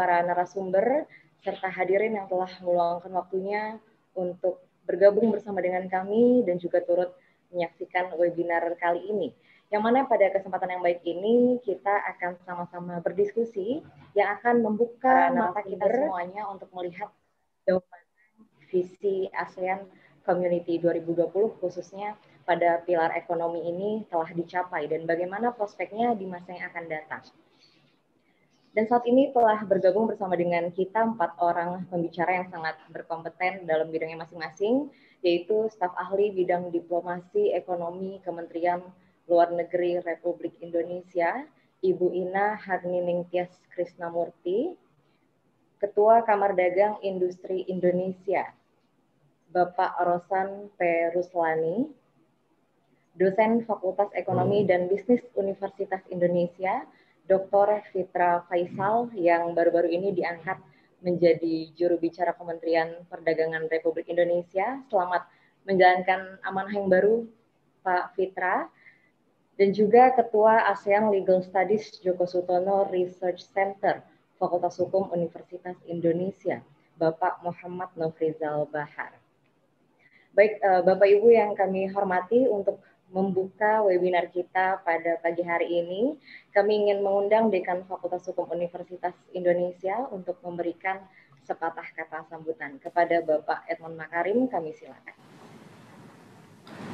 para narasumber serta hadirin yang telah meluangkan waktunya untuk bergabung bersama dengan kami dan juga turut menyaksikan webinar kali ini. Yang mana pada kesempatan yang baik ini kita akan sama-sama berdiskusi yang akan membuka mata kita semuanya untuk melihat jawaban visi ASEAN Community 2020 khususnya pada pilar ekonomi ini telah dicapai dan bagaimana prospeknya di masa yang akan datang. Dan saat ini telah bergabung bersama dengan kita empat orang pembicara yang sangat berkompeten dalam bidangnya masing-masing, yaitu staf ahli bidang diplomasi ekonomi Kementerian Luar Negeri Republik Indonesia, Ibu Ina Harniningtyas Krisnamurti, Ketua Kamar Dagang Industri Indonesia, Bapak Rosan P. Ruslani, dosen Fakultas Ekonomi hmm. dan Bisnis Universitas Indonesia, Dr. Fitra Faisal yang baru-baru ini diangkat menjadi juru bicara Kementerian Perdagangan Republik Indonesia. Selamat menjalankan amanah yang baru, Pak Fitra. Dan juga Ketua ASEAN Legal Studies Joko Sutono Research Center, Fakultas Hukum Universitas Indonesia, Bapak Muhammad Nofrizal Bahar. Baik, eh, Bapak Ibu yang kami hormati untuk membuka webinar kita pada pagi hari ini. Kami ingin mengundang Dekan Fakultas Hukum Universitas Indonesia untuk memberikan sepatah kata sambutan kepada Bapak Edmond Makarim. Kami silakan.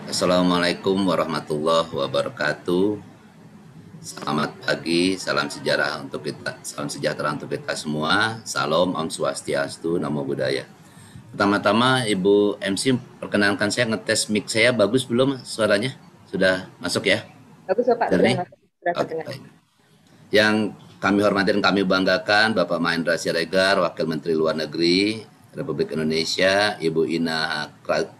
Assalamualaikum warahmatullahi wabarakatuh. Selamat pagi, salam sejarah untuk kita, salam sejahtera untuk kita semua. Salam Om Swastiastu, Namo Buddhaya. Pertama-tama Ibu MC perkenankan saya ngetes mic saya bagus belum suaranya? Sudah masuk ya? Bagus Pak. Jernih? Sudah okay, baik. Yang kami hormati dan kami banggakan Bapak Mahendra Siregar, Wakil Menteri Luar Negeri Republik Indonesia, Ibu Ina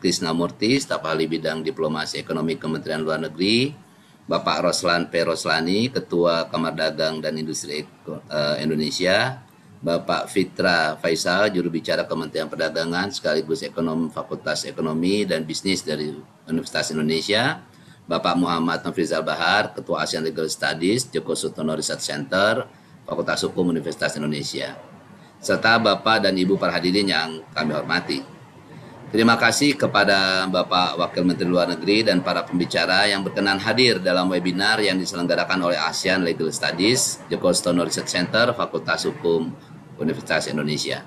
Krisnamurti, Staf Ahli Bidang Diplomasi Ekonomi Kementerian Luar Negeri, Bapak Roslan P. Roslani, Ketua Kamar Dagang dan Industri eh, Indonesia, Bapak Fitra Faisal, Juru Bicara Kementerian Perdagangan, sekaligus Ekonom Fakultas Ekonomi dan Bisnis dari Universitas Indonesia, Bapak Muhammad Nafrizal Bahar, Ketua ASEAN Legal Studies, Joko Sutono Research Center, Fakultas Hukum Universitas Indonesia, serta Bapak dan Ibu para hadirin yang kami hormati. Terima kasih kepada Bapak Wakil Menteri Luar Negeri dan para pembicara yang berkenan hadir dalam webinar yang diselenggarakan oleh ASEAN Legal Studies, Joko Sutono Research Center, Fakultas Hukum Universitas Indonesia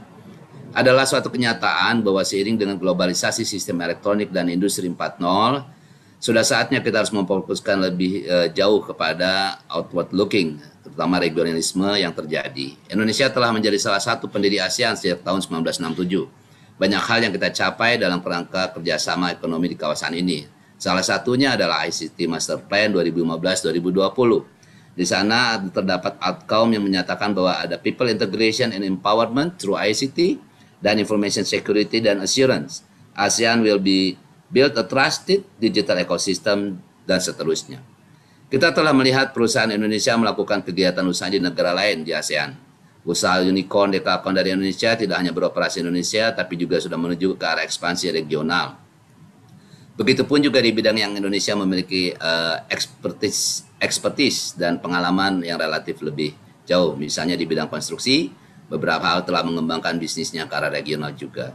adalah suatu kenyataan bahwa seiring dengan globalisasi sistem elektronik dan industri 4.0, sudah saatnya kita harus memfokuskan lebih uh, jauh kepada outward looking, terutama regionalisme yang terjadi. Indonesia telah menjadi salah satu pendiri ASEAN sejak tahun 1967. Banyak hal yang kita capai dalam kerangka kerjasama ekonomi di kawasan ini. Salah satunya adalah ICT Master Plan 2015-2020. Di sana terdapat outcome yang menyatakan bahwa ada people integration and empowerment through ICT dan information security dan assurance. ASEAN will be build a trusted digital ecosystem, dan seterusnya. Kita telah melihat perusahaan Indonesia melakukan kegiatan usaha di negara lain di ASEAN. Usaha unicorn Dekakon dari Indonesia tidak hanya beroperasi Indonesia, tapi juga sudah menuju ke arah ekspansi regional. Begitupun juga di bidang yang Indonesia memiliki eh, expertise, expertise dan pengalaman yang relatif lebih jauh, misalnya di bidang konstruksi, beberapa hal telah mengembangkan bisnisnya ke arah regional juga.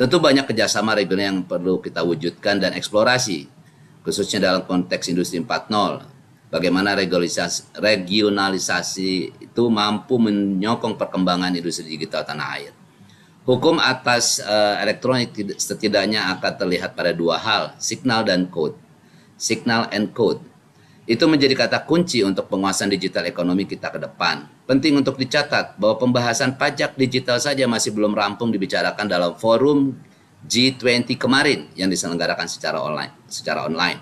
Tentu banyak kerjasama regional yang perlu kita wujudkan dan eksplorasi, khususnya dalam konteks industri 4.0. Bagaimana regionalisasi, regionalisasi itu mampu menyokong perkembangan industri digital tanah air. Hukum atas uh, elektronik setidaknya akan terlihat pada dua hal, signal dan code. Signal and code. Itu menjadi kata kunci untuk penguasaan digital ekonomi kita ke depan. Penting untuk dicatat bahwa pembahasan pajak digital saja masih belum rampung dibicarakan dalam forum G20 kemarin yang diselenggarakan secara online, secara online.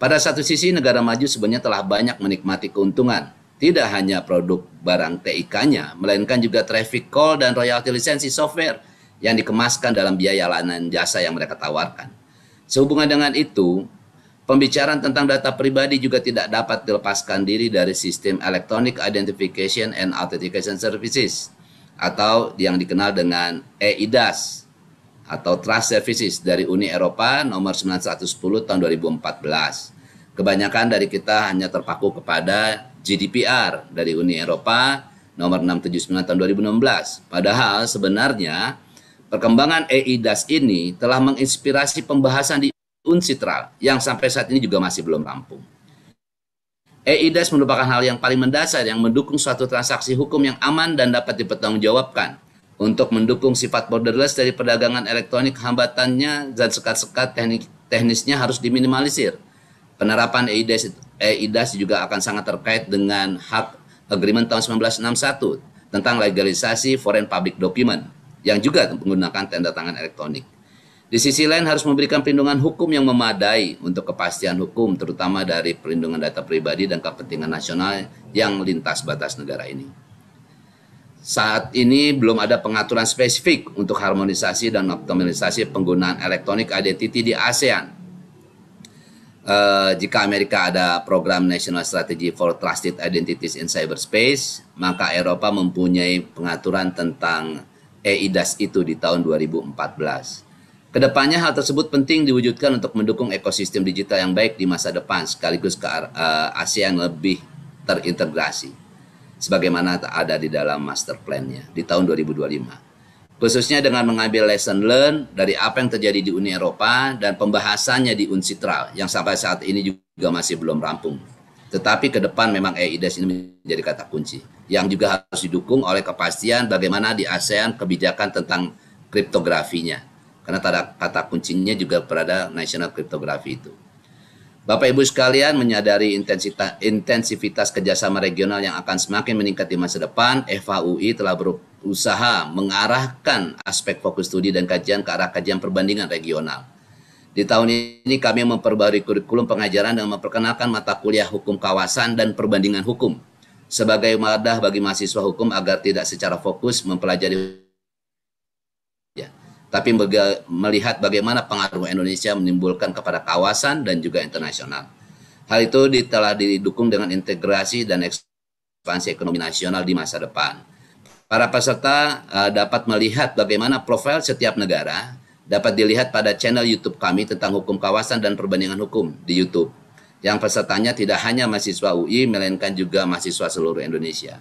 Pada satu sisi negara maju sebenarnya telah banyak menikmati keuntungan, tidak hanya produk barang TIK-nya, melainkan juga traffic call dan royalti lisensi software yang dikemaskan dalam biaya layanan jasa yang mereka tawarkan. Sehubungan dengan itu, Pembicaraan tentang data pribadi juga tidak dapat dilepaskan diri dari sistem Electronic Identification and Authentication Services atau yang dikenal dengan EIDAS atau Trust Services dari Uni Eropa nomor 910 tahun 2014. Kebanyakan dari kita hanya terpaku kepada GDPR dari Uni Eropa nomor 679 tahun 2016. Padahal sebenarnya perkembangan EIDAS ini telah menginspirasi pembahasan di UNSITRAL yang sampai saat ini juga masih belum rampung. EIDAS merupakan hal yang paling mendasar yang mendukung suatu transaksi hukum yang aman dan dapat dipertanggungjawabkan untuk mendukung sifat borderless dari perdagangan elektronik hambatannya dan sekat-sekat teknik, teknisnya harus diminimalisir. Penerapan EIDAS, EIDAS juga akan sangat terkait dengan hak agreement tahun 1961 tentang legalisasi foreign public document yang juga menggunakan tanda tangan elektronik di sisi lain harus memberikan perlindungan hukum yang memadai untuk kepastian hukum terutama dari perlindungan data pribadi dan kepentingan nasional yang lintas batas negara ini. Saat ini belum ada pengaturan spesifik untuk harmonisasi dan optimalisasi penggunaan elektronik identity di ASEAN. E, jika Amerika ada program National Strategy for Trusted Identities in Cyberspace, maka Eropa mempunyai pengaturan tentang EIDAS itu di tahun 2014 Kedepannya hal tersebut penting diwujudkan untuk mendukung ekosistem digital yang baik di masa depan sekaligus ke eh, Asia ASEAN lebih terintegrasi sebagaimana ada di dalam master plan-nya di tahun 2025. Khususnya dengan mengambil lesson learn dari apa yang terjadi di Uni Eropa dan pembahasannya di UNCITRAL yang sampai saat ini juga masih belum rampung. Tetapi ke depan memang EIDAS ini menjadi kata kunci yang juga harus didukung oleh kepastian bagaimana di ASEAN kebijakan tentang kriptografinya karena tanda kata kuncinya juga berada national cryptography itu. Bapak Ibu sekalian menyadari intensitas, intensivitas kerjasama regional yang akan semakin meningkat di masa depan, FHUI telah berusaha mengarahkan aspek fokus studi dan kajian ke arah kajian perbandingan regional. Di tahun ini kami memperbarui kurikulum pengajaran dan memperkenalkan mata kuliah hukum kawasan dan perbandingan hukum sebagai wadah bagi mahasiswa hukum agar tidak secara fokus mempelajari tapi melihat bagaimana pengaruh Indonesia menimbulkan kepada kawasan dan juga internasional. Hal itu telah didukung dengan integrasi dan ekspansi ekonomi nasional di masa depan. Para peserta eh, dapat melihat bagaimana profil setiap negara dapat dilihat pada channel YouTube kami tentang hukum kawasan dan perbandingan hukum di YouTube yang pesertanya tidak hanya mahasiswa UI, melainkan juga mahasiswa seluruh Indonesia.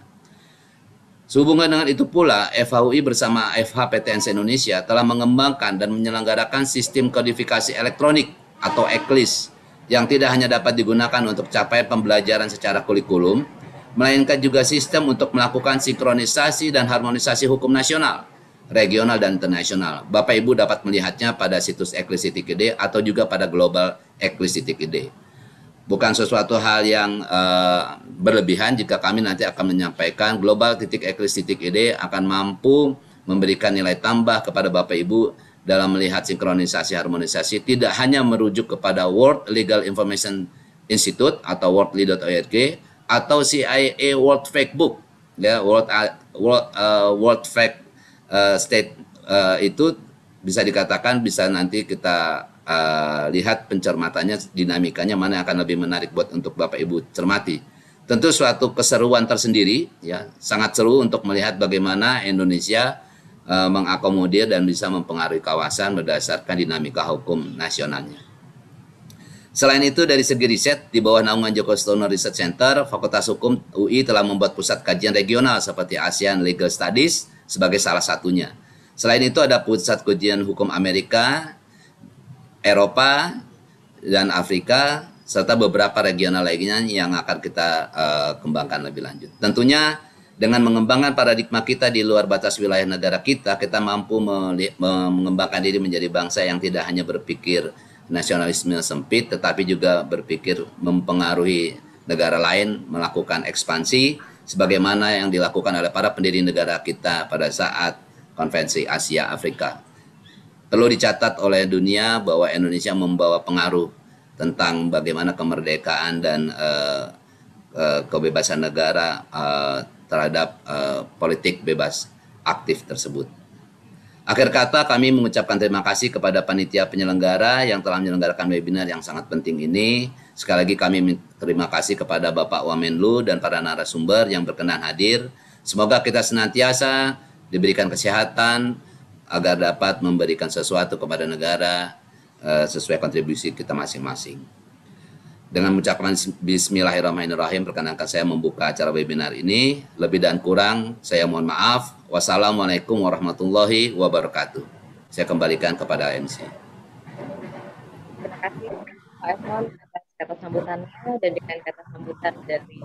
Sehubungan dengan itu pula, FHUI bersama FH PTNS Indonesia telah mengembangkan dan menyelenggarakan sistem kodifikasi elektronik atau ECLIS yang tidak hanya dapat digunakan untuk capaian pembelajaran secara kurikulum, melainkan juga sistem untuk melakukan sinkronisasi dan harmonisasi hukum nasional, regional dan internasional. Bapak Ibu dapat melihatnya pada situs ECLIS atau juga pada global ECLIS bukan sesuatu hal yang uh, berlebihan jika kami nanti akan menyampaikan global titik eklis titik ide akan mampu memberikan nilai tambah kepada Bapak Ibu dalam melihat sinkronisasi harmonisasi tidak hanya merujuk kepada World Legal Information Institute atau worldly.org atau CIA World Factbook ya World World, uh, World Fact uh, State uh, itu bisa dikatakan bisa nanti kita uh, lihat pencermatannya dinamikanya mana yang akan lebih menarik buat untuk Bapak Ibu cermati. Tentu suatu keseruan tersendiri ya, sangat seru untuk melihat bagaimana Indonesia uh, mengakomodir dan bisa mempengaruhi kawasan berdasarkan dinamika hukum nasionalnya. Selain itu dari segi riset di bawah naungan Joko Stono Research Center, Fakultas Hukum UI telah membuat pusat kajian regional seperti ASEAN Legal Studies sebagai salah satunya. Selain itu ada pusat kajian hukum Amerika Eropa dan Afrika serta beberapa regional lainnya yang akan kita uh, kembangkan lebih lanjut. Tentunya dengan mengembangkan paradigma kita di luar batas wilayah negara kita, kita mampu mengembangkan diri menjadi bangsa yang tidak hanya berpikir nasionalisme sempit, tetapi juga berpikir mempengaruhi negara lain melakukan ekspansi, sebagaimana yang dilakukan oleh para pendiri negara kita pada saat konvensi Asia Afrika. Perlu dicatat oleh dunia bahwa Indonesia membawa pengaruh tentang bagaimana kemerdekaan dan uh, uh, kebebasan negara uh, terhadap uh, politik bebas aktif tersebut. Akhir kata kami mengucapkan terima kasih kepada panitia penyelenggara yang telah menyelenggarakan webinar yang sangat penting ini. Sekali lagi kami terima kasih kepada Bapak Wamenlu dan para narasumber yang berkenan hadir. Semoga kita senantiasa diberikan kesehatan, agar dapat memberikan sesuatu kepada negara eh, sesuai kontribusi kita masing-masing. Dengan mengucapkan bismillahirrahmanirrahim, perkenankan saya membuka acara webinar ini. Lebih dan kurang, saya mohon maaf. Wassalamualaikum warahmatullahi wabarakatuh. Saya kembalikan kepada MC. Terima kasih Pak Evan atas kata sambutannya dan dengan kata sambutan dari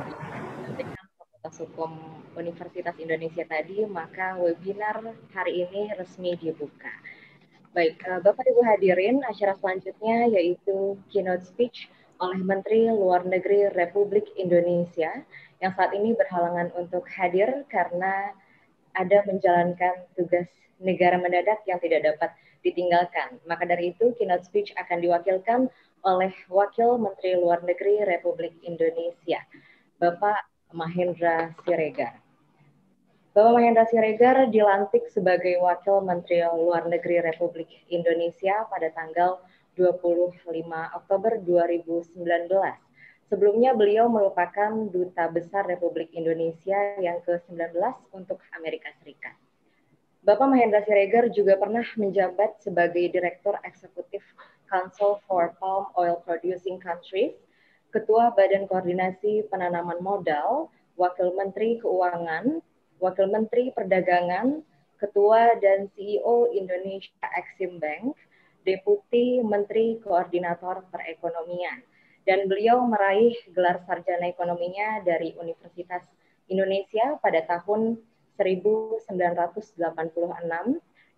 Hukum Universitas Indonesia tadi, maka webinar hari ini resmi dibuka. Baik, eh, Bapak Ibu hadirin, acara selanjutnya yaitu keynote speech oleh Menteri Luar Negeri Republik Indonesia yang saat ini berhalangan untuk hadir karena ada menjalankan tugas negara mendadak yang tidak dapat ditinggalkan. Maka dari itu, keynote speech akan diwakilkan oleh Wakil Menteri Luar Negeri Republik Indonesia, Bapak Mahendra Siregar. Bapak Mahendra Siregar dilantik sebagai Wakil Menteri Luar Negeri Republik Indonesia pada tanggal 25 Oktober 2019. Sebelumnya beliau merupakan Duta Besar Republik Indonesia yang ke-19 untuk Amerika Serikat. Bapak Mahendra Siregar juga pernah menjabat sebagai Direktur Eksekutif Council for Palm Oil Producing Countries – Ketua Badan Koordinasi Penanaman Modal, Wakil Menteri Keuangan, Wakil Menteri Perdagangan, Ketua dan CEO Indonesia Exim Bank, Deputi Menteri Koordinator Perekonomian. Dan beliau meraih gelar sarjana ekonominya dari Universitas Indonesia pada tahun 1986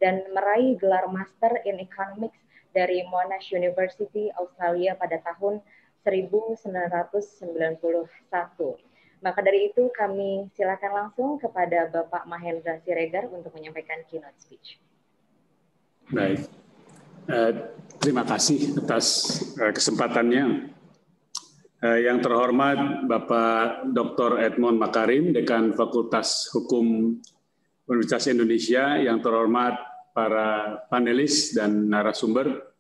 dan meraih gelar Master in Economics dari Monash University Australia pada tahun 1991. Maka dari itu kami silakan langsung kepada Bapak Mahendra Siregar untuk menyampaikan keynote speech. Baik, eh, terima kasih atas eh, kesempatannya. Eh, yang terhormat Bapak Dr. Edmond Makarim, Dekan Fakultas Hukum Universitas Indonesia, yang terhormat para panelis dan narasumber,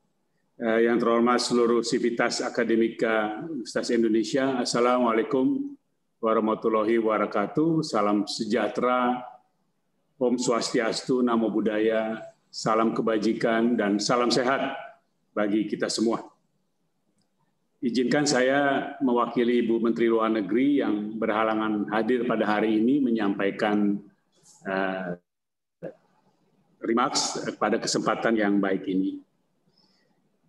Eh, yang terhormat seluruh sivitas akademika Universitas Indonesia, Assalamualaikum warahmatullahi wabarakatuh. Salam sejahtera, Om Swastiastu, Namo Buddhaya, salam kebajikan, dan salam sehat bagi kita semua. Izinkan saya mewakili Ibu Menteri Luar Negeri yang berhalangan hadir pada hari ini menyampaikan uh, remarks pada kesempatan yang baik ini.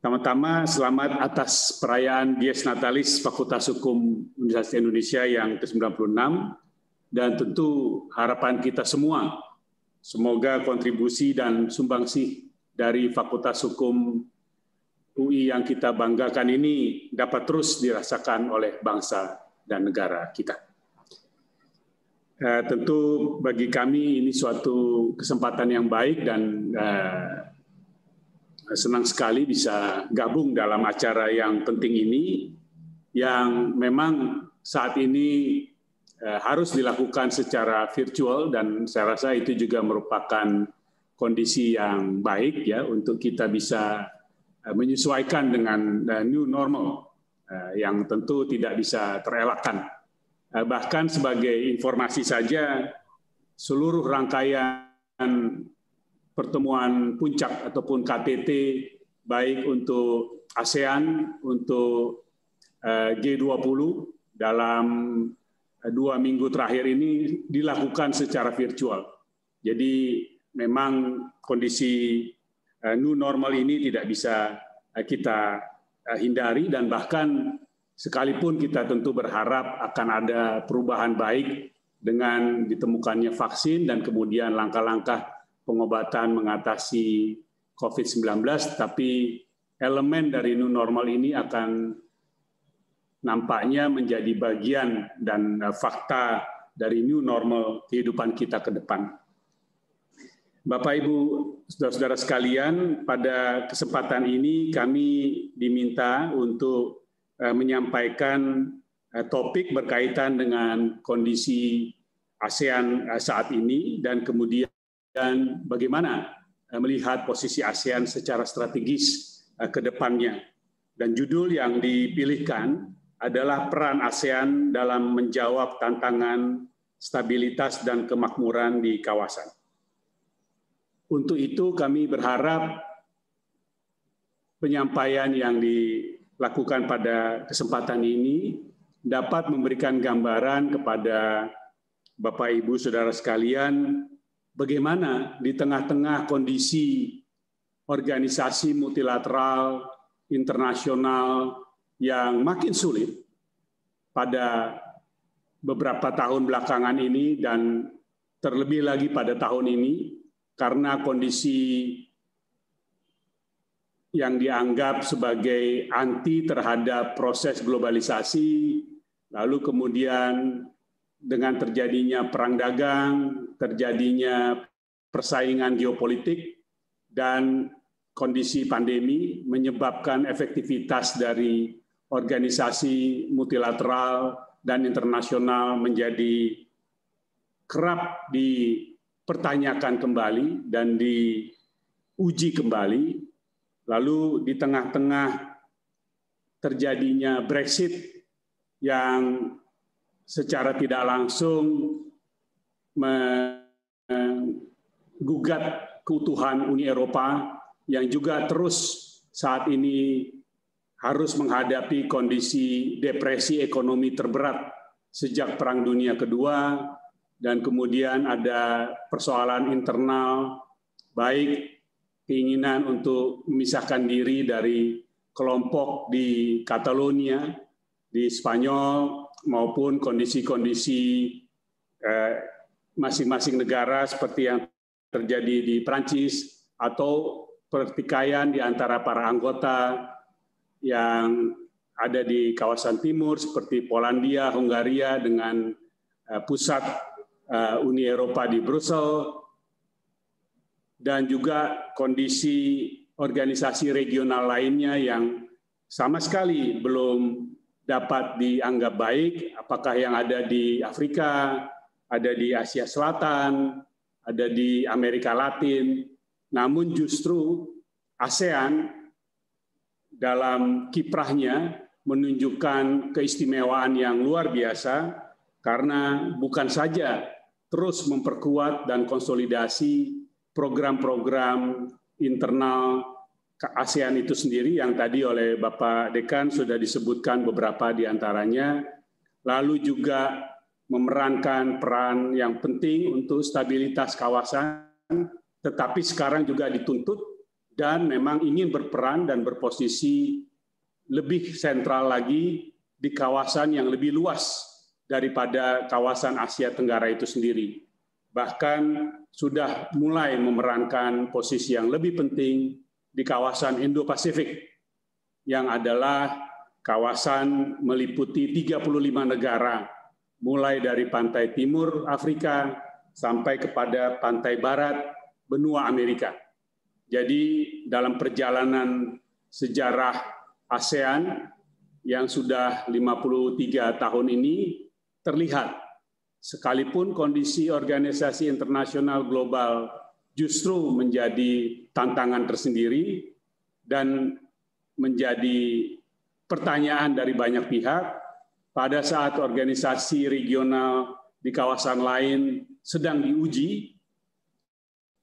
Pertama-tama selamat atas perayaan Dies Natalis Fakultas Hukum Universitas Indonesia yang ke-96 dan tentu harapan kita semua semoga kontribusi dan sumbangsih dari Fakultas Hukum UI yang kita banggakan ini dapat terus dirasakan oleh bangsa dan negara kita. Eh, tentu bagi kami ini suatu kesempatan yang baik dan eh, senang sekali bisa gabung dalam acara yang penting ini yang memang saat ini eh, harus dilakukan secara virtual dan saya rasa itu juga merupakan kondisi yang baik ya untuk kita bisa eh, menyesuaikan dengan eh, new normal yang tentu tidak bisa terelakkan. Bahkan sebagai informasi saja seluruh rangkaian pertemuan puncak ataupun KTT baik untuk ASEAN, untuk eh, G20 dalam eh, dua minggu terakhir ini dilakukan secara virtual. Jadi memang kondisi eh, new normal ini tidak bisa kita hindari dan bahkan sekalipun kita tentu berharap akan ada perubahan baik dengan ditemukannya vaksin dan kemudian langkah-langkah pengobatan mengatasi COVID-19, tapi elemen dari new normal ini akan nampaknya menjadi bagian dan eh, fakta dari new normal kehidupan kita ke depan. Bapak Ibu, saudara-saudara sekalian, pada kesempatan ini kami diminta untuk eh, menyampaikan eh, topik berkaitan dengan kondisi ASEAN saat ini dan kemudian dan bagaimana eh, melihat posisi ASEAN secara strategis eh, ke depannya. Dan judul yang dipilihkan adalah peran ASEAN dalam menjawab tantangan stabilitas dan kemakmuran di kawasan. Untuk itu kami berharap penyampaian yang dilakukan pada kesempatan ini dapat memberikan gambaran kepada Bapak Ibu Saudara sekalian bagaimana di tengah-tengah kondisi organisasi multilateral internasional yang makin sulit pada beberapa tahun belakangan ini dan terlebih lagi pada tahun ini karena kondisi yang dianggap sebagai anti terhadap proses globalisasi lalu kemudian dengan terjadinya perang dagang terjadinya persaingan geopolitik dan kondisi pandemi menyebabkan efektivitas dari organisasi multilateral dan internasional menjadi kerap dipertanyakan kembali dan diuji kembali. Lalu di tengah-tengah terjadinya Brexit yang secara tidak langsung menggugat keutuhan Uni Eropa yang juga terus saat ini harus menghadapi kondisi depresi ekonomi terberat sejak Perang Dunia Kedua, dan kemudian ada persoalan internal, baik keinginan untuk memisahkan diri dari kelompok di Catalonia, di Spanyol, maupun kondisi-kondisi eh, masing-masing negara seperti yang terjadi di Prancis atau pertikaian di antara para anggota yang ada di kawasan timur seperti Polandia, Hungaria dengan eh, pusat eh, Uni Eropa di Brussel dan juga kondisi organisasi regional lainnya yang sama sekali belum dapat dianggap baik apakah yang ada di Afrika, ada di Asia Selatan, ada di Amerika Latin. Namun justru ASEAN dalam kiprahnya menunjukkan keistimewaan yang luar biasa karena bukan saja terus memperkuat dan konsolidasi program-program internal ASEAN itu sendiri yang tadi oleh Bapak Dekan sudah disebutkan beberapa di antaranya, lalu juga memerankan peran yang penting untuk stabilitas kawasan, tetapi sekarang juga dituntut dan memang ingin berperan dan berposisi lebih sentral lagi di kawasan yang lebih luas daripada kawasan Asia Tenggara itu sendiri. Bahkan sudah mulai memerankan posisi yang lebih penting di kawasan Indo-Pasifik yang adalah kawasan meliputi 35 negara mulai dari pantai timur Afrika sampai kepada pantai barat benua Amerika. Jadi dalam perjalanan sejarah ASEAN yang sudah 53 tahun ini terlihat sekalipun kondisi organisasi internasional global justru menjadi tantangan tersendiri dan menjadi pertanyaan dari banyak pihak pada saat organisasi regional di kawasan lain sedang diuji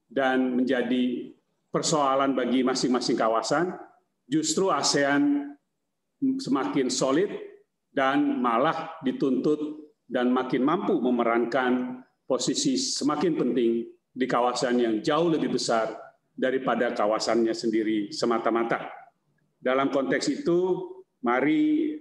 dan menjadi persoalan bagi masing-masing kawasan, justru ASEAN semakin solid dan malah dituntut dan makin mampu memerankan posisi semakin penting di kawasan yang jauh lebih besar daripada kawasannya sendiri semata-mata. Dalam konteks itu, mari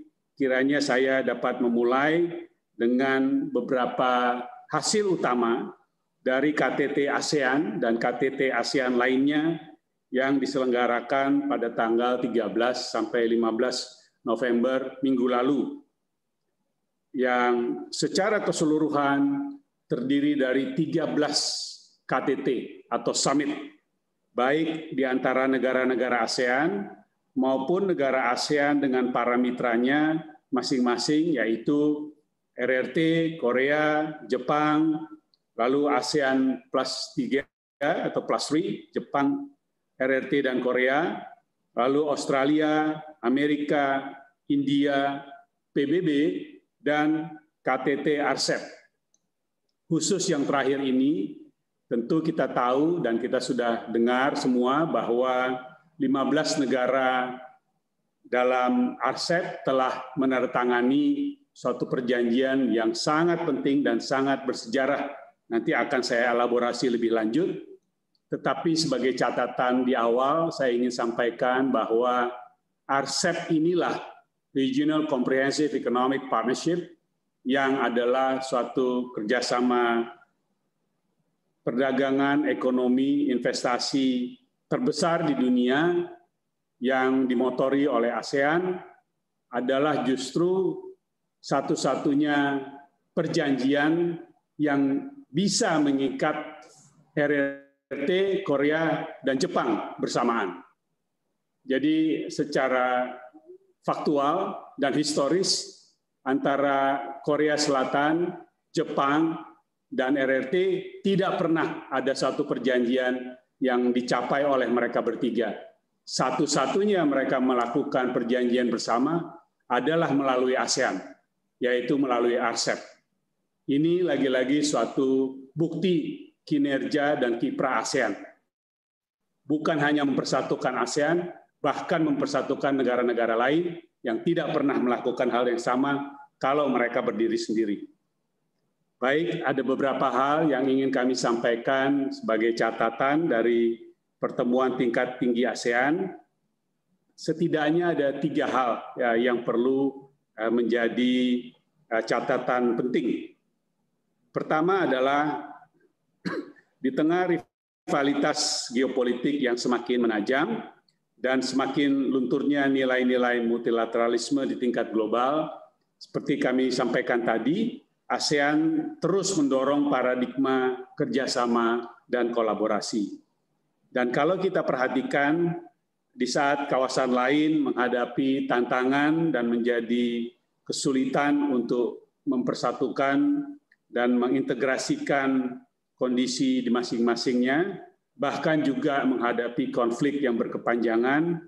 kiranya saya dapat memulai dengan beberapa hasil utama dari KTT ASEAN dan KTT ASEAN lainnya yang diselenggarakan pada tanggal 13 sampai 15 November minggu lalu yang secara keseluruhan terdiri dari 13 KTT atau summit baik di antara negara-negara ASEAN maupun negara ASEAN dengan para mitranya masing-masing yaitu RRT, Korea, Jepang, lalu ASEAN plus 3 atau plus 3, Jepang, RRT, dan Korea, lalu Australia, Amerika, India, PBB, dan KTT RCEP. Khusus yang terakhir ini, tentu kita tahu dan kita sudah dengar semua bahwa 15 negara dalam ARCEP telah menandatangani suatu perjanjian yang sangat penting dan sangat bersejarah. Nanti akan saya elaborasi lebih lanjut. Tetapi sebagai catatan di awal, saya ingin sampaikan bahwa ARCEP inilah Regional Comprehensive Economic Partnership yang adalah suatu kerjasama perdagangan, ekonomi, investasi, terbesar di dunia yang dimotori oleh ASEAN adalah justru satu-satunya perjanjian yang bisa mengikat RRT Korea dan Jepang bersamaan. Jadi secara faktual dan historis antara Korea Selatan, Jepang, dan RRT tidak pernah ada satu perjanjian yang dicapai oleh mereka bertiga. Satu-satunya mereka melakukan perjanjian bersama adalah melalui ASEAN, yaitu melalui ASEP. Ini lagi-lagi suatu bukti kinerja dan kiprah ASEAN. Bukan hanya mempersatukan ASEAN, bahkan mempersatukan negara-negara lain yang tidak pernah melakukan hal yang sama kalau mereka berdiri sendiri. Baik, ada beberapa hal yang ingin kami sampaikan sebagai catatan dari pertemuan tingkat tinggi ASEAN. Setidaknya ada tiga hal ya, yang perlu eh, menjadi eh, catatan penting. Pertama adalah di tengah rivalitas geopolitik yang semakin menajam dan semakin lunturnya nilai-nilai multilateralisme di tingkat global, seperti kami sampaikan tadi, ASEAN terus mendorong paradigma kerjasama dan kolaborasi. Dan kalau kita perhatikan, di saat kawasan lain menghadapi tantangan dan menjadi kesulitan untuk mempersatukan dan mengintegrasikan kondisi di masing-masingnya, bahkan juga menghadapi konflik yang berkepanjangan,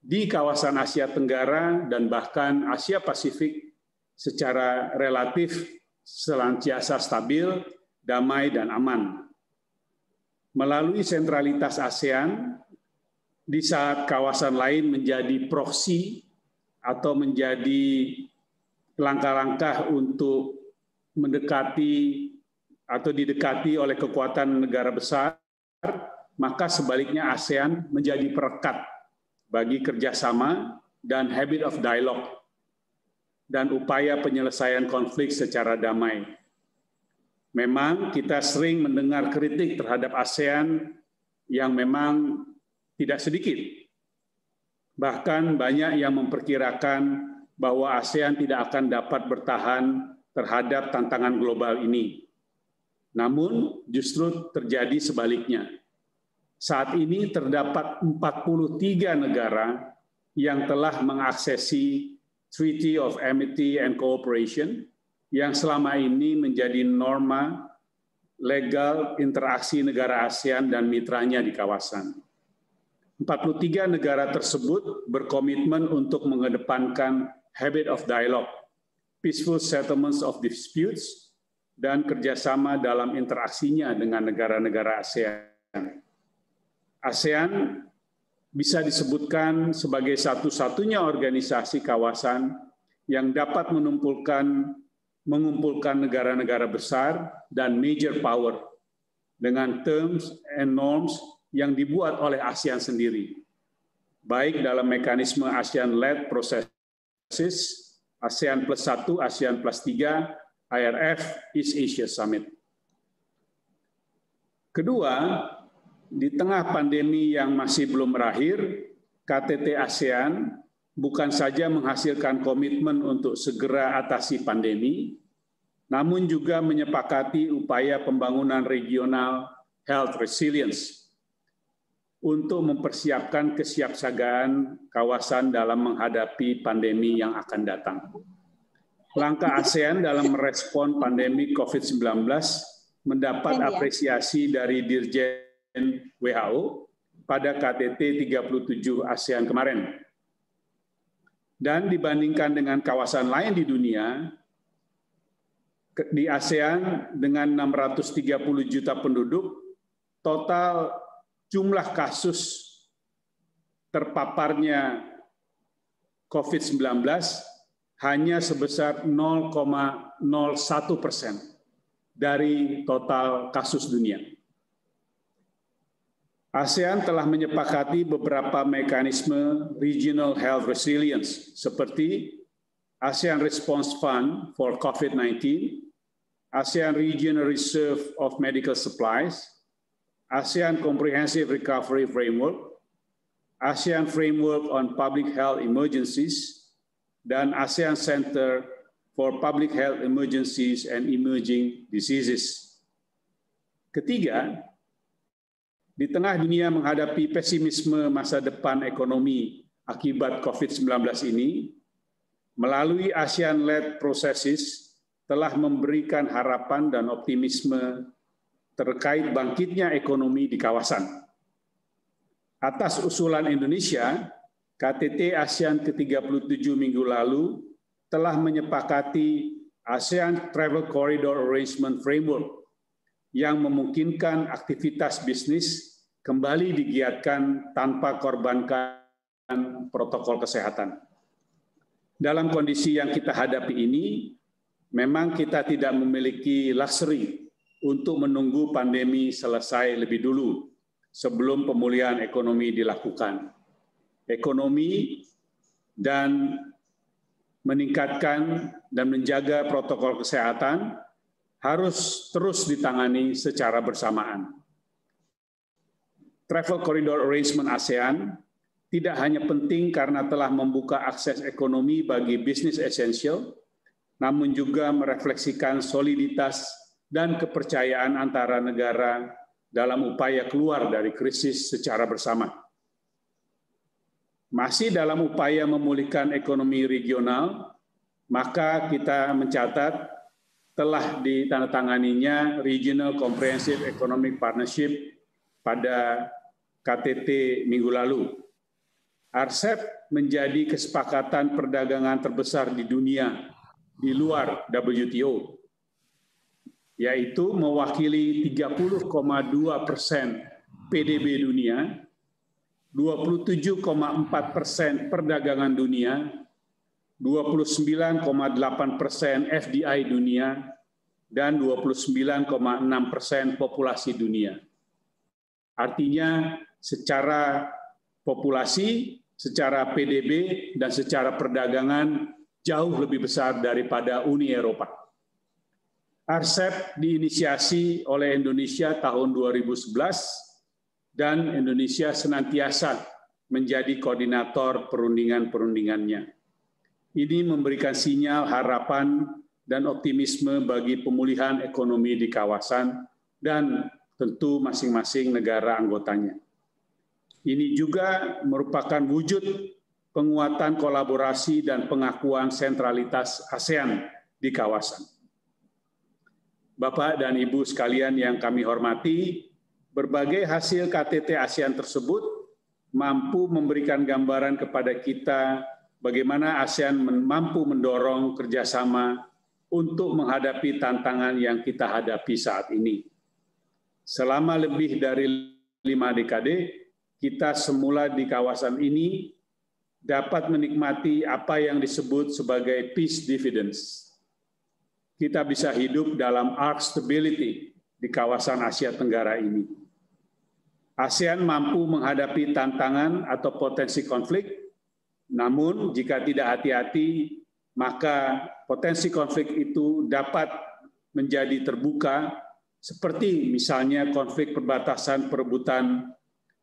di kawasan Asia Tenggara dan bahkan Asia Pasifik secara relatif selantiasa stabil, damai, dan aman. Melalui sentralitas ASEAN, di saat kawasan lain menjadi proksi atau menjadi langkah-langkah untuk mendekati atau didekati oleh kekuatan negara besar, maka sebaliknya ASEAN menjadi perekat bagi kerjasama dan habit of dialogue dan upaya penyelesaian konflik secara damai. Memang kita sering mendengar kritik terhadap ASEAN yang memang tidak sedikit. Bahkan banyak yang memperkirakan bahwa ASEAN tidak akan dapat bertahan terhadap tantangan global ini. Namun justru terjadi sebaliknya. Saat ini terdapat 43 negara yang telah mengaksesi Treaty of Amity and Cooperation yang selama ini menjadi norma legal interaksi negara ASEAN dan mitranya di kawasan. 43 negara tersebut berkomitmen untuk mengedepankan habit of dialogue, peaceful settlements of disputes, dan kerjasama dalam interaksinya dengan negara-negara ASEAN. ASEAN bisa disebutkan sebagai satu-satunya organisasi kawasan yang dapat menumpulkan mengumpulkan negara-negara besar dan major power dengan terms and norms yang dibuat oleh ASEAN sendiri, baik dalam mekanisme ASEAN-led processes, ASEAN plus 1, ASEAN plus 3, IRF, East Asia Summit. Kedua, di tengah pandemi yang masih belum berakhir, KTT ASEAN bukan saja menghasilkan komitmen untuk segera atasi pandemi, namun juga menyepakati upaya pembangunan regional health resilience untuk mempersiapkan kesiapsagaan kawasan dalam menghadapi pandemi yang akan datang. Langkah ASEAN dalam merespon pandemi COVID-19 mendapat ya. apresiasi dari Dirjen WHO pada KTT 37 ASEAN kemarin. Dan dibandingkan dengan kawasan lain di dunia, di ASEAN dengan 630 juta penduduk, total jumlah kasus terpaparnya COVID-19 hanya sebesar 0,01 persen dari total kasus dunia. ASEAN telah menyepakati beberapa mekanisme regional health resilience seperti ASEAN Response Fund for COVID-19, ASEAN Regional Reserve of Medical Supplies, ASEAN Comprehensive Recovery Framework, ASEAN Framework on Public Health Emergencies, dan ASEAN Center for Public Health Emergencies and Emerging Diseases. Ketiga, di tengah dunia menghadapi pesimisme masa depan ekonomi akibat COVID-19 ini, melalui ASEAN-led processes telah memberikan harapan dan optimisme terkait bangkitnya ekonomi di kawasan. Atas usulan Indonesia, KTT ASEAN ke-37 minggu lalu telah menyepakati ASEAN Travel Corridor Arrangement Framework yang memungkinkan aktivitas bisnis kembali digiatkan tanpa korbankan protokol kesehatan. Dalam kondisi yang kita hadapi ini, memang kita tidak memiliki luxury untuk menunggu pandemi selesai lebih dulu sebelum pemulihan ekonomi dilakukan. Ekonomi dan meningkatkan dan menjaga protokol kesehatan harus terus ditangani secara bersamaan. Travel Corridor Arrangement ASEAN tidak hanya penting karena telah membuka akses ekonomi bagi bisnis esensial, namun juga merefleksikan soliditas dan kepercayaan antara negara dalam upaya keluar dari krisis secara bersama. Masih dalam upaya memulihkan ekonomi regional, maka kita mencatat telah ditandatanganinya Regional Comprehensive Economic Partnership pada KTT minggu lalu. RCEP menjadi kesepakatan perdagangan terbesar di dunia di luar WTO, yaitu mewakili 30,2 persen PDB dunia, 27,4 persen perdagangan dunia, 29,8 persen FDI dunia, dan 29,6 persen populasi dunia. Artinya secara populasi, secara PDB, dan secara perdagangan jauh lebih besar daripada Uni Eropa. RCEP diinisiasi oleh Indonesia tahun 2011 dan Indonesia senantiasa menjadi koordinator perundingan-perundingannya. Ini memberikan sinyal harapan dan optimisme bagi pemulihan ekonomi di kawasan dan tentu masing-masing negara anggotanya. Ini juga merupakan wujud penguatan kolaborasi dan pengakuan sentralitas ASEAN di kawasan. Bapak dan Ibu sekalian yang kami hormati, berbagai hasil KTT ASEAN tersebut mampu memberikan gambaran kepada kita bagaimana ASEAN mampu mendorong kerjasama untuk menghadapi tantangan yang kita hadapi saat ini. Selama lebih dari lima dekade, kita semula di kawasan ini dapat menikmati apa yang disebut sebagai peace dividends. Kita bisa hidup dalam arc stability di kawasan Asia Tenggara ini. ASEAN mampu menghadapi tantangan atau potensi konflik, namun jika tidak hati-hati, maka potensi konflik itu dapat menjadi terbuka, seperti misalnya konflik perbatasan perebutan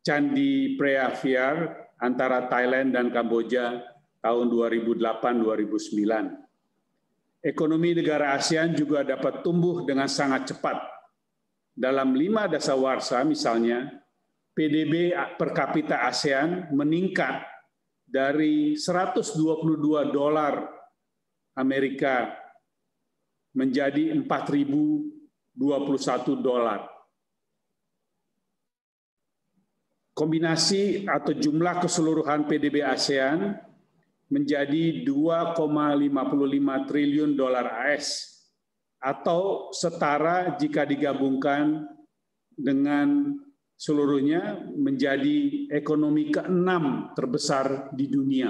Candi Preaviar antara Thailand dan Kamboja tahun 2008-2009. Ekonomi negara ASEAN juga dapat tumbuh dengan sangat cepat. Dalam lima dasawarsa misalnya, PDB per kapita ASEAN meningkat dari 122 dolar Amerika menjadi 4.021 dolar kombinasi atau jumlah keseluruhan PDB ASEAN menjadi 2,55 triliun dolar AS atau setara jika digabungkan dengan seluruhnya menjadi ekonomi keenam terbesar di dunia.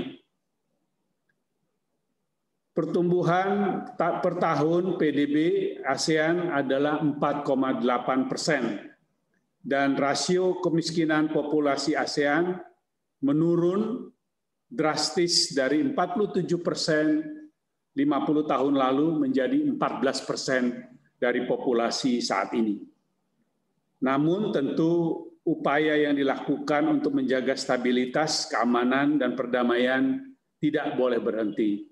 Pertumbuhan per tahun PDB ASEAN adalah 4,8 persen dan rasio kemiskinan populasi ASEAN menurun drastis dari 47 persen 50 tahun lalu menjadi 14 persen dari populasi saat ini. Namun tentu upaya yang dilakukan untuk menjaga stabilitas, keamanan, dan perdamaian tidak boleh berhenti.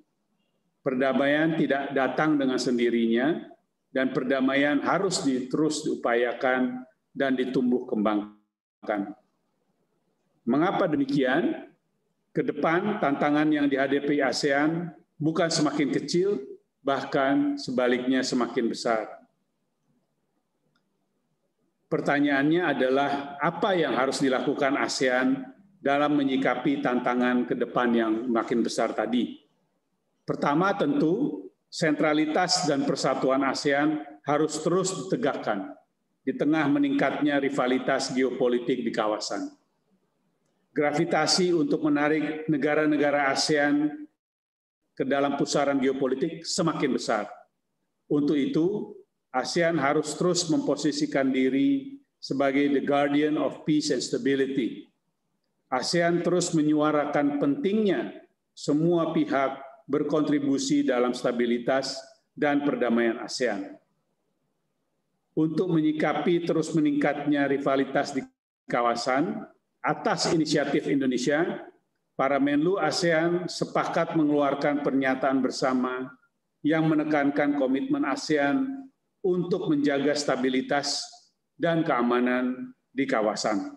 Perdamaian tidak datang dengan sendirinya, dan perdamaian harus terus diupayakan dan ditumbuh kembangkan. Mengapa demikian? Ke depan tantangan yang dihadapi ASEAN bukan semakin kecil, bahkan sebaliknya semakin besar. Pertanyaannya adalah apa yang harus dilakukan ASEAN dalam menyikapi tantangan ke depan yang makin besar tadi. Pertama tentu sentralitas dan persatuan ASEAN harus terus ditegakkan di tengah meningkatnya rivalitas geopolitik di kawasan. Gravitasi untuk menarik negara-negara ASEAN ke dalam pusaran geopolitik semakin besar. Untuk itu, ASEAN harus terus memposisikan diri sebagai the guardian of peace and stability. ASEAN terus menyuarakan pentingnya semua pihak berkontribusi dalam stabilitas dan perdamaian ASEAN untuk menyikapi terus meningkatnya rivalitas di kawasan atas inisiatif Indonesia, para Menlu ASEAN sepakat mengeluarkan pernyataan bersama yang menekankan komitmen ASEAN untuk menjaga stabilitas dan keamanan di kawasan.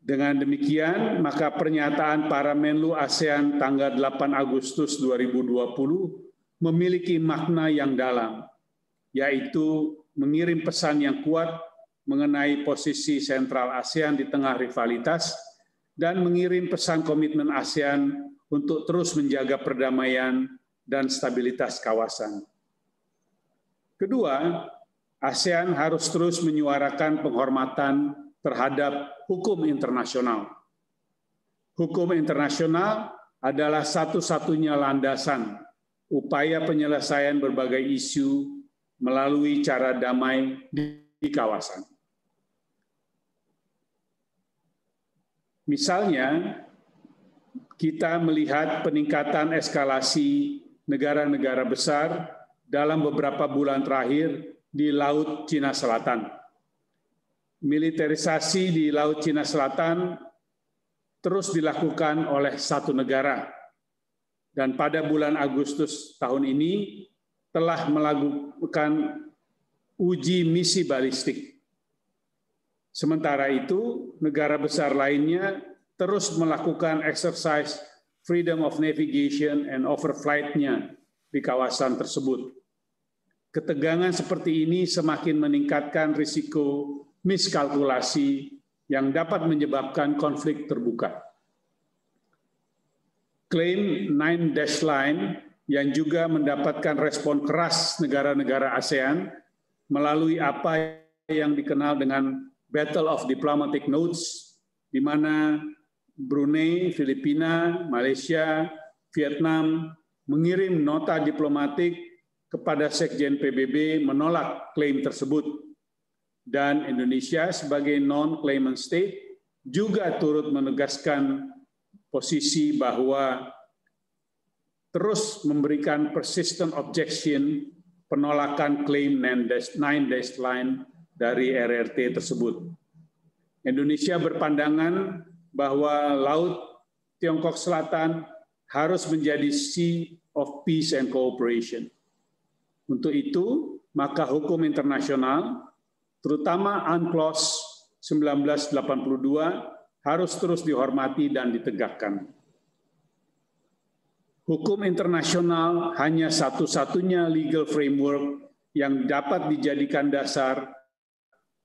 Dengan demikian, maka pernyataan para Menlu ASEAN tanggal 8 Agustus 2020 memiliki makna yang dalam, yaitu mengirim pesan yang kuat mengenai posisi sentral ASEAN di tengah rivalitas dan mengirim pesan komitmen ASEAN untuk terus menjaga perdamaian dan stabilitas kawasan. Kedua, ASEAN harus terus menyuarakan penghormatan terhadap hukum internasional. Hukum internasional adalah satu-satunya landasan upaya penyelesaian berbagai isu melalui cara damai di kawasan. Misalnya, kita melihat peningkatan eskalasi negara-negara besar dalam beberapa bulan terakhir di Laut Cina Selatan. Militerisasi di Laut Cina Selatan terus dilakukan oleh satu negara, dan pada bulan Agustus tahun ini telah melakukan uji misi balistik. Sementara itu, negara besar lainnya terus melakukan exercise freedom of navigation and overflight-nya di kawasan tersebut. Ketegangan seperti ini semakin meningkatkan risiko miskalkulasi yang dapat menyebabkan konflik terbuka klaim Nine Dash Line yang juga mendapatkan respon keras negara-negara ASEAN melalui apa yang dikenal dengan Battle of Diplomatic Notes, di mana Brunei, Filipina, Malaysia, Vietnam mengirim nota diplomatik kepada Sekjen PBB menolak klaim tersebut. Dan Indonesia sebagai non-claimant state juga turut menegaskan posisi bahwa terus memberikan persistent objection penolakan klaim nine dash line dari RRT tersebut. Indonesia berpandangan bahwa Laut Tiongkok Selatan harus menjadi sea of peace and cooperation. Untuk itu, maka hukum internasional, terutama UNCLOS 1982, harus terus dihormati dan ditegakkan. Hukum internasional hanya satu-satunya legal framework yang dapat dijadikan dasar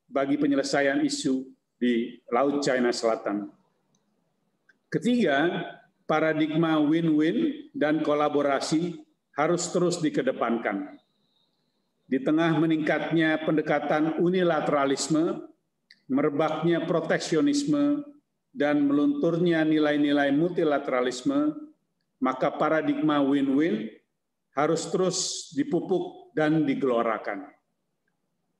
bagi penyelesaian isu di Laut China Selatan. Ketiga, paradigma win-win dan kolaborasi harus terus dikedepankan. Di tengah meningkatnya pendekatan unilateralisme, merebaknya proteksionisme, dan melunturnya nilai-nilai multilateralisme, maka paradigma win-win harus terus dipupuk dan digelorakan.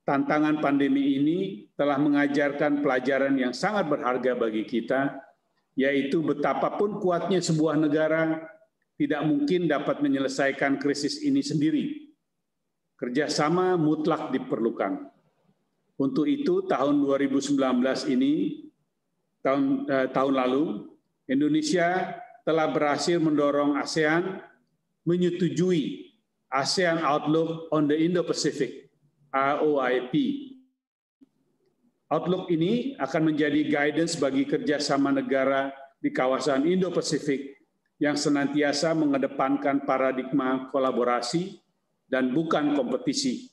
Tantangan pandemi ini telah mengajarkan pelajaran yang sangat berharga bagi kita, yaitu betapapun kuatnya sebuah negara, tidak mungkin dapat menyelesaikan krisis ini sendiri. Kerjasama mutlak diperlukan. Untuk itu, tahun 2019 ini tahun eh, tahun lalu, Indonesia telah berhasil mendorong ASEAN menyetujui ASEAN Outlook on the Indo-Pacific (AOIP). Outlook ini akan menjadi guidance bagi kerjasama negara di kawasan Indo-Pasifik yang senantiasa mengedepankan paradigma kolaborasi dan bukan kompetisi.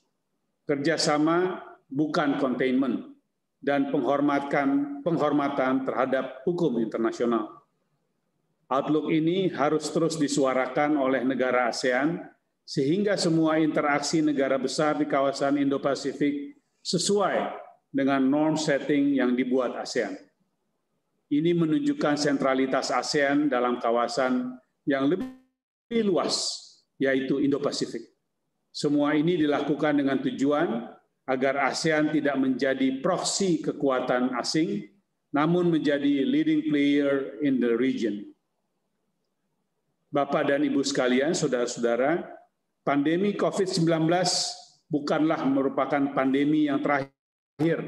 Kerjasama bukan containment dan penghormatan penghormatan terhadap hukum internasional. Outlook ini harus terus disuarakan oleh negara ASEAN sehingga semua interaksi negara besar di kawasan Indo-Pasifik sesuai dengan norm setting yang dibuat ASEAN. Ini menunjukkan sentralitas ASEAN dalam kawasan yang lebih luas, yaitu Indo-Pasifik. Semua ini dilakukan dengan tujuan agar ASEAN tidak menjadi proksi kekuatan asing, namun menjadi leading player in the region. Bapak dan Ibu sekalian, saudara-saudara, pandemi COVID-19 bukanlah merupakan pandemi yang terakhir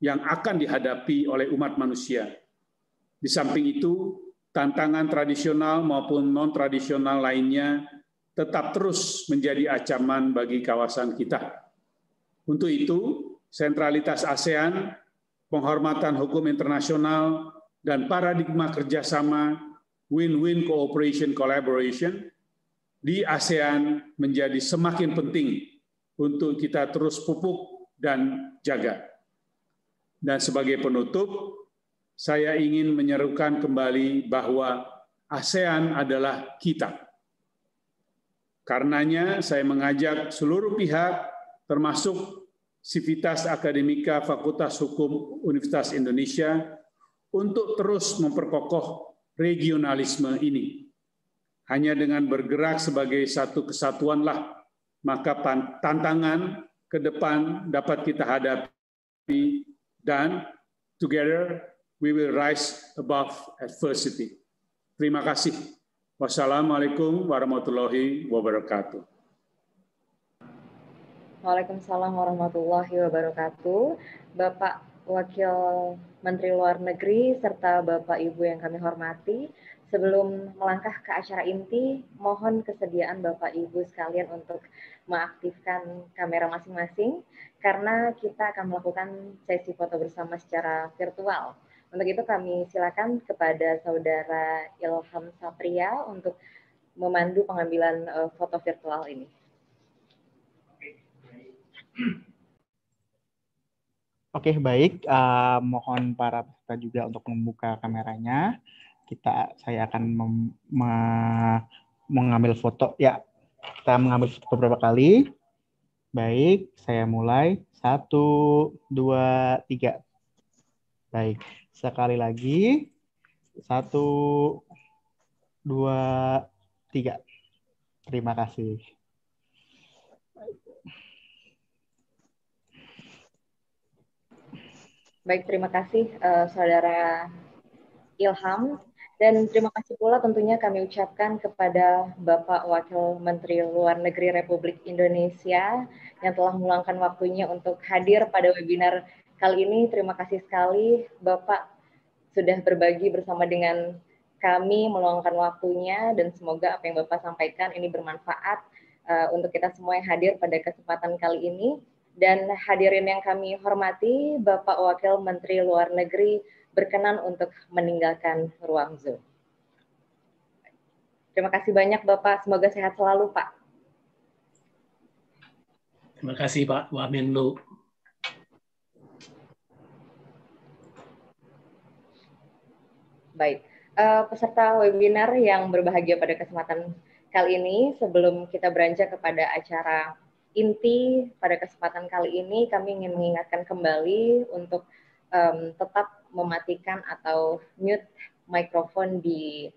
yang akan dihadapi oleh umat manusia. Di samping itu, tantangan tradisional maupun non-tradisional lainnya tetap terus menjadi ancaman bagi kawasan kita untuk itu, sentralitas ASEAN, penghormatan hukum internasional, dan paradigma kerjasama win-win cooperation collaboration di ASEAN menjadi semakin penting untuk kita terus pupuk dan jaga. Dan sebagai penutup, saya ingin menyerukan kembali bahwa ASEAN adalah kita. Karenanya, saya mengajak seluruh pihak termasuk Sivitas Akademika Fakultas Hukum Universitas Indonesia untuk terus memperkokoh regionalisme ini. Hanya dengan bergerak sebagai satu kesatuanlah maka tantangan ke depan dapat kita hadapi dan together we will rise above adversity. Terima kasih. Wassalamualaikum warahmatullahi wabarakatuh. Waalaikumsalam warahmatullahi wabarakatuh. Bapak Wakil Menteri Luar Negeri serta Bapak Ibu yang kami hormati, sebelum melangkah ke acara inti, mohon kesediaan Bapak Ibu sekalian untuk mengaktifkan kamera masing-masing karena kita akan melakukan sesi foto bersama secara virtual. Untuk itu kami silakan kepada Saudara Ilham Sapria untuk memandu pengambilan eh, foto virtual ini. Oke, okay, baik. Uh, mohon para peserta juga untuk membuka kameranya. Kita saya akan mem, me, mengambil foto. Ya, kita mengambil foto beberapa kali. Baik, saya mulai. Satu, dua, tiga. Baik, sekali lagi. Satu, dua, tiga. Terima kasih. Baik, terima kasih uh, Saudara Ilham. Dan terima kasih pula tentunya kami ucapkan kepada Bapak Wakil Menteri Luar Negeri Republik Indonesia yang telah meluangkan waktunya untuk hadir pada webinar kali ini. Terima kasih sekali Bapak sudah berbagi bersama dengan kami meluangkan waktunya dan semoga apa yang Bapak sampaikan ini bermanfaat uh, untuk kita semua yang hadir pada kesempatan kali ini dan hadirin yang kami hormati, Bapak Wakil Menteri Luar Negeri berkenan untuk meninggalkan ruang Zoom. Terima kasih banyak Bapak, semoga sehat selalu Pak. Terima kasih Pak Wamenlu. Baik, uh, peserta webinar yang berbahagia pada kesempatan kali ini, sebelum kita beranjak kepada acara inti pada kesempatan kali ini kami ingin mengingatkan kembali untuk um, tetap mematikan atau mute mikrofon di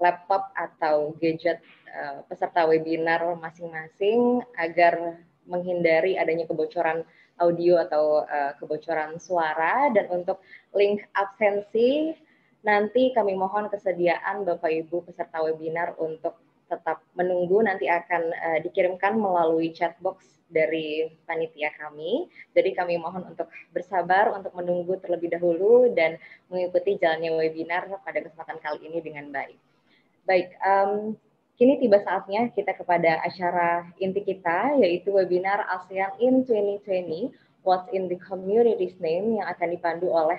laptop atau gadget uh, peserta webinar masing-masing agar menghindari adanya kebocoran audio atau uh, kebocoran suara dan untuk link absensi nanti kami mohon kesediaan Bapak Ibu peserta webinar untuk tetap menunggu nanti akan uh, dikirimkan melalui chatbox dari panitia kami. Jadi kami mohon untuk bersabar untuk menunggu terlebih dahulu dan mengikuti jalannya webinar pada kesempatan kali ini dengan baik. Baik, um, kini tiba saatnya kita kepada acara inti kita yaitu webinar ASEAN in 2020 What's in the Community's Name yang akan dipandu oleh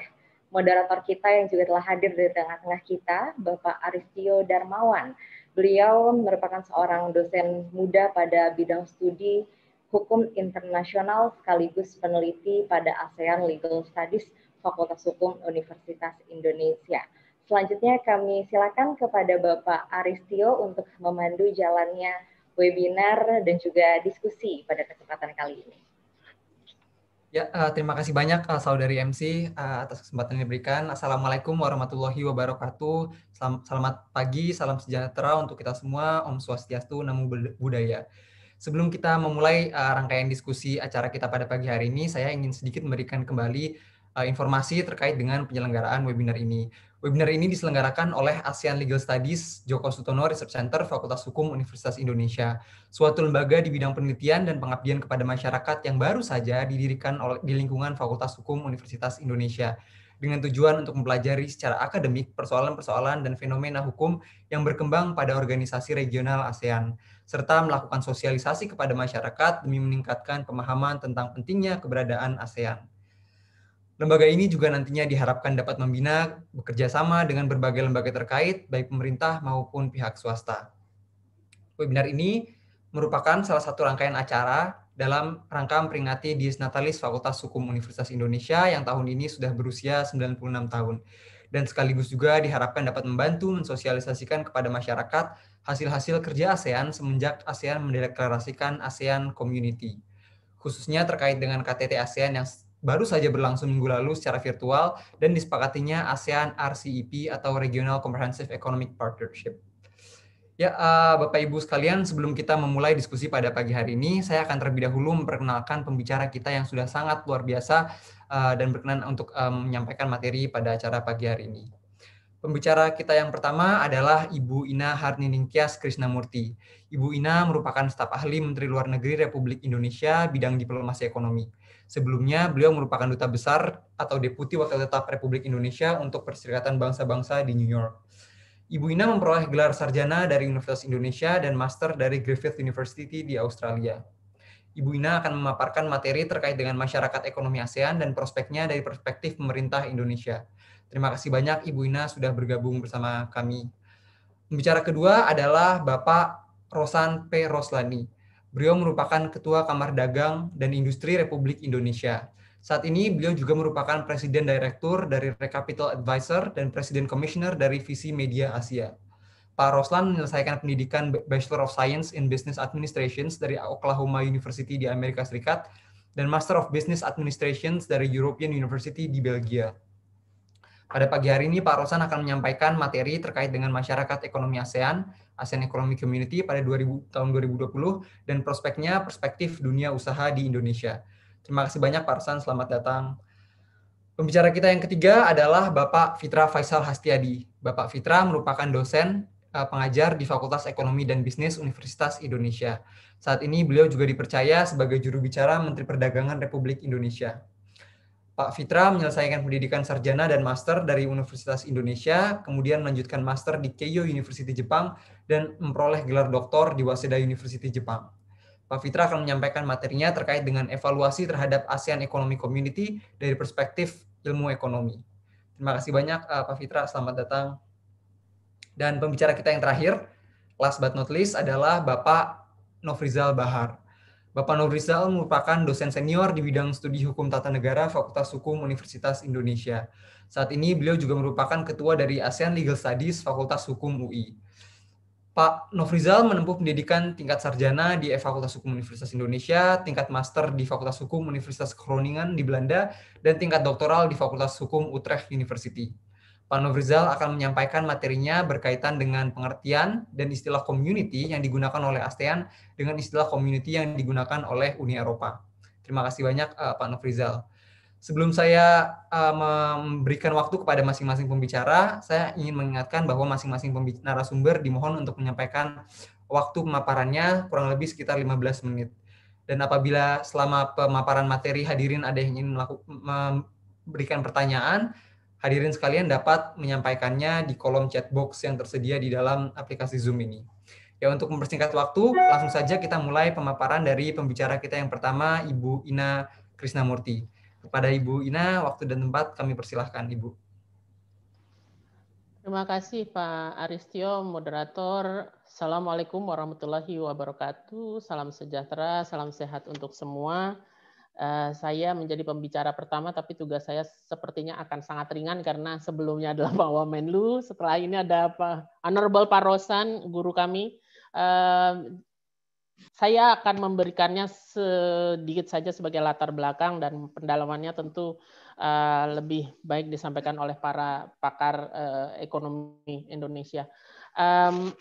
moderator kita yang juga telah hadir di tengah-tengah kita, Bapak Aristio Darmawan Beliau merupakan seorang dosen muda pada bidang studi hukum internasional sekaligus peneliti pada ASEAN Legal Studies Fakultas Hukum Universitas Indonesia. Selanjutnya kami silakan kepada Bapak Aristio untuk memandu jalannya webinar dan juga diskusi pada kesempatan kali ini. Ya, uh, terima kasih banyak uh, saudari MC uh, eh, atas kesempatan yang diberikan. Assalamualaikum warahmatullahi wabarakatuh. Salam, selamat pagi, salam sejahtera untuk kita semua. Om Swastiastu, Namo Buddhaya. Sebelum kita memulai uh, rangkaian diskusi acara kita pada pagi hari ini, saya ingin sedikit memberikan kembali uh, informasi terkait dengan penyelenggaraan webinar ini. Webinar ini diselenggarakan oleh ASEAN Legal Studies Joko Sutono Research Center Fakultas Hukum Universitas Indonesia, suatu lembaga di bidang penelitian dan pengabdian kepada masyarakat yang baru saja didirikan oleh, di lingkungan Fakultas Hukum Universitas Indonesia dengan tujuan untuk mempelajari secara akademik persoalan-persoalan dan fenomena hukum yang berkembang pada organisasi regional ASEAN, serta melakukan sosialisasi kepada masyarakat demi meningkatkan pemahaman tentang pentingnya keberadaan ASEAN. Lembaga ini juga nantinya diharapkan dapat membina bekerja sama dengan berbagai lembaga terkait, baik pemerintah maupun pihak swasta. Webinar ini merupakan salah satu rangkaian acara dalam rangka memperingati Dies Natalis Fakultas Hukum Universitas Indonesia yang tahun ini sudah berusia 96 tahun. Dan sekaligus juga diharapkan dapat membantu mensosialisasikan kepada masyarakat hasil-hasil kerja ASEAN semenjak ASEAN mendeklarasikan ASEAN Community. Khususnya terkait dengan KTT ASEAN yang baru saja berlangsung minggu lalu secara virtual dan disepakatinya ASEAN RCEP atau Regional Comprehensive Economic Partnership. Ya, eh, Bapak Ibu sekalian, sebelum kita memulai diskusi pada pagi hari ini, saya akan terlebih dahulu memperkenalkan pembicara kita yang sudah sangat luar biasa eh, dan berkenan untuk eh, menyampaikan materi pada acara pagi hari ini. Pembicara kita yang pertama adalah Ibu Ina Harniningkias Krisnamurti. Ibu Ina merupakan staf ahli Menteri Luar Negeri Republik Indonesia bidang diplomasi ekonomi. Sebelumnya, beliau merupakan duta besar atau deputi wakil tetap Republik Indonesia untuk Perserikatan Bangsa-Bangsa di New York. Ibu Ina memperoleh gelar sarjana dari Universitas Indonesia dan master dari Griffith University di Australia. Ibu Ina akan memaparkan materi terkait dengan masyarakat ekonomi ASEAN dan prospeknya dari perspektif pemerintah Indonesia. Terima kasih banyak Ibu Ina sudah bergabung bersama kami. Pembicara kedua adalah Bapak Rosan P. Roslani. Beliau merupakan Ketua Kamar Dagang dan Industri Republik Indonesia. Saat ini beliau juga merupakan Presiden Direktur dari Recapital Advisor dan Presiden Commissioner dari Visi Media Asia. Pak Roslan menyelesaikan pendidikan Bachelor of Science in Business Administration dari Oklahoma University di Amerika Serikat dan Master of Business Administration dari European University di Belgia. Pada pagi hari ini, Pak Roslan akan menyampaikan materi terkait dengan masyarakat ekonomi ASEAN ASEAN Economic Community pada 2000, tahun 2020 dan prospeknya perspektif dunia usaha di Indonesia. Terima kasih banyak Pak Arsan, selamat datang. Pembicara kita yang ketiga adalah Bapak Fitra Faisal Hastiadi. Bapak Fitra merupakan dosen eh, pengajar di Fakultas Ekonomi dan Bisnis Universitas Indonesia. Saat ini beliau juga dipercaya sebagai juru bicara Menteri Perdagangan Republik Indonesia. Pak Fitra menyelesaikan pendidikan sarjana dan master dari Universitas Indonesia, kemudian melanjutkan master di Keio University Jepang dan memperoleh gelar doktor di Waseda University Jepang. Pak Fitra akan menyampaikan materinya terkait dengan evaluasi terhadap ASEAN Economic Community dari perspektif ilmu ekonomi. Terima kasih banyak uh, Pak Fitra, selamat datang. Dan pembicara kita yang terakhir, last but not least adalah Bapak Nofrizal Bahar. Bapak Nofrizal merupakan dosen senior di bidang studi hukum tata negara Fakultas Hukum Universitas Indonesia. Saat ini beliau juga merupakan ketua dari ASEAN Legal Studies Fakultas Hukum UI. Pak Nofrizal menempuh pendidikan tingkat sarjana di e Fakultas Hukum Universitas Indonesia, tingkat master di Fakultas Hukum Universitas Groningen di Belanda, dan tingkat doktoral di Fakultas Hukum Utrecht University. Pak Nofrizal akan menyampaikan materinya berkaitan dengan pengertian dan istilah community yang digunakan oleh ASEAN dengan istilah community yang digunakan oleh Uni Eropa. Terima kasih banyak eh, Pak Nofrizal. Sebelum saya uh, memberikan waktu kepada masing-masing pembicara, saya ingin mengingatkan bahwa masing-masing narasumber dimohon untuk menyampaikan waktu pemaparannya kurang lebih sekitar 15 menit. Dan apabila selama pemaparan materi hadirin ada yang ingin memberikan pertanyaan, hadirin sekalian dapat menyampaikannya di kolom chat box yang tersedia di dalam aplikasi Zoom ini. Ya untuk mempersingkat waktu, langsung saja kita mulai pemaparan dari pembicara kita yang pertama, Ibu Ina Krisnamurti. Kepada Ibu Ina, waktu dan tempat kami persilahkan Ibu. Terima kasih Pak Aristio, moderator. Assalamualaikum warahmatullahi wabarakatuh. Salam sejahtera, salam sehat untuk semua. Eh, saya menjadi pembicara pertama, tapi tugas saya sepertinya akan sangat ringan karena sebelumnya adalah Pak Wamenlu, setelah ini ada Pak Honorable Parosan, guru kami. Eh, saya akan memberikannya sedikit saja sebagai latar belakang dan pendalamannya tentu uh, lebih baik disampaikan oleh para pakar uh, ekonomi Indonesia. Um,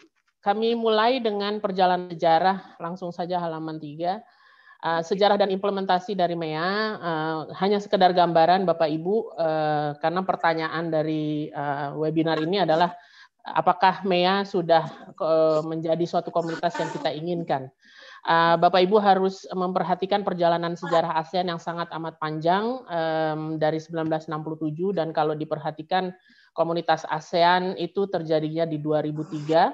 kami mulai dengan perjalanan sejarah, langsung saja halaman 3. Uh, eh, sejarah dan implementasi dari MEA uh, hanya sekedar gambaran Bapak Ibu uh, karena pertanyaan dari uh, webinar ini adalah apakah MEA sudah menjadi suatu komunitas yang kita inginkan. Ah, Bapak Ibu harus memperhatikan perjalanan sejarah ASEAN yang sangat amat panjang dari 1967 dan kalau diperhatikan komunitas ASEAN itu terjadinya di 2003 eh,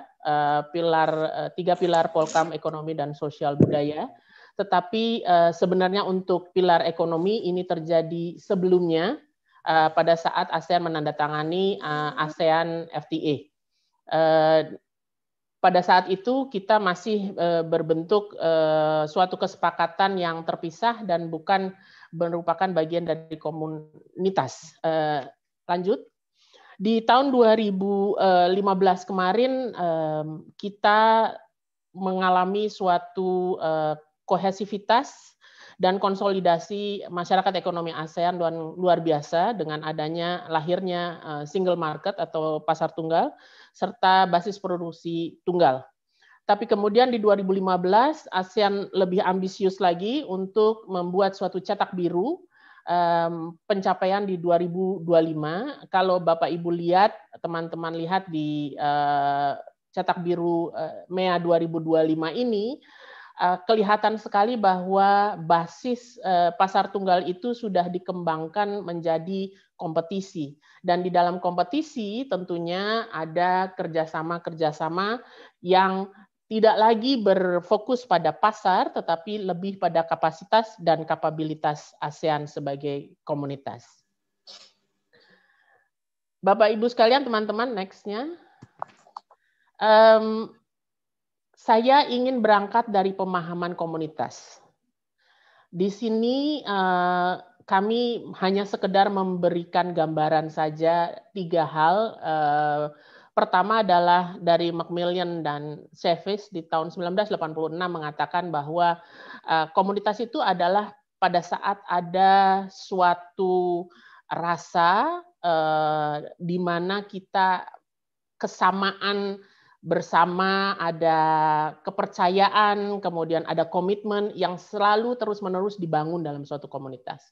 pilar eh, tiga pilar Polkam ekonomi dan sosial budaya. Tetapi eh, sebenarnya untuk pilar ekonomi ini terjadi sebelumnya pada saat ASEAN menandatangani ASEAN FTA Eh, pada saat itu kita masih eh, berbentuk eh, suatu kesepakatan yang terpisah dan bukan merupakan bagian dari komunitas. Lanjut. Di tahun 2015 kemarin kita mengalami suatu kohesivitas dan konsolidasi masyarakat ekonomi ASEAN luar, luar biasa dengan adanya lahirnya single market atau pasar tunggal serta basis produksi tunggal. Tapi kemudian di 2015 ASEAN lebih ambisius lagi untuk membuat suatu cetak biru um, pencapaian di 2025. Kalau Bapak Ibu lihat, teman-teman lihat di uh, cetak biru uh, MEA 2025 ini eh, kelihatan sekali bahwa basis eh, pasar tunggal itu sudah dikembangkan menjadi kompetisi. Dan di dalam kompetisi tentunya ada kerjasama-kerjasama yang tidak lagi berfokus pada pasar, tetapi lebih pada kapasitas dan kapabilitas ASEAN sebagai komunitas. Bapak Ibu sekalian, teman-teman, next-nya. Um, saya ingin berangkat dari pemahaman komunitas. Di sini uh, kami hanya sekedar memberikan gambaran saja tiga hal. Eh, pertama adalah dari Macmillan dan Sevis di tahun 1986 mengatakan bahwa eh, komunitas itu adalah pada saat ada suatu rasa eh, di mana kita kesamaan bersama, ada kepercayaan, kemudian ada komitmen yang selalu terus-menerus dibangun dalam suatu komunitas.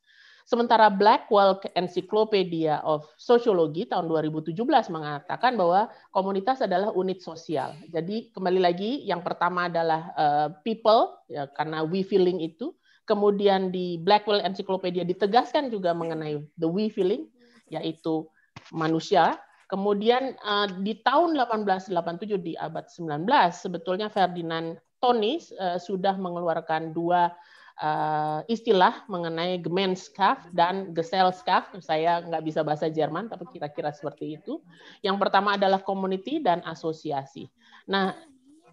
Sementara Blackwell Encyclopedia of Sociology tahun 2017 mengatakan bahwa komunitas adalah unit sosial. Jadi kembali lagi yang pertama adalah uh, people ya karena we feeling itu, kemudian di Blackwell Encyclopedia ditegaskan juga mengenai the we feeling yaitu manusia. Kemudian uh, di tahun 1887 di abad 19 sebetulnya Ferdinand Tonis uh, sudah mengeluarkan dua uh, istilah mengenai Gemeinschaft dan Gesellschaft. Saya nggak bisa bahasa Jerman, tapi kira-kira seperti itu. Yang pertama adalah community dan asosiasi. Nah,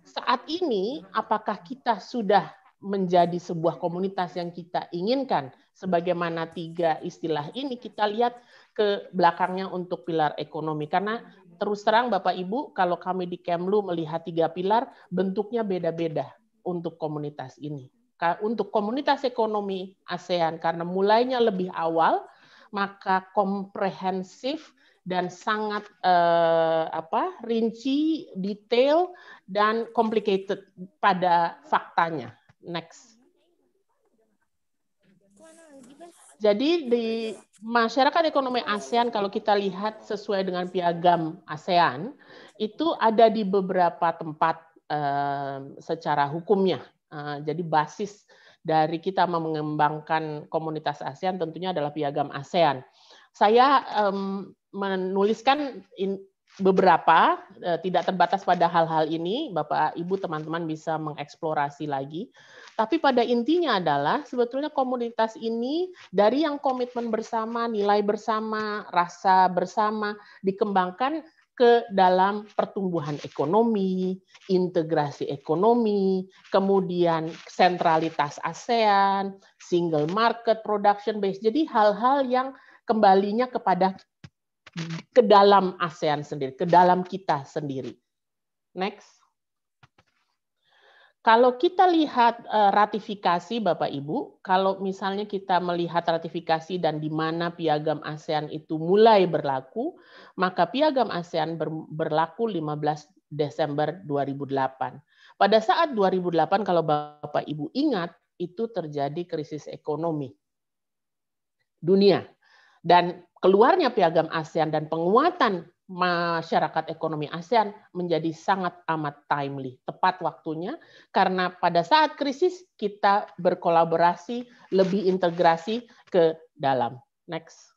saat ini apakah kita sudah menjadi sebuah komunitas yang kita inginkan? Sebagaimana tiga istilah ini kita lihat ke belakangnya untuk pilar ekonomi. Karena terus terang Bapak Ibu, kalau kami di Kemlu melihat tiga pilar, bentuknya beda-beda untuk komunitas ini untuk komunitas ekonomi ASEAN karena mulainya lebih awal maka komprehensif dan sangat eh, apa rinci, detail dan complicated pada faktanya. Next. Jadi di masyarakat ekonomi ASEAN kalau kita lihat sesuai dengan piagam ASEAN itu ada di beberapa tempat eh, secara hukumnya Eh, jadi basis dari kita mengembangkan komunitas ASEAN tentunya adalah piagam ASEAN. Saya menuliskan beberapa eh, tidak terbatas pada hal-hal ini Bapak Ibu teman-teman bisa mengeksplorasi lagi tapi pada intinya adalah sebetulnya komunitas ini dari yang komitmen bersama nilai bersama rasa bersama dikembangkan ke dalam pertumbuhan ekonomi, integrasi ekonomi, kemudian sentralitas ASEAN, single market production base. Jadi hal-hal yang kembalinya kepada ke dalam ASEAN sendiri, ke dalam kita sendiri. Next. Kalau kita lihat eh, ratifikasi Bapak Ibu, kalau misalnya kita melihat ratifikasi dan di mana piagam ASEAN itu mulai berlaku, maka piagam ASEAN berlaku 15 Desember 2008. Pada saat 2008 kalau Bapak Ibu ingat, itu terjadi krisis ekonomi dunia. Dan keluarnya piagam ASEAN dan penguatan masyarakat ekonomi ASEAN menjadi sangat amat timely, tepat waktunya, karena pada saat krisis kita berkolaborasi, lebih integrasi ke dalam. Next.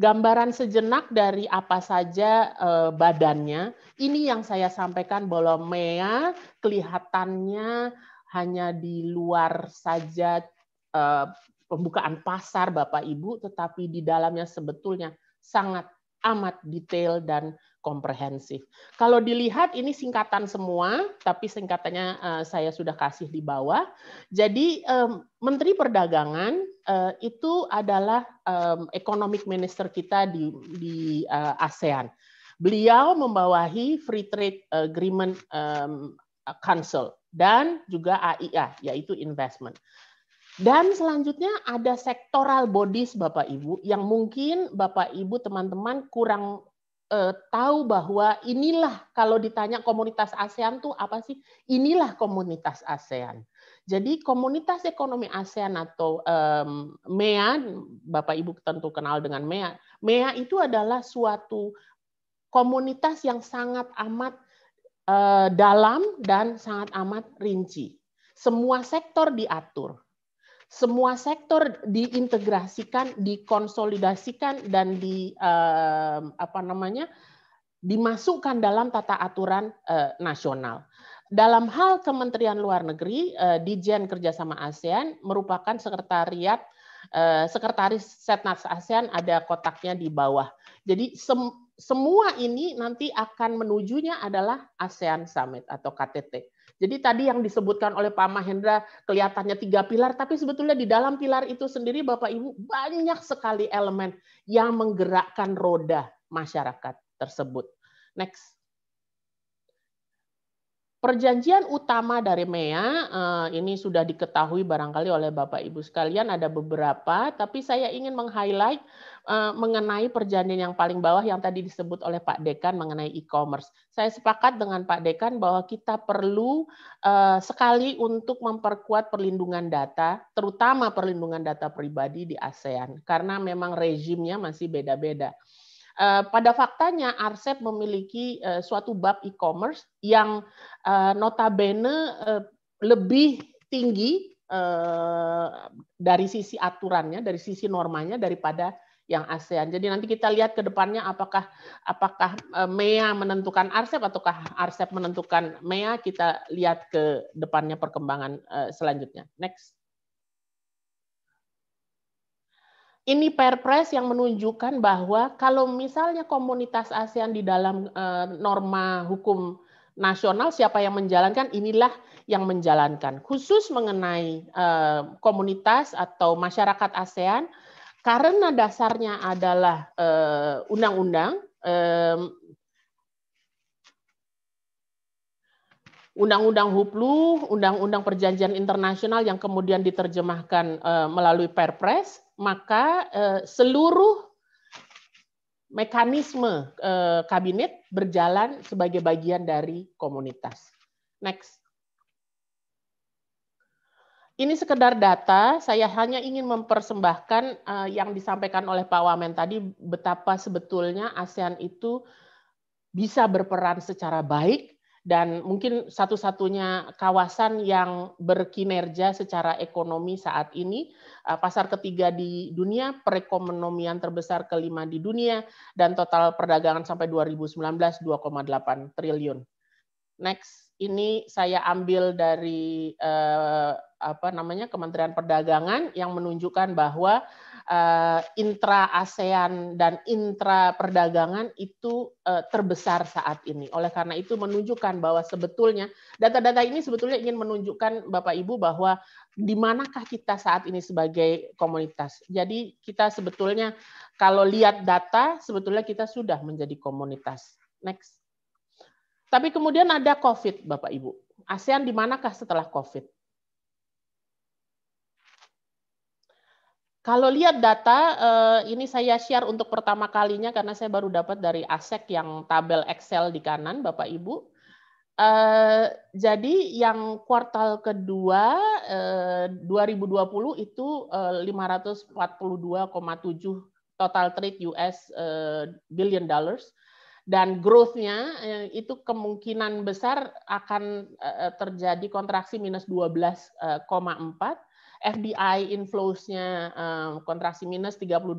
Gambaran sejenak dari apa saja eh, badannya, ini yang saya sampaikan bahwa MEA kelihatannya hanya di luar saja eh, pembukaan pasar Bapak Ibu, tetapi di dalamnya sebetulnya sangat amat detail dan komprehensif. Kalau dilihat ini singkatan semua, tapi singkatannya eh, saya sudah kasih di bawah. Jadi Menteri Perdagangan eh, itu adalah economic minister kita di, di eh, ASEAN. Beliau membawahi Free Trade Agreement Council dan juga AIA, yaitu investment. Dan selanjutnya ada sektoral bodies Bapak Ibu yang mungkin Bapak Ibu teman-teman kurang eh, tahu bahwa inilah kalau ditanya komunitas ASEAN tuh apa sih? Inilah komunitas ASEAN. Jadi komunitas ekonomi ASEAN atau um, MEA, Bapak Ibu tentu kenal dengan MEA. MEA itu adalah suatu komunitas yang sangat amat uh, dalam dan sangat amat rinci. Semua sektor diatur semua sektor diintegrasikan, dikonsolidasikan dan di eh, apa namanya dimasukkan dalam tata aturan eh, nasional. Dalam hal Kementerian Luar Negeri, eh, Dijen Kerjasama ASEAN merupakan sekretariat eh, sekretaris Setnas ASEAN ada kotaknya di bawah. Jadi sem semua ini nanti akan menujunya adalah ASEAN Summit atau KTT. Jadi tadi yang disebutkan oleh Pak Mahendra kelihatannya tiga pilar, tapi sebetulnya di dalam pilar itu sendiri Bapak Ibu banyak sekali elemen yang menggerakkan roda masyarakat tersebut. Next. Perjanjian utama dari MEA eh, ini sudah diketahui barangkali oleh Bapak Ibu sekalian ada beberapa, tapi saya ingin meng-highlight eh, mengenai perjanjian yang paling bawah yang tadi disebut oleh Pak Dekan mengenai e-commerce. Saya sepakat dengan Pak Dekan bahwa kita perlu eh, sekali untuk memperkuat perlindungan data, terutama perlindungan data pribadi di ASEAN, karena memang rezimnya masih beda-beda. Eh, pada faktanya Arsep memiliki eh, suatu bab e-commerce yang eh, notabene lebih tinggi dari sisi aturannya, dari sisi normanya daripada yang ASEAN. Jadi nanti kita lihat ke depannya apakah apakah MEA menentukan Arcep ataukah Arcep menentukan MEA, kita lihat ke depannya perkembangan selanjutnya. Next. ini Perpres yang menunjukkan bahwa kalau misalnya komunitas ASEAN di dalam eh, norma hukum nasional siapa yang menjalankan inilah yang menjalankan. Khusus mengenai eh, komunitas atau masyarakat ASEAN karena dasarnya adalah eh, undang-undang eh, Undang-undang Huplu, Undang-undang Perjanjian Internasional yang kemudian diterjemahkan uh, melalui Perpres, maka uh, seluruh mekanisme uh, kabinet berjalan sebagai bagian dari komunitas. Next. Ini sekedar data, saya hanya ingin mempersembahkan uh, yang disampaikan oleh Pak Wamen tadi, betapa sebetulnya ASEAN itu bisa berperan secara baik dan mungkin satu-satunya kawasan yang berkinerja secara ekonomi saat ini, eh, pasar ketiga di dunia, perekonomian terbesar kelima di dunia, dan total perdagangan sampai 2019 2,8 triliun. Next, ini saya ambil dari eh, apa namanya Kementerian Perdagangan yang menunjukkan bahwa uh, eh, intra ASEAN dan intra perdagangan itu uh, terbesar saat ini. Oleh karena itu menunjukkan bahwa sebetulnya data-data ini sebetulnya ingin menunjukkan Bapak Ibu bahwa di manakah kita saat ini sebagai komunitas. Jadi kita sebetulnya kalau lihat data sebetulnya kita sudah menjadi komunitas. Next. Tapi kemudian ada COVID, Bapak Ibu. ASEAN di manakah setelah COVID? Kalau lihat data, eh, ini saya share untuk pertama kalinya karena saya baru dapat dari ASEC yang tabel Excel di kanan, Bapak Ibu. Eh, jadi yang kuartal kedua 2020 eh, itu 542,7 total trade US billion dollars dan growth-nya itu kemungkinan besar akan terjadi kontraksi minus 12,4 FDI inflows-nya eh, kontraksi minus 32,9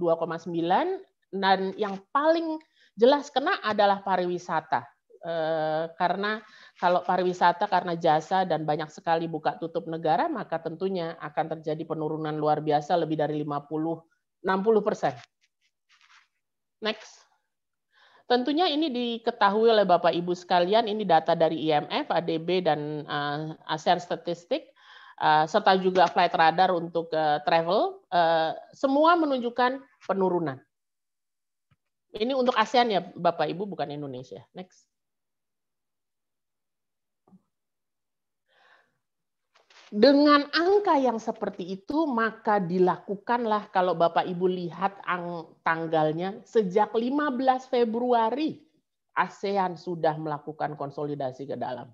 dan yang paling jelas kena adalah pariwisata. Eh, karena kalau pariwisata karena jasa dan banyak sekali buka tutup negara maka tentunya akan terjadi penurunan luar biasa lebih dari 50 60 persen. Next. Tentunya ini diketahui oleh Bapak Ibu sekalian, ini data dari IMF, ADB, dan eh, ASEAN Statistik Eh, serta juga flight radar untuk uh, travel, uh, semua menunjukkan penurunan. Ini untuk ASEAN ya, Bapak Ibu, bukan Indonesia. Next. Dengan angka yang seperti itu, maka dilakukanlah kalau Bapak Ibu lihat tanggalnya, sejak 15 Februari ASEAN sudah melakukan konsolidasi ke dalam.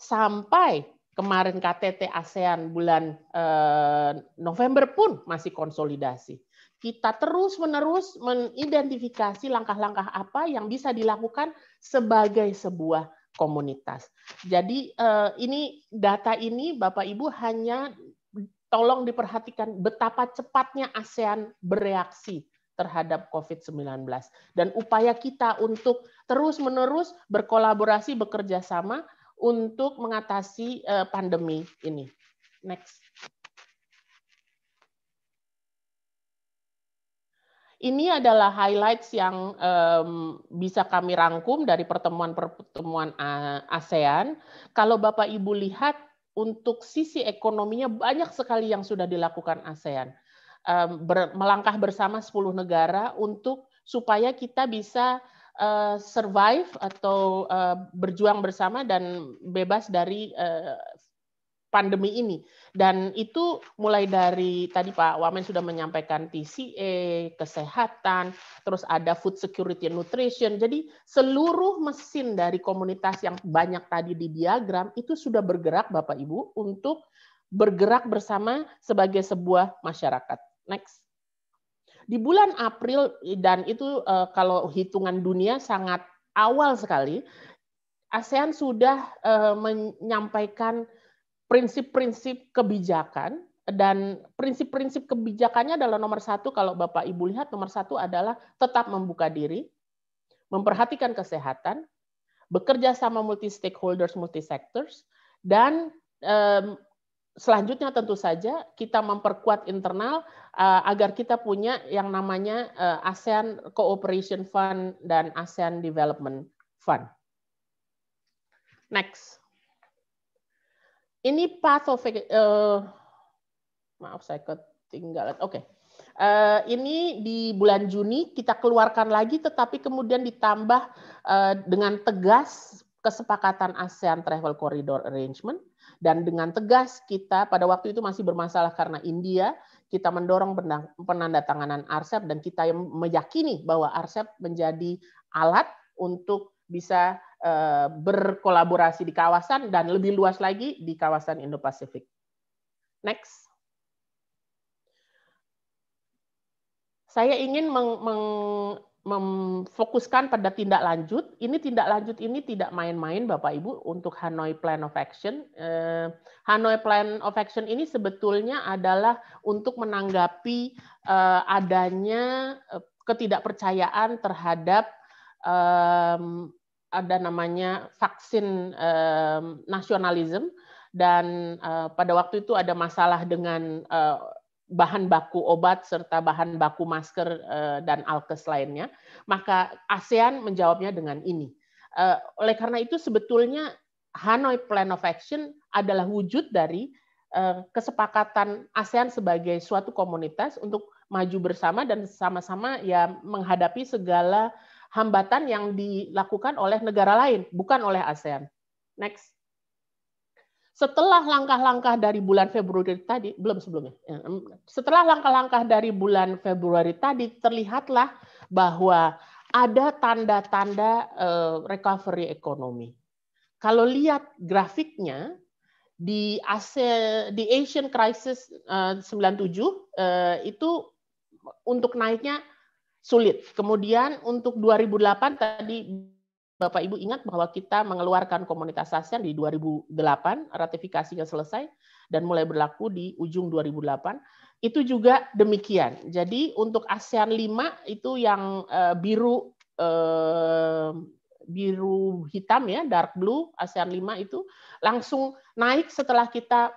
Sampai kemarin KTT ASEAN bulan eh, November pun masih konsolidasi. Kita terus-menerus mengidentifikasi langkah-langkah apa yang bisa dilakukan sebagai sebuah komunitas. Jadi eh, ini data ini Bapak Ibu hanya tolong diperhatikan betapa cepatnya ASEAN bereaksi terhadap COVID-19 dan upaya kita untuk terus-menerus berkolaborasi bekerja sama untuk mengatasi eh, pandemi ini. Next. Ini adalah highlights yang um, bisa kami rangkum dari pertemuan-pertemuan eh, ASEAN. Kalau Bapak Ibu lihat untuk sisi ekonominya banyak sekali yang sudah dilakukan ASEAN. Um, ber, melangkah bersama 10 negara untuk supaya kita bisa uh, survive atau uh, berjuang bersama dan bebas dari uh, pandemi ini. Dan itu mulai dari tadi Pak Wamen sudah menyampaikan TCA, kesehatan, terus ada food security and nutrition. Jadi seluruh mesin dari komunitas yang banyak tadi di diagram itu sudah bergerak Bapak Ibu untuk bergerak bersama sebagai sebuah masyarakat. Next. Di bulan April dan itu uh, kalau hitungan dunia sangat awal sekali, ASEAN sudah uh, menyampaikan prinsip-prinsip kebijakan dan prinsip-prinsip kebijakannya adalah nomor satu kalau Bapak Ibu lihat nomor satu adalah tetap membuka diri, memperhatikan kesehatan, bekerja sama multi stakeholders, multi sectors, dan um, selanjutnya tentu saja kita memperkuat internal uh, agar kita punya yang namanya uh, ASEAN Cooperation Fund dan ASEAN Development Fund. Next. Ini path of uh, maaf saya ketinggalan. Oke. Okay. Uh, ini di bulan Juni kita keluarkan lagi tetapi kemudian ditambah uh, dengan tegas kesepakatan ASEAN Travel Corridor Arrangement dan dengan tegas kita pada waktu itu masih bermasalah karena India, kita mendorong penandatanganan RCEP dan kita meyakini bahwa RCEP menjadi alat untuk bisa eh, berkolaborasi di kawasan dan lebih luas lagi di kawasan Indo-Pasifik. Next. Saya ingin meng, meng, memfokuskan pada tindak lanjut. Ini tindak lanjut ini tidak main-main Bapak Ibu untuk Hanoi Plan of Action. Eh, Hanoi Plan of Action ini sebetulnya adalah untuk menanggapi eh, adanya eh, ketidakpercayaan terhadap eh, ada namanya vaksin eh, nasionalisme dan eh, pada waktu itu ada masalah dengan eh, bahan baku obat serta bahan baku masker eh, dan alkes lainnya, maka ASEAN menjawabnya dengan ini. Eh, oleh karena itu sebetulnya Hanoi Plan of Action adalah wujud dari eh, kesepakatan ASEAN sebagai suatu komunitas untuk maju bersama dan sama-sama ya menghadapi segala hambatan yang dilakukan oleh negara lain, bukan oleh ASEAN. Next setelah langkah-langkah dari bulan Februari tadi, belum sebelumnya, ya, setelah langkah-langkah dari bulan Februari tadi, terlihatlah bahwa ada tanda-tanda eh, recovery ekonomi. Kalau lihat grafiknya, di di Asian Crisis 97 eh, eh, itu untuk naiknya sulit. Kemudian untuk 2008 tadi Bapak Ibu ingat bahwa kita mengeluarkan komunitas ASEAN di 2008, ratifikasinya selesai dan mulai berlaku di ujung 2008. Itu juga demikian. Jadi untuk ASEAN 5 itu yang eh, biru eh, biru hitam ya, dark blue ASEAN 5 itu langsung naik setelah kita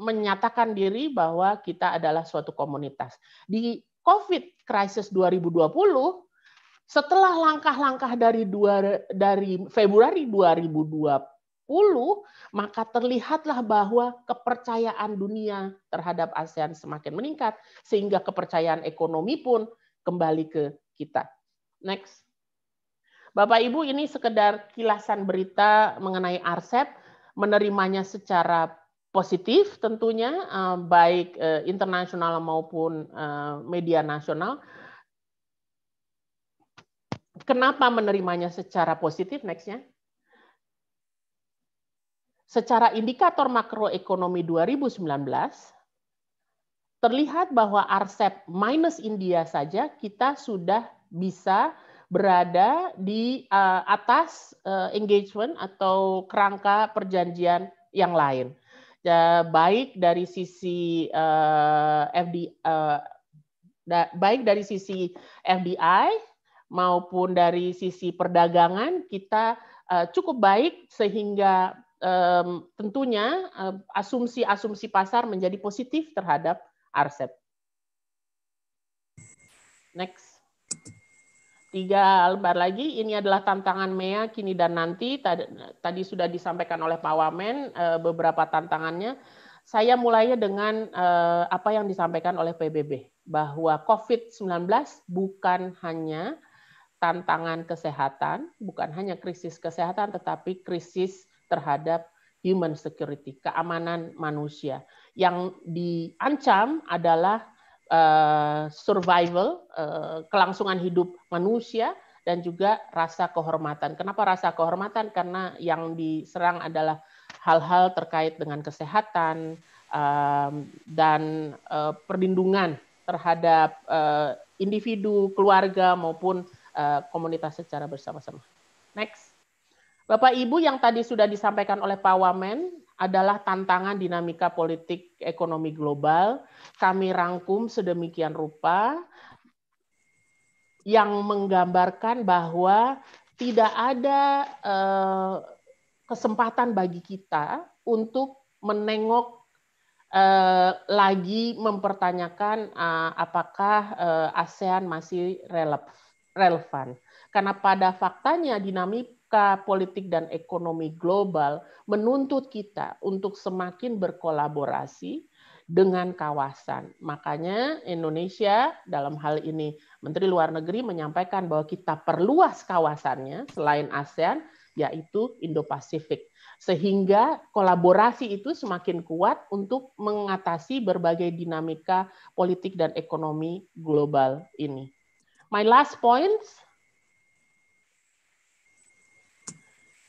menyatakan diri bahwa kita adalah suatu komunitas. Di COVID crisis 2020 setelah langkah-langkah dari dua, dari Februari 2020 maka terlihatlah bahwa kepercayaan dunia terhadap ASEAN semakin meningkat sehingga kepercayaan ekonomi pun kembali ke kita. Next. Bapak Ibu ini sekedar kilasan berita mengenai Arcep, menerimanya secara positif tentunya eh, baik eh, internasional maupun eh, media nasional Kenapa menerimanya secara positif nextnya? Secara indikator makroekonomi 2019, terlihat bahwa RCEP minus India saja kita sudah bisa berada di eh, atas eh, engagement atau kerangka perjanjian yang lain. Ya, baik dari sisi uh, baik dari sisi FDI maupun dari sisi perdagangan kita uh, cukup baik sehingga um, tentunya eh, asumsi-asumsi pasar menjadi positif terhadap RCEP. Next. Tiga lembar lagi, ini adalah tantangan MEA kini dan nanti. Tadi, tadi sudah disampaikan oleh Pak Wamen uh, beberapa tantangannya. Saya mulainya dengan uh, apa yang disampaikan oleh PBB, bahwa COVID-19 bukan hanya tantangan kesehatan, bukan hanya krisis kesehatan, tetapi krisis terhadap human security, keamanan manusia. Yang diancam adalah uh, survival, uh, kelangsungan hidup manusia, dan juga rasa kehormatan. Kenapa rasa kehormatan? Karena yang diserang adalah hal-hal terkait dengan kesehatan uh, dan uh, perlindungan terhadap uh, individu, keluarga maupun Eh, komunitas secara bersama-sama. Next. Bapak Ibu yang tadi sudah disampaikan oleh Pak Wamen adalah tantangan dinamika politik ekonomi global. Kami rangkum sedemikian rupa yang menggambarkan bahwa tidak ada eh, kesempatan bagi kita untuk menengok eh, lagi mempertanyakan eh, apakah ASEAN masih relevan relevan. Karena pada faktanya dinamika politik dan ekonomi global menuntut kita untuk semakin berkolaborasi dengan kawasan. Makanya Indonesia dalam hal ini Menteri Luar Negeri menyampaikan bahwa kita perluas kawasannya selain ASEAN yaitu Indo-Pasifik. Sehingga kolaborasi itu semakin kuat untuk mengatasi berbagai dinamika politik dan ekonomi global ini. My last points.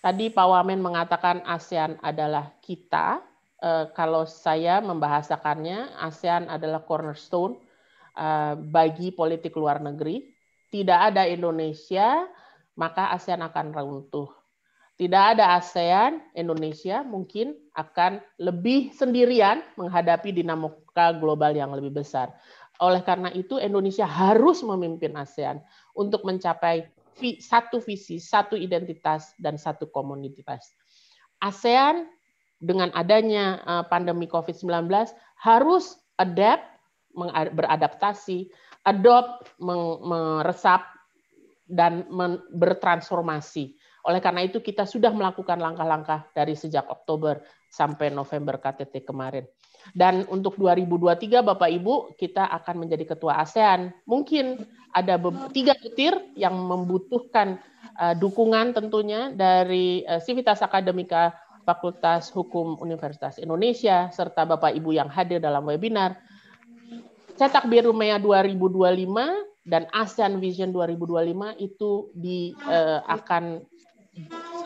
Tadi Pak Wamen mengatakan ASEAN adalah kita. E, kalau saya membahasakannya, ASEAN adalah cornerstone e, bagi politik luar negeri. Tidak ada Indonesia, maka ASEAN akan runtuh. Tidak ada ASEAN, Indonesia mungkin akan lebih sendirian menghadapi dinamika global yang lebih besar. Oleh karena itu Indonesia harus memimpin ASEAN untuk mencapai satu visi, satu identitas, dan satu komunitas. ASEAN dengan adanya eh, pandemi COVID-19 harus adapt, beradaptasi, adopt, meresap, dan bertransformasi oleh karena itu kita sudah melakukan langkah-langkah dari sejak Oktober sampai November KTT kemarin. Dan untuk 2023 Bapak Ibu kita akan menjadi ketua ASEAN. Mungkin ada tiga petir yang membutuhkan uh, dukungan tentunya dari uh, eh, Civitas Akademika Fakultas Hukum Universitas Indonesia serta Bapak Ibu yang hadir dalam webinar Cetak Biru Mea 2025 dan ASEAN Vision 2025 itu di uh, akan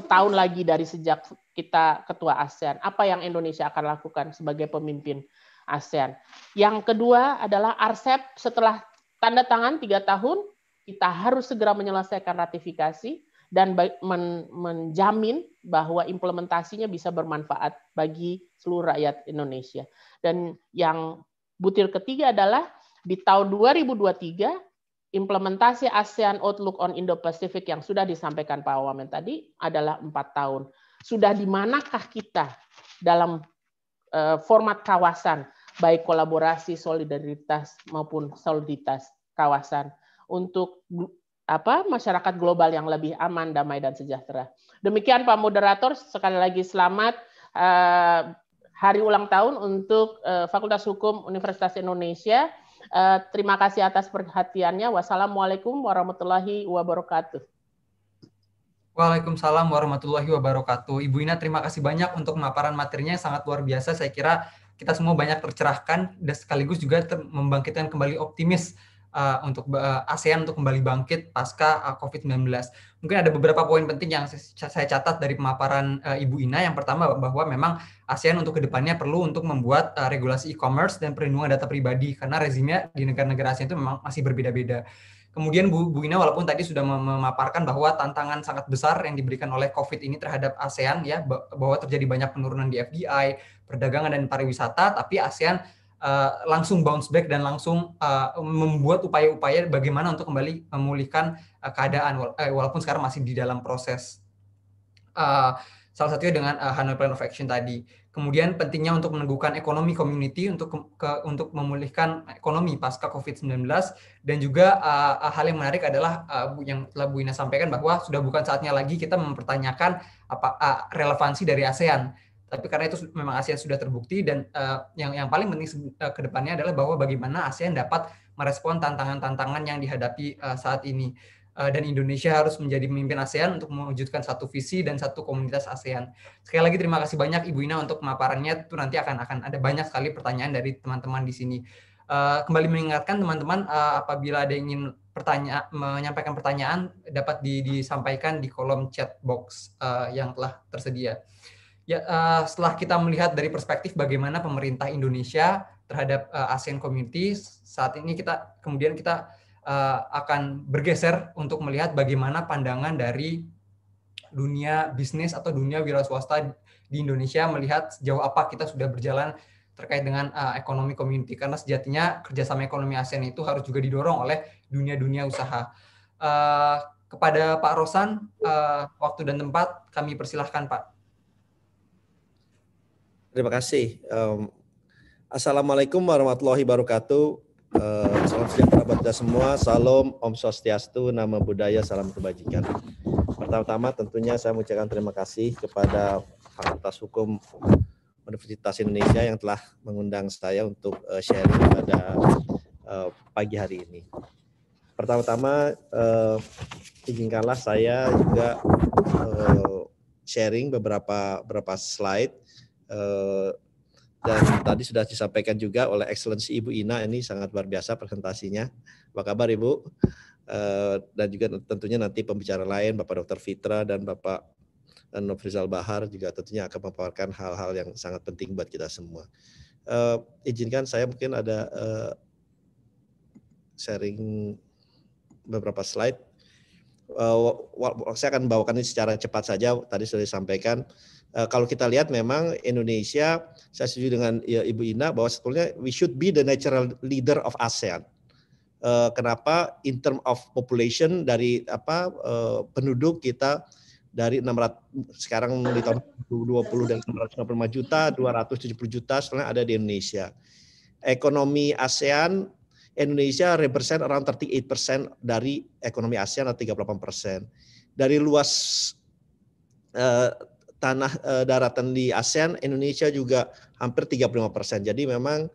tahun lagi dari sejak kita ketua ASEAN, apa yang Indonesia akan lakukan sebagai pemimpin ASEAN. Yang kedua adalah RCEP setelah tanda tangan tiga tahun, kita harus segera menyelesaikan ratifikasi dan men menjamin bahwa implementasinya bisa bermanfaat bagi seluruh rakyat Indonesia. Dan yang butir ketiga adalah di tahun 2023 implementasi ASEAN Outlook on Indo-Pacific yang sudah disampaikan Pak Wamen tadi adalah empat tahun. Sudah di manakah kita dalam eh, format kawasan, baik kolaborasi, solidaritas maupun soliditas kawasan untuk apa masyarakat global yang lebih aman, damai dan sejahtera. Demikian Pak Moderator, sekali lagi selamat eh, hari ulang tahun untuk eh, Fakultas Hukum Universitas Indonesia. Uh, terima kasih atas perhatiannya. Wassalamualaikum warahmatullahi wabarakatuh. Waalaikumsalam warahmatullahi wabarakatuh. Ibu Ina, terima kasih banyak untuk pemaparan materinya yang sangat luar biasa. Saya kira kita semua banyak tercerahkan dan sekaligus juga membangkitkan kembali optimis uh, untuk uh, ASEAN untuk kembali bangkit pasca uh, eh, COVID-19. Mungkin ada beberapa poin penting yang saya catat dari pemaparan uh, Ibu Ina. Yang pertama bahwa memang ASEAN untuk kedepannya perlu untuk membuat uh, regulasi e-commerce dan perlindungan data pribadi karena rezimnya di negara-negara ASEAN itu memang masih berbeda-beda. Kemudian Bu, Bu Ina walaupun tadi sudah memaparkan bahwa tantangan sangat besar yang diberikan oleh COVID ini terhadap ASEAN ya bahwa terjadi banyak penurunan di FDI, perdagangan dan pariwisata, tapi ASEAN Eh, langsung bounce back dan langsung uh, membuat upaya-upaya bagaimana untuk kembali memulihkan uh, keadaan wala eh, walaupun sekarang masih di dalam proses. Uh, salah satunya dengan uh, Hanoi Plan of Action tadi. Kemudian pentingnya untuk meneguhkan ekonomi community untuk ke, ke, untuk memulihkan ekonomi pasca COVID-19 dan juga uh, hal yang menarik adalah uh, yang telah Bu Ina sampaikan bahwa sudah bukan saatnya lagi kita mempertanyakan apa uh, relevansi dari ASEAN tapi karena itu memang ASEAN sudah terbukti dan uh, yang yang paling penting uh, ke depannya adalah bahwa bagaimana ASEAN dapat merespon tantangan-tantangan yang dihadapi uh, saat ini dan Indonesia harus menjadi pemimpin ASEAN untuk mewujudkan satu visi dan satu komunitas ASEAN. Sekali lagi terima kasih banyak Ibu Ina untuk pemaparannya. Itu nanti akan akan ada banyak sekali pertanyaan dari teman-teman di sini. kembali mengingatkan teman-teman apabila ada yang ingin pertanya menyampaikan pertanyaan dapat di, disampaikan di kolom chat box yang telah tersedia ya, uh, setelah kita melihat dari perspektif bagaimana pemerintah Indonesia terhadap uh, ASEAN Community saat ini kita kemudian kita uh, akan bergeser untuk melihat bagaimana pandangan dari dunia bisnis atau dunia wira swasta di Indonesia melihat sejauh apa kita sudah berjalan terkait dengan uh, ekonomi community karena sejatinya kerjasama ekonomi ASEAN itu harus juga didorong oleh dunia-dunia usaha. Uh, kepada Pak Rosan, uh, waktu dan tempat kami persilahkan Pak. Terima kasih. Um, Assalamualaikum warahmatullahi wabarakatuh. Uh, salam sejahtera buat kita semua. Salam Om Swastiastu, nama budaya, salam kebajikan. Pertama-tama tentunya saya mengucapkan terima kasih kepada Fakultas Hukum Universitas Indonesia yang telah mengundang saya untuk uh, sharing pada uh, pagi hari ini. Pertama-tama uh, izinkanlah saya juga uh, sharing beberapa beberapa slide Eh, dan tadi sudah disampaikan juga oleh Excellency Ibu Ina ini sangat luar biasa presentasinya. Apa kabar Ibu? Eh, dan juga tentunya nanti pembicara lain Bapak Dr. Fitra dan Bapak eh, Nofrizal Bahar juga tentunya akan memaparkan hal-hal yang sangat penting buat kita semua. Uh, izinkan saya mungkin ada uh, sharing beberapa slide. Uh, saya akan bawakan ini secara cepat saja. Tadi sudah disampaikan Eh, kalau kita lihat memang Indonesia, saya setuju dengan ya, Ibu Ina bahwa sebetulnya we should be the natural leader of ASEAN. Uh, kenapa in term of population dari apa uh, penduduk kita dari 600 sekarang di tahun 2020 dan lima juta, 270 juta sebenarnya ada di Indonesia. Ekonomi ASEAN Indonesia represent around 38% dari ekonomi ASEAN atau 38%. Dari luas uh, tanah e, daratan di ASEAN Indonesia juga hampir 35 persen. Jadi memang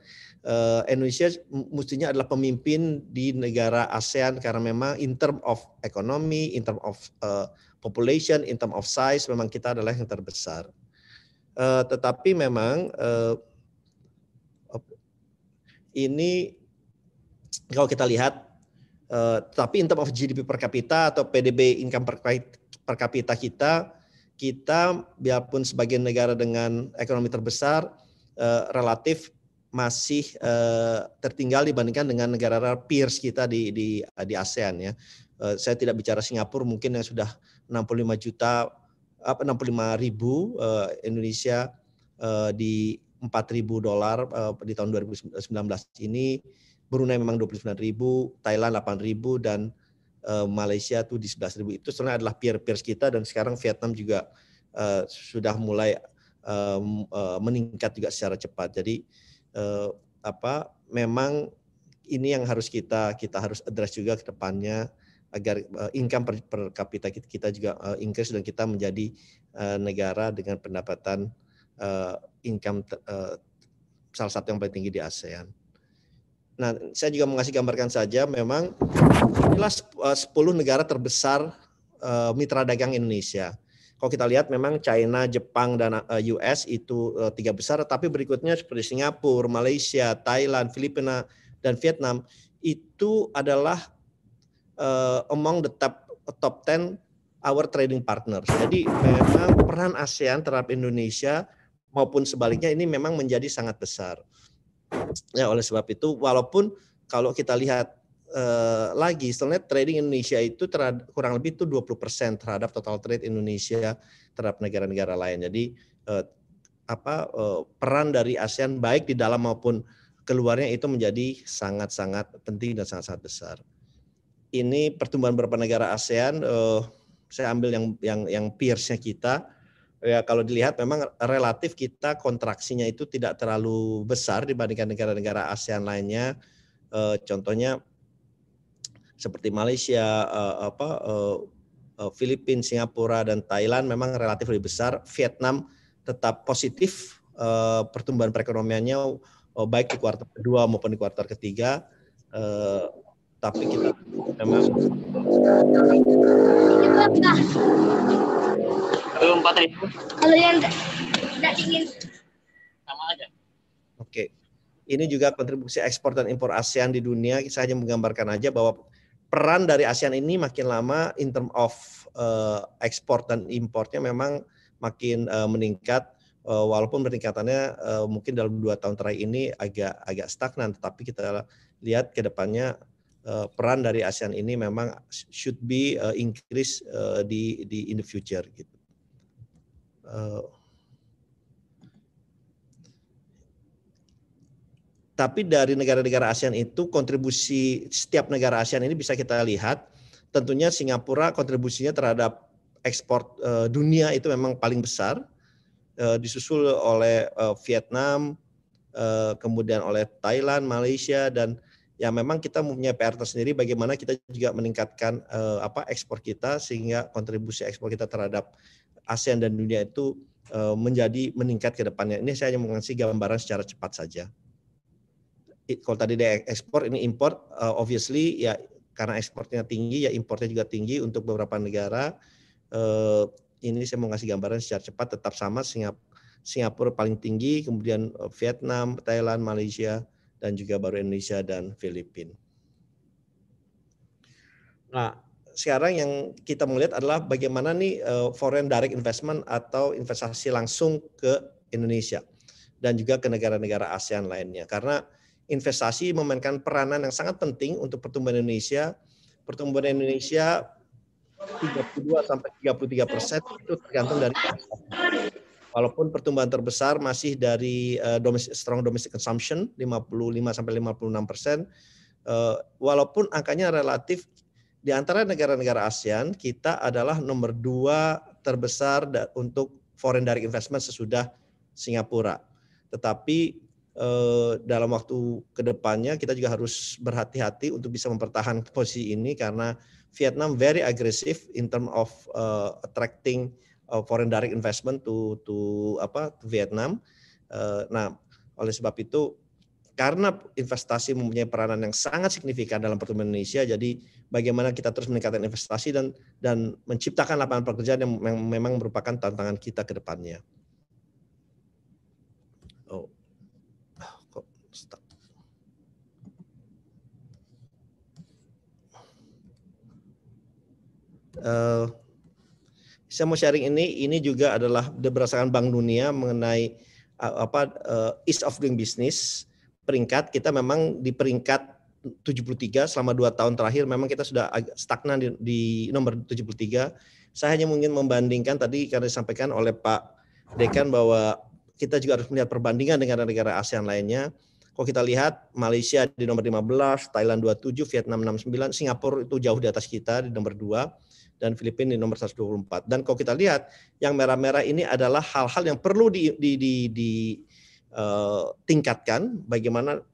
e, Indonesia mestinya adalah pemimpin di negara ASEAN karena memang in term of ekonomi, in term of e, population, in term of size memang kita adalah yang terbesar. E, tetapi memang e, ini kalau kita lihat tapi in term of GDP per kapita atau PDB income per, per kapita kita kita biarpun sebagai negara dengan ekonomi terbesar eh, relatif masih eh, tertinggal dibandingkan dengan negara negara peers kita di di di ASEAN ya. Eh, saya tidak bicara Singapura mungkin yang sudah 65 juta apa 65 ribu eh, Indonesia eh, di 4 ribu dolar eh, di tahun 2019 ini Brunei memang 29 ribu, Thailand 8 ribu dan Eh, Malaysia tuh di ribu itu sebenarnya adalah peer-peers kita dan sekarang Vietnam juga uh, sudah mulai uh, uh, meningkat juga secara cepat. Jadi uh, apa memang ini yang harus kita kita harus address juga ke depannya agar uh, income per, per kapita kita, kita juga uh, increase dan kita menjadi uh, negara dengan pendapatan uh, income uh, salah satu yang paling tinggi di ASEAN. Nah, saya juga mengasih gambarkan saja memang inilah 10 eh, negara terbesar eh, mitra dagang Indonesia. Kalau kita lihat memang China, Jepang dan eh, US itu tiga besar, tapi berikutnya seperti Singapura, Malaysia, Thailand, Filipina dan Vietnam itu adalah among the top top 10 our trading partners. Jadi memang peran ASEAN terhadap Indonesia maupun sebaliknya ini memang menjadi sangat besar ya oleh sebab itu walaupun kalau kita lihat eh, lagi sebenarnya trading Indonesia itu terhad, kurang lebih itu 20% terhadap total trade Indonesia terhadap negara-negara lain. Jadi eh, apa eh, peran dari ASEAN baik di dalam maupun keluarnya itu menjadi sangat-sangat penting dan sangat-sangat besar. Ini pertumbuhan beberapa negara ASEAN eh, saya ambil yang yang yang peersnya kita ya kalau dilihat memang relatif kita kontraksinya itu tidak terlalu besar dibandingkan negara-negara ASEAN lainnya. Eh, contohnya seperti Malaysia, eh, apa eh, Filipina, Singapura dan Thailand memang relatif lebih besar. Vietnam tetap positif pertumbuhan perekonomiannya baik di kuartal kedua maupun di kuartal ketiga. tapi kita memang kalau empat ribu. Kalau yang tidak ingin. Sama aja. Oke. Okay. Ini juga kontribusi ekspor dan impor ASEAN di dunia. Saya hanya menggambarkan aja bahwa peran dari ASEAN ini makin lama in term of uh, ekspor dan impornya memang makin uh, meningkat uh, walaupun peningkatannya uh, mungkin dalam dua tahun terakhir ini agak agak stagnan tetapi kita lihat ke depannya uh, peran dari ASEAN ini memang should be uh, increase uh, di di in the future gitu. Eh, tapi dari negara-negara ASEAN itu kontribusi setiap negara ASEAN ini bisa kita lihat tentunya Singapura kontribusinya terhadap ekspor uh, dunia itu memang paling besar uh, disusul oleh uh, Vietnam kemudian oleh Thailand, Malaysia dan ya memang kita mempunyai PR tersendiri bagaimana kita juga meningkatkan apa ekspor kita sehingga kontribusi ekspor kita terhadap ASEAN dan dunia itu eh, menjadi meningkat ke depannya. Ini saya hanya mengasih gambaran secara cepat saja. Kalau tadi dari ekspor, ini import, eh, obviously ya karena ekspornya tinggi, ya importnya juga tinggi untuk beberapa negara. Eh, ini saya mau kasih gambaran secara cepat, tetap sama Singap Singapura paling tinggi, kemudian Vietnam, Thailand, Malaysia, dan juga baru Indonesia dan Filipina. Nah, sekarang yang kita melihat adalah bagaimana nih eh, foreign direct investment atau investasi langsung ke Indonesia dan juga ke negara-negara ASEAN lainnya. Karena investasi memainkan peranan yang sangat penting untuk pertumbuhan Indonesia. Pertumbuhan Indonesia 32 sampai 33 persen itu tergantung dari walaupun pertumbuhan terbesar masih dari eh, strong domestic consumption 55 sampai 56 persen, eh, walaupun angkanya relatif di antara negara-negara ASEAN kita adalah nomor dua terbesar untuk foreign direct investment sesudah Singapura. Tetapi eh, dalam waktu kedepannya kita juga harus berhati-hati untuk bisa mempertahankan posisi ini karena Vietnam very aggressive in term of uh, attracting uh, foreign direct investment to to apa to Vietnam. Uh, nah, oleh sebab itu karena investasi mempunyai peranan yang sangat signifikan dalam pertumbuhan Indonesia, jadi bagaimana kita terus meningkatkan investasi dan dan menciptakan lapangan pekerjaan yang memang merupakan tantangan kita ke depannya. Oh, ah, kok stuck. Uh, saya mau sharing ini, ini juga adalah berdasarkan Bank Dunia mengenai uh, apa uh, ease of doing business peringkat kita memang di peringkat 73 selama dua tahun terakhir memang kita sudah stagnan di, di nomor 73. Saya hanya mungkin membandingkan tadi karena disampaikan oleh Pak Dekan bahwa kita juga harus melihat perbandingan dengan negara ASEAN lainnya. Kalau kita lihat Malaysia di nomor 15, Thailand 27, Vietnam 69, Singapura itu jauh di atas kita di nomor 2 dan Filipina di nomor 124. Dan kalau kita lihat yang merah-merah ini adalah hal-hal yang perlu di, di, di, di Eh, tingkatkan bagaimana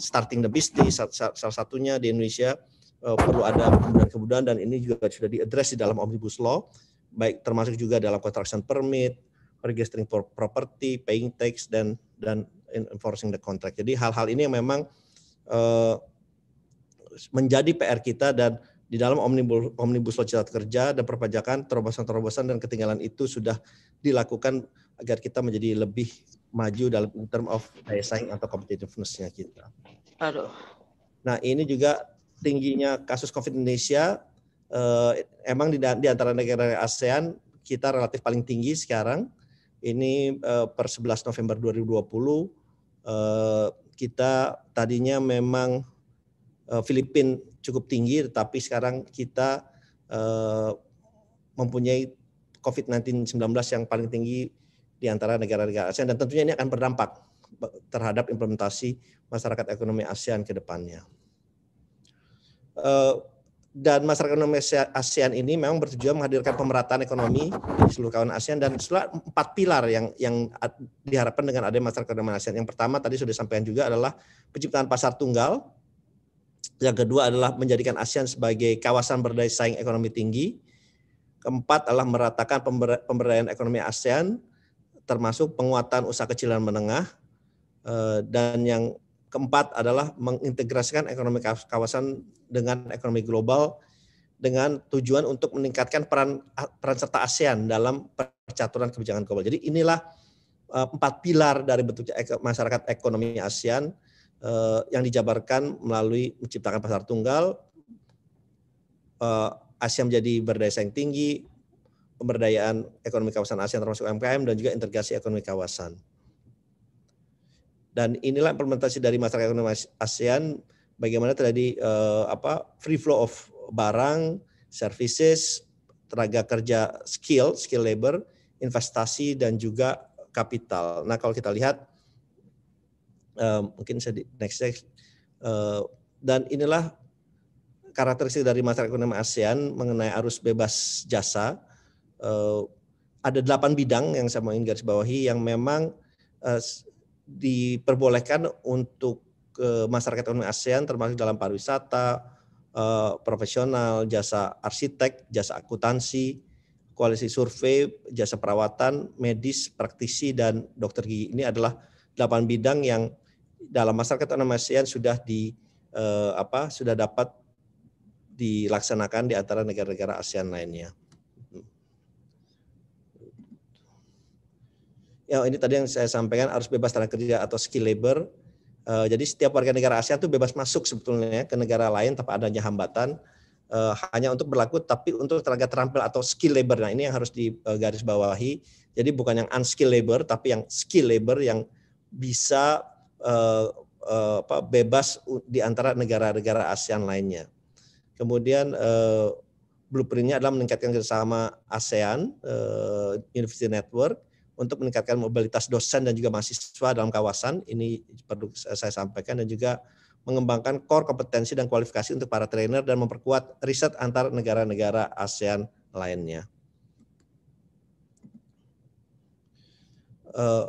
starting the business salah satunya di Indonesia eh, perlu ada kemudahan-kemudahan dan ini juga sudah diadres di dalam omnibus law baik termasuk juga dalam construction permit, registering property, paying tax dan dan enforcing the contract. Jadi hal-hal ini yang memang eh, menjadi PR kita dan di dalam omnibus, omnibus law cipta kerja dan perpajakan terobosan-terobosan dan ketinggalan itu sudah dilakukan agar kita menjadi lebih maju dalam in term of daya saing atau competitiveness-nya kita. Aduh. Nah, ini juga tingginya kasus COVID Indonesia eh, emang di, di antara negara ASEAN kita relatif paling tinggi sekarang. Ini eh, per 11 November 2020 eh, kita tadinya memang eh, Filipina cukup tinggi tetapi sekarang kita eh, mempunyai COVID-19 yang paling tinggi di antara negara-negara ASEAN dan tentunya ini akan berdampak terhadap implementasi masyarakat ekonomi ASEAN ke depannya. Eh, dan masyarakat ekonomi ASEAN ini memang bertujuan menghadirkan pemerataan ekonomi di seluruh kawasan ASEAN dan setelah empat pilar yang yang diharapkan dengan adanya masyarakat ekonomi ASEAN. Yang pertama tadi sudah disampaikan juga adalah penciptaan pasar tunggal. Yang kedua adalah menjadikan ASEAN sebagai kawasan berdaya saing ekonomi tinggi. Keempat adalah meratakan pemberdayaan ekonomi ASEAN termasuk penguatan usaha kecil dan menengah eh, dan yang keempat adalah mengintegrasikan ekonomi kawasan dengan ekonomi global dengan tujuan untuk meningkatkan peran peran serta ASEAN dalam percaturan kebijakan global. Jadi inilah eh, empat pilar dari bentuk masyarakat ekonomi ASEAN eh, yang dijabarkan melalui menciptakan pasar tunggal, ASEAN menjadi berdaya saing tinggi, pemberdayaan ekonomi kawasan ASEAN termasuk UMKM dan juga integrasi ekonomi kawasan. Dan inilah implementasi dari masyarakat ekonomi ASEAN bagaimana terjadi eh, apa free flow of barang, services, tenaga kerja skill, skill labor, investasi dan juga kapital. Nah, kalau kita lihat eh, mungkin saya di next next eh, dan inilah karakteristik dari masyarakat ekonomi ASEAN mengenai arus bebas jasa Eh, ada delapan bidang yang saya mau garis bawahi yang memang eh, diperbolehkan untuk eh, masyarakat ekonomi ASEAN termasuk dalam pariwisata, profesional, jasa arsitek, jasa akuntansi, koalisi survei, jasa perawatan, medis, praktisi dan dokter gigi. Ini adalah delapan bidang yang dalam masyarakat ekonomi ASEAN sudah di apa sudah dapat dilaksanakan di antara negara-negara ASEAN lainnya. ya ini tadi yang saya sampaikan harus bebas tenaga kerja atau skill labor. Eh, jadi setiap warga negara ASEAN itu bebas masuk sebetulnya ke negara lain tanpa adanya hambatan eh, hanya untuk berlaku tapi untuk tenaga terampil atau skill labor. Nah, ini yang harus digarisbawahi. Jadi bukan yang unskill labor tapi yang skill labor yang bisa eh, bebas di antara negara-negara ASEAN lainnya. Kemudian uh, blueprintnya adalah meningkatkan kerjasama ASEAN University Network untuk meningkatkan mobilitas dosen dan juga mahasiswa dalam kawasan. Ini perlu saya sampaikan dan juga mengembangkan core kompetensi dan kualifikasi untuk para trainer dan memperkuat riset antar negara-negara ASEAN lainnya. Uh,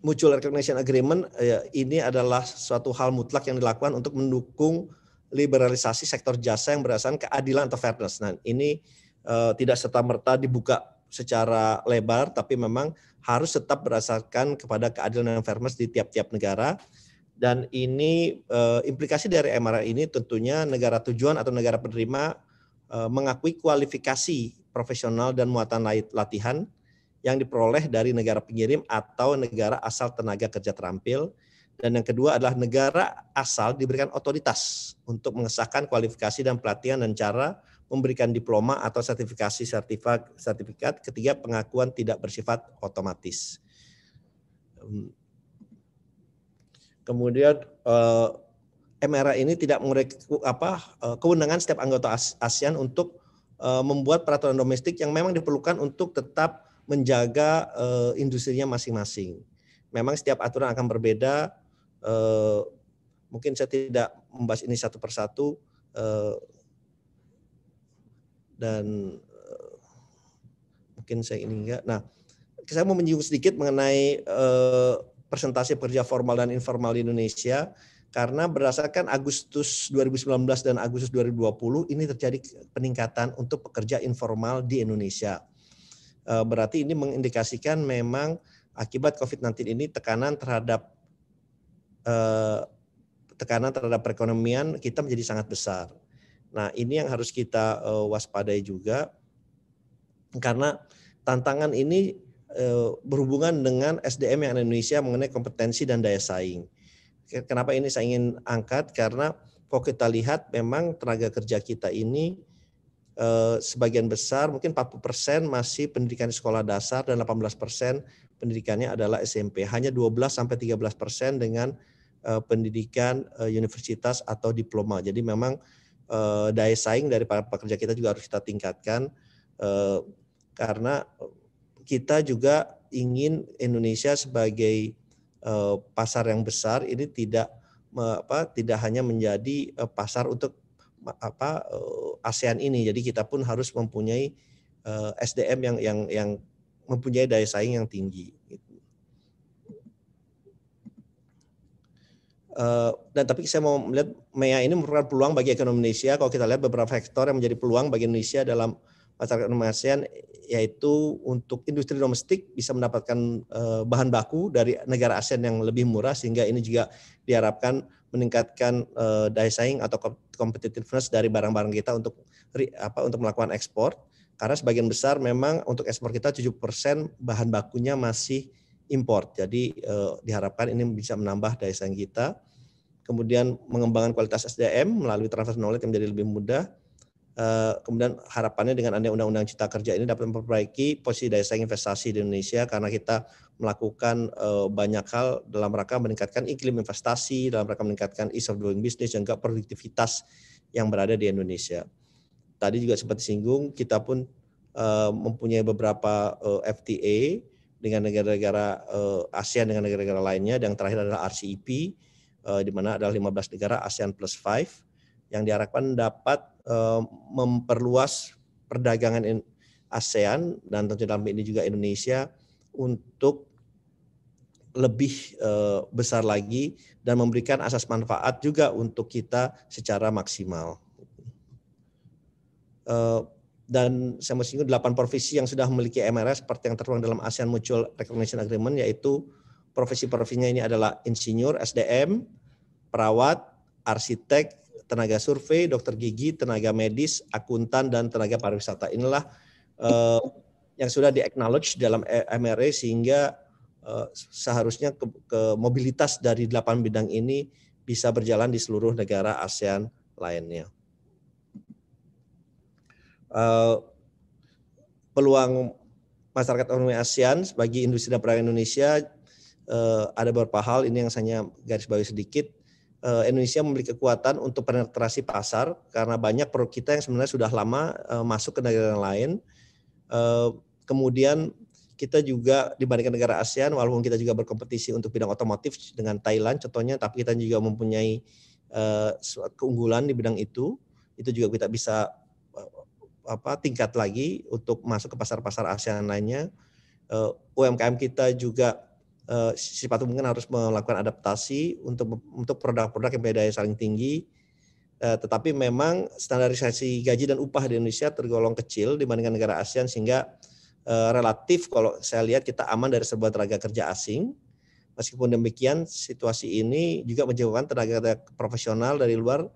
Mutual Recognition Agreement ya, ini adalah suatu hal mutlak yang dilakukan untuk mendukung liberalisasi sektor jasa yang berdasarkan keadilan atau fairness. Nah, ini uh, tidak serta merta dibuka secara lebar, tapi memang harus tetap berdasarkan kepada keadilan dan fairness di tiap-tiap negara. Dan ini e, implikasi dari MRA ini tentunya negara tujuan atau negara penerima e, mengakui kualifikasi profesional dan muatan latihan yang diperoleh dari negara pengirim atau negara asal tenaga kerja terampil. Dan yang kedua adalah negara asal diberikan otoritas untuk mengesahkan kualifikasi dan pelatihan dan cara memberikan diploma atau sertifikasi sertifikat, sertifikat ketiga pengakuan tidak bersifat otomatis. Kemudian eh, MRA ini tidak mengurangi apa eh, kewenangan setiap anggota ASEAN untuk eh, membuat peraturan domestik yang memang diperlukan untuk tetap menjaga eh, industrinya masing-masing. Memang setiap aturan akan berbeda. Eh, mungkin saya tidak membahas ini satu persatu. Eh, dan uh, mungkin saya ini enggak. Nah, saya mau menyinggung sedikit mengenai uh, eh, persentase pekerja formal dan informal di Indonesia karena berdasarkan Agustus 2019 dan Agustus 2020 ini terjadi peningkatan untuk pekerja informal di Indonesia. Eh, berarti ini mengindikasikan memang akibat COVID-19 ini tekanan terhadap tekanan terhadap perekonomian kita menjadi sangat besar. Nah, ini yang harus kita uh, waspadai juga karena tantangan ini uh, berhubungan dengan SDM yang ada Indonesia mengenai kompetensi dan daya saing. Kenapa ini saya ingin angkat karena kalau kita lihat memang tenaga kerja kita ini eh, sebagian besar mungkin 40% masih pendidikan sekolah dasar dan 18% pendidikannya adalah SMP. Hanya 12 sampai 13% dengan pendidikan universitas atau diploma. Jadi memang uh, daya saing dari para pekerja kita juga harus kita tingkatkan uh, karena kita juga ingin Indonesia sebagai uh, pasar yang besar ini tidak apa tidak hanya menjadi uh, pasar untuk apa uh, ASEAN ini jadi kita pun harus mempunyai uh, SDM yang yang yang mempunyai daya saing yang tinggi Eh, dan tapi saya mau melihat MEA ini merupakan peluang bagi ekonomi Indonesia. Kalau kita lihat beberapa sektor yang menjadi peluang bagi Indonesia dalam pasar ekonomi ASEAN yaitu untuk industri domestik bisa mendapatkan uh, bahan baku dari negara ASEAN yang lebih murah sehingga ini juga diharapkan meningkatkan uh, daya saing atau competitiveness dari barang-barang kita untuk apa untuk melakukan ekspor karena sebagian besar memang untuk ekspor kita 7% bahan bakunya masih import. Jadi eh, diharapkan ini bisa menambah daya saing kita kemudian mengembangkan kualitas SDM melalui transfer knowledge yang menjadi lebih mudah. Eh, kemudian harapannya dengan adanya Undang-Undang Cipta Kerja ini dapat memperbaiki posisi daya saing investasi di Indonesia karena kita melakukan eh, banyak hal dalam rangka meningkatkan iklim investasi, dalam rangka meningkatkan ease of doing business, dan juga produktivitas yang berada di Indonesia. Tadi juga sempat disinggung, kita pun eh, mempunyai beberapa FTA dengan negara-negara ASEAN dengan negara-negara lainnya. Dan yang terakhir adalah RCEP uh, di mana ada 15 negara ASEAN plus 5 yang diharapkan dapat uh, memperluas perdagangan ASEAN dan tentu dalam ini juga Indonesia untuk lebih uh, besar lagi dan memberikan asas manfaat juga untuk kita secara maksimal. Uh, dan saya mau singgung delapan provinsi yang sudah memiliki MRS seperti yang tertuang dalam ASEAN Mutual Recognition Agreement yaitu profesi-profesinya ini adalah insinyur, SDM, perawat, arsitek, tenaga survei, dokter gigi, tenaga medis, akuntan, dan tenaga pariwisata. Inilah uh, yang sudah di-acknowledge dalam e- MRA sehingga uh, seharusnya ke, ke mobilitas dari delapan bidang ini bisa berjalan di seluruh negara ASEAN lainnya. Uh, peluang masyarakat ekonomi ASEAN bagi industri dan perang Indonesia Eh, ada beberapa hal ini yang saya garis bawahi sedikit. Uh, Indonesia memiliki kekuatan untuk penetrasi pasar karena banyak produk kita yang sebenarnya sudah lama uh, masuk ke negara lain. Uh, kemudian kita juga dibandingkan negara ASEAN, walaupun kita juga berkompetisi untuk bidang otomotif dengan Thailand, contohnya, tapi kita juga mempunyai uh, keunggulan di bidang itu. Itu juga kita bisa uh, apa tingkat lagi untuk masuk ke pasar-pasar ASEAN lainnya. Uh, UMKM kita juga uh, eh, sifat mungkin harus melakukan adaptasi untuk untuk produk-produk yang yang saling tinggi. Eh, tetapi memang standarisasi gaji dan upah di Indonesia tergolong kecil dibandingkan negara ASEAN sehingga eh, relatif kalau saya lihat kita aman dari sebuah tenaga kerja asing. Meskipun demikian situasi ini juga menjauhkan tenaga kerja profesional dari luar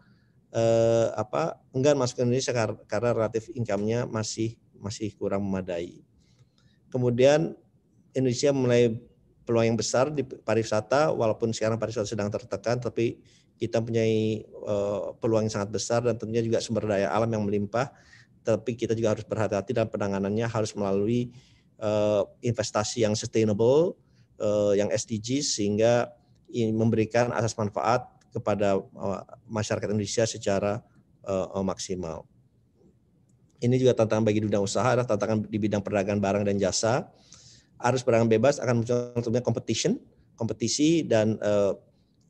eh, apa enggan masuk ke Indonesia karena, karena relatif income-nya masih masih kurang memadai. Kemudian Indonesia mulai peluang yang besar di pariwisata walaupun sekarang pariwisata sedang tertekan tapi kita punya uh, eh, peluang yang sangat besar dan tentunya juga sumber daya alam yang melimpah tapi kita juga harus berhati-hati dalam penanganannya harus melalui uh, investasi yang sustainable uh, yang SDGs sehingga memberikan asas manfaat kepada masyarakat Indonesia secara uh, maksimal. Ini juga tantangan bagi dunia usaha, adalah tantangan di bidang perdagangan barang dan jasa arus perdagangan bebas akan muncul tentunya competition, kompetisi dan uh,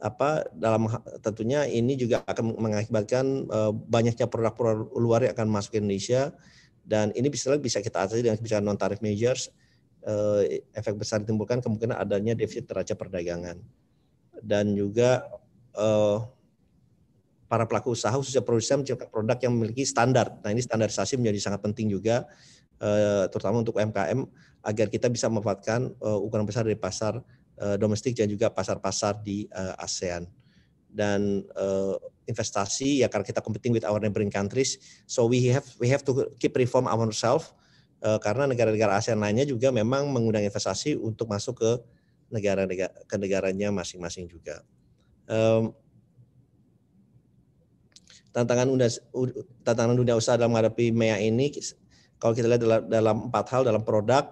apa dalam tentunya ini juga akan mengakibatkan uh, banyaknya produk-produk luar yang akan masuk ke Indonesia dan ini bisa bisa kita atasi dengan kebijakan non tarif measures uh, efek besar ditimbulkan kemungkinan adanya defisit neraca perdagangan dan juga uh, para pelaku usaha khususnya produsen menciptakan produk yang memiliki standar nah ini standarisasi menjadi sangat penting juga terutama untuk UMKM agar kita bisa memanfaatkan uh, ukuran besar dari pasar uh, domestik dan juga pasar-pasar di uh, ASEAN dan uh, investasi ya karena kita competing with our neighboring countries so we have we have to keep reform ourselves uh, karena negara-negara ASEAN lainnya juga memang mengundang investasi untuk masuk ke negara-negara ke negaranya masing-masing juga um, tantangan tantangan dunia usaha dalam menghadapi MEA ini kalau kita lihat dalam, dalam empat hal dalam produk,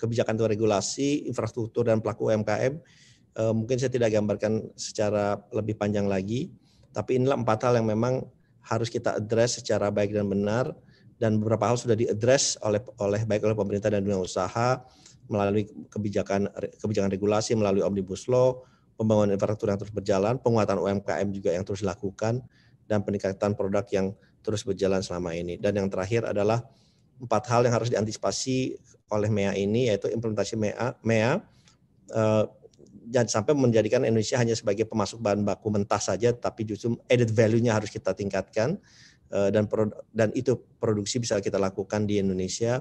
kebijakan atau regulasi, infrastruktur dan pelaku UMKM, e, eh, mungkin saya tidak gambarkan secara lebih panjang lagi, tapi inilah empat hal yang memang harus kita address secara baik dan benar dan beberapa hal sudah diaddress oleh oleh baik oleh pemerintah dan dunia usaha melalui kebijakan kebijakan regulasi melalui omnibus law, pembangunan infrastruktur yang terus berjalan, penguatan UMKM juga yang terus dilakukan dan peningkatan produk yang terus berjalan selama ini. Dan yang terakhir adalah empat hal yang harus diantisipasi oleh MEA ini yaitu implementasi MEA, MEA jangan eh, sampai menjadikan Indonesia hanya sebagai pemasok bahan baku mentah saja, tapi justru added value-nya harus kita tingkatkan eh, dan dan itu produksi bisa kita lakukan di Indonesia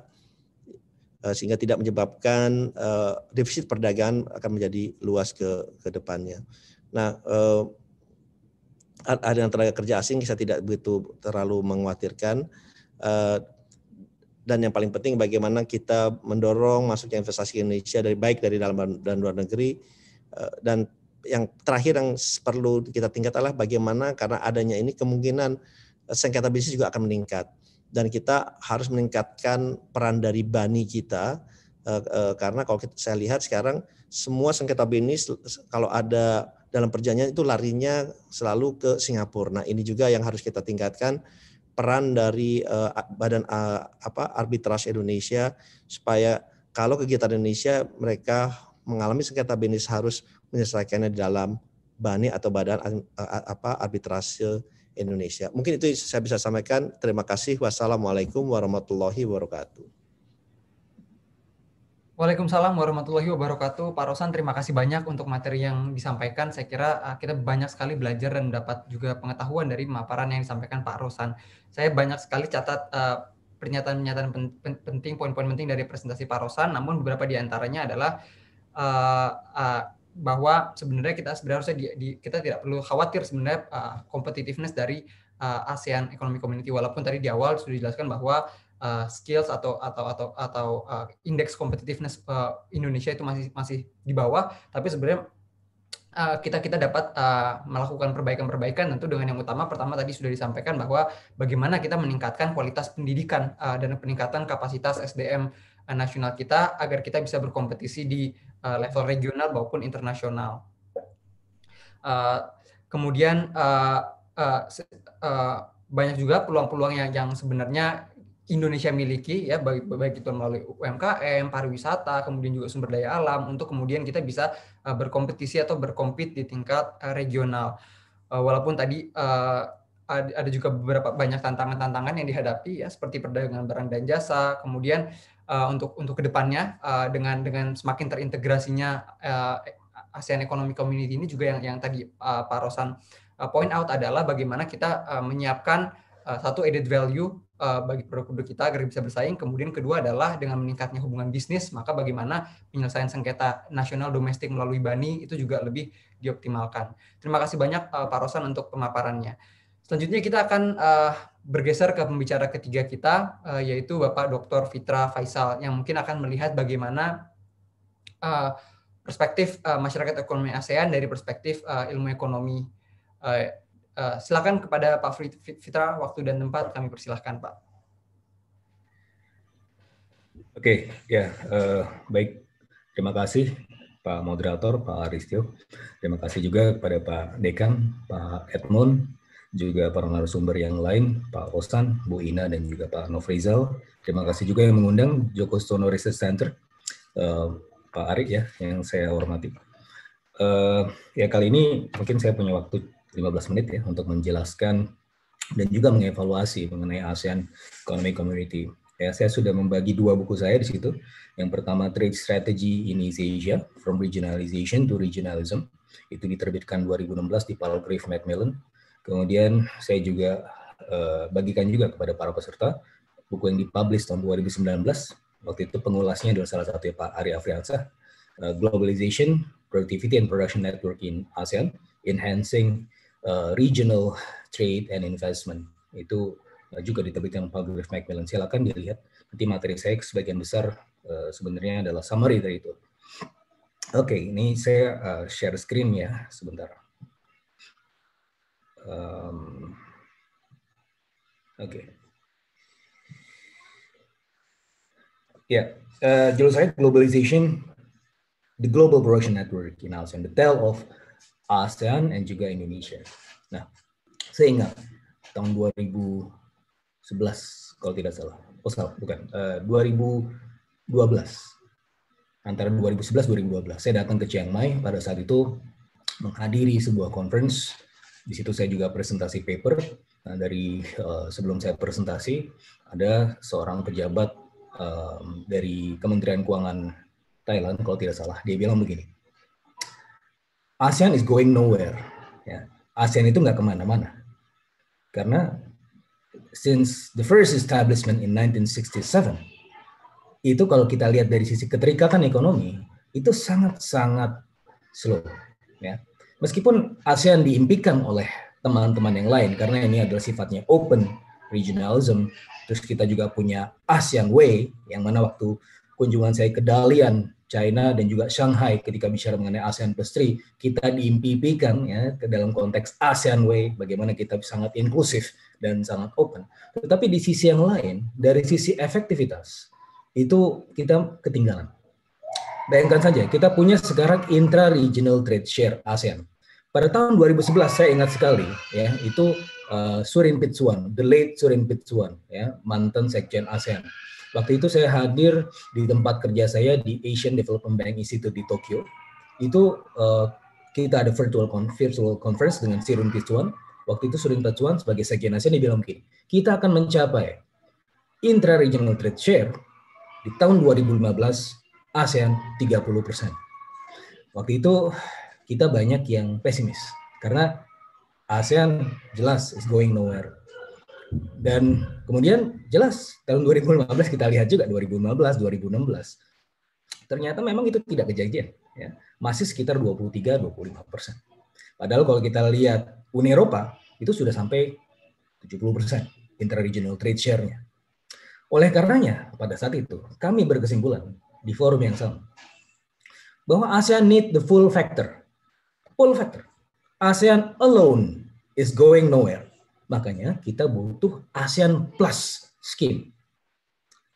eh, sehingga tidak menyebabkan defisit perdagangan akan menjadi luas ke ke depannya. Nah, ada yang tenaga kerja asing saya tidak begitu terlalu mengkhawatirkan dan yang paling penting bagaimana kita mendorong masuknya investasi Indonesia dari baik dari dalam dan luar negeri eh, dan yang terakhir yang perlu kita tingkat adalah bagaimana karena adanya ini kemungkinan eh, sengketa bisnis juga akan meningkat dan kita harus meningkatkan peran dari bani kita eh, karena kalau kita, saya lihat sekarang semua sengketa bisnis kalau ada dalam perjanjian itu larinya selalu ke Singapura. Nah ini juga yang harus kita tingkatkan peran dari uh, badan uh, apa arbitrase Indonesia supaya kalau kegiatan Indonesia mereka mengalami sengketa bisnis harus menyelesaikannya di dalam bani atau badan uh, apa arbitrase Indonesia. Mungkin itu saya bisa sampaikan. Terima kasih. Wassalamualaikum warahmatullahi wabarakatuh. Waalaikumsalam warahmatullahi wabarakatuh. Pak Rosan, terima kasih banyak untuk materi yang disampaikan. Saya kira ah, kita banyak sekali belajar dan mendapat juga pengetahuan dari pemaparan yang disampaikan Pak Rosan. Saya banyak sekali catat ah, pernyataan-pernyataan penting, poin-poin penting dari presentasi Pak Rosan, namun beberapa di antaranya adalah ah, bahwa sebenarnya kita sebenarnya kita tidak perlu khawatir sebenarnya uh, dari ASEAN Economic Community walaupun tadi di awal sudah dijelaskan bahwa uh, skills atau atau atau atau uh, indeks competitiveness uh, Indonesia itu masih masih di bawah tapi sebenarnya uh, kita kita dapat uh, melakukan perbaikan-perbaikan tentu dengan yang utama pertama tadi sudah disampaikan bahwa bagaimana kita meningkatkan kualitas pendidikan uh, dan peningkatan kapasitas SDM uh, nasional kita agar kita bisa berkompetisi di uh, level regional maupun internasional. Uh, kemudian uh, uh, uh, banyak juga peluang-peluang yang, yang sebenarnya Indonesia miliki ya baik, baik itu melalui UMKM, pariwisata, kemudian juga sumber daya alam untuk kemudian kita bisa eh, berkompetisi atau berkompet di tingkat eh, regional. Eh, walaupun tadi ada juga beberapa banyak tantangan-tantangan yang dihadapi ya seperti perdagangan barang dan jasa, kemudian untuk untuk kedepannya dengan dengan semakin terintegrasinya ASEAN Economic Community ini juga yang yang tadi Pak Rosan point out adalah bagaimana kita menyiapkan satu added value Eh, bagi produk-produk kita agar bisa bersaing. Kemudian kedua adalah dengan meningkatnya hubungan bisnis, maka bagaimana penyelesaian sengketa nasional domestik melalui BANI itu juga lebih dioptimalkan. Terima kasih banyak uh, Pak Rosan untuk pemaparannya. Selanjutnya kita akan uh, bergeser ke pembicara ketiga kita, uh, yaitu Bapak Dr. Fitra Faisal, yang mungkin akan melihat bagaimana uh, perspektif uh, masyarakat ekonomi ASEAN dari perspektif uh, ilmu ekonomi Eh, silakan kepada Pak Fitra waktu dan tempat kami persilahkan Pak. Oke, okay, ya uh, baik. Terima kasih Pak Moderator, Pak Aristio. Terima kasih juga kepada Pak Dekan, Pak Edmond, juga para narasumber yang lain, Pak Ostan Bu Ina, dan juga Pak Novrizal Terima kasih juga yang mengundang Joko Stono Research Center, uh, Pak Ari ya, yang saya hormati. Uh, ya kali ini mungkin saya punya waktu 15 menit ya untuk menjelaskan dan juga mengevaluasi mengenai ASEAN Economic Community. Ya, saya sudah membagi dua buku saya di situ. Yang pertama Trade Strategy in East Asia From Regionalization to Regionalism. Itu diterbitkan 2016 di Palgrave Macmillan. Kemudian saya juga uh, bagikan juga kepada para peserta buku yang dipublish tahun 2019. Waktu itu pengulasnya adalah salah satu ya, Pak Ari Afriansa. Eh, Globalization, Productivity and Production Network in ASEAN, Enhancing Eh, regional Trade and Investment. Itu eh, juga diterbitkan Pak Griff Macmillan. Silakan dilihat. Nanti materi saya sebagian besar eh, sebenarnya adalah summary dari itu. Oke, ini saya share screen ya sebentar. Um, Oke. Okay. Ya, yeah. uh, judul saya Globalization, the Global Production Network in Alsen, the tale of ASEAN dan juga Indonesia. Nah, saya ingat tahun 2011 kalau tidak salah. Oh salah, bukan. Uh, eh, 2012. Antara 2011-2012. Saya datang ke Chiang Mai pada saat itu menghadiri sebuah conference. Di situ saya juga presentasi paper. Nah, dari uh, sebelum saya presentasi, ada seorang pejabat uh, dari Kementerian Keuangan Thailand kalau tidak salah. Dia bilang begini, ASEAN is going nowhere. Ya. ASEAN itu nggak kemana-mana. Karena since the first establishment in 1967, itu kalau kita lihat dari sisi keterikatan ekonomi, itu sangat-sangat slow. Ya. Meskipun ASEAN diimpikan oleh teman-teman yang lain, karena ini adalah sifatnya open regionalism, terus kita juga punya ASEAN Way, yang mana waktu kunjungan saya ke Dalian China dan juga Shanghai ketika bicara mengenai ASEAN Plus 3 kita diimpikan ya ke dalam konteks ASEAN Way bagaimana kita sangat inklusif dan sangat open. Tetapi di sisi yang lain dari sisi efektivitas itu kita ketinggalan. Bayangkan saja kita punya sekarang intra regional trade share ASEAN. Pada tahun 2011 saya ingat sekali ya itu uh, eh, Surin Pitsuan, the late Surin Pitsuan ya mantan sekjen ASEAN Waktu itu saya hadir di tempat kerja saya di Asian Development Bank Institute di Tokyo. Itu uh, kita ada virtual conference, virtual conference dengan Sirun Pichuan. Waktu itu Sirun Pichuan sebagai sekjen ASEAN dia bilang begini, kita akan mencapai intra-regional trade share di tahun 2015 ASEAN 30 persen. Waktu itu kita banyak yang pesimis karena ASEAN jelas is going nowhere dan kemudian jelas tahun 2015 kita lihat juga 2015, 2016 ternyata memang itu tidak kejadian ya. Masih sekitar 23 25 persen. Padahal kalau kita lihat Uni Eropa itu sudah sampai 70 persen interregional trade share-nya. Oleh karenanya, pada saat itu kami berkesimpulan di forum yang sama bahwa ASEAN need the full factor. Full factor. ASEAN alone is going nowhere. Makanya kita butuh ASEAN Plus scheme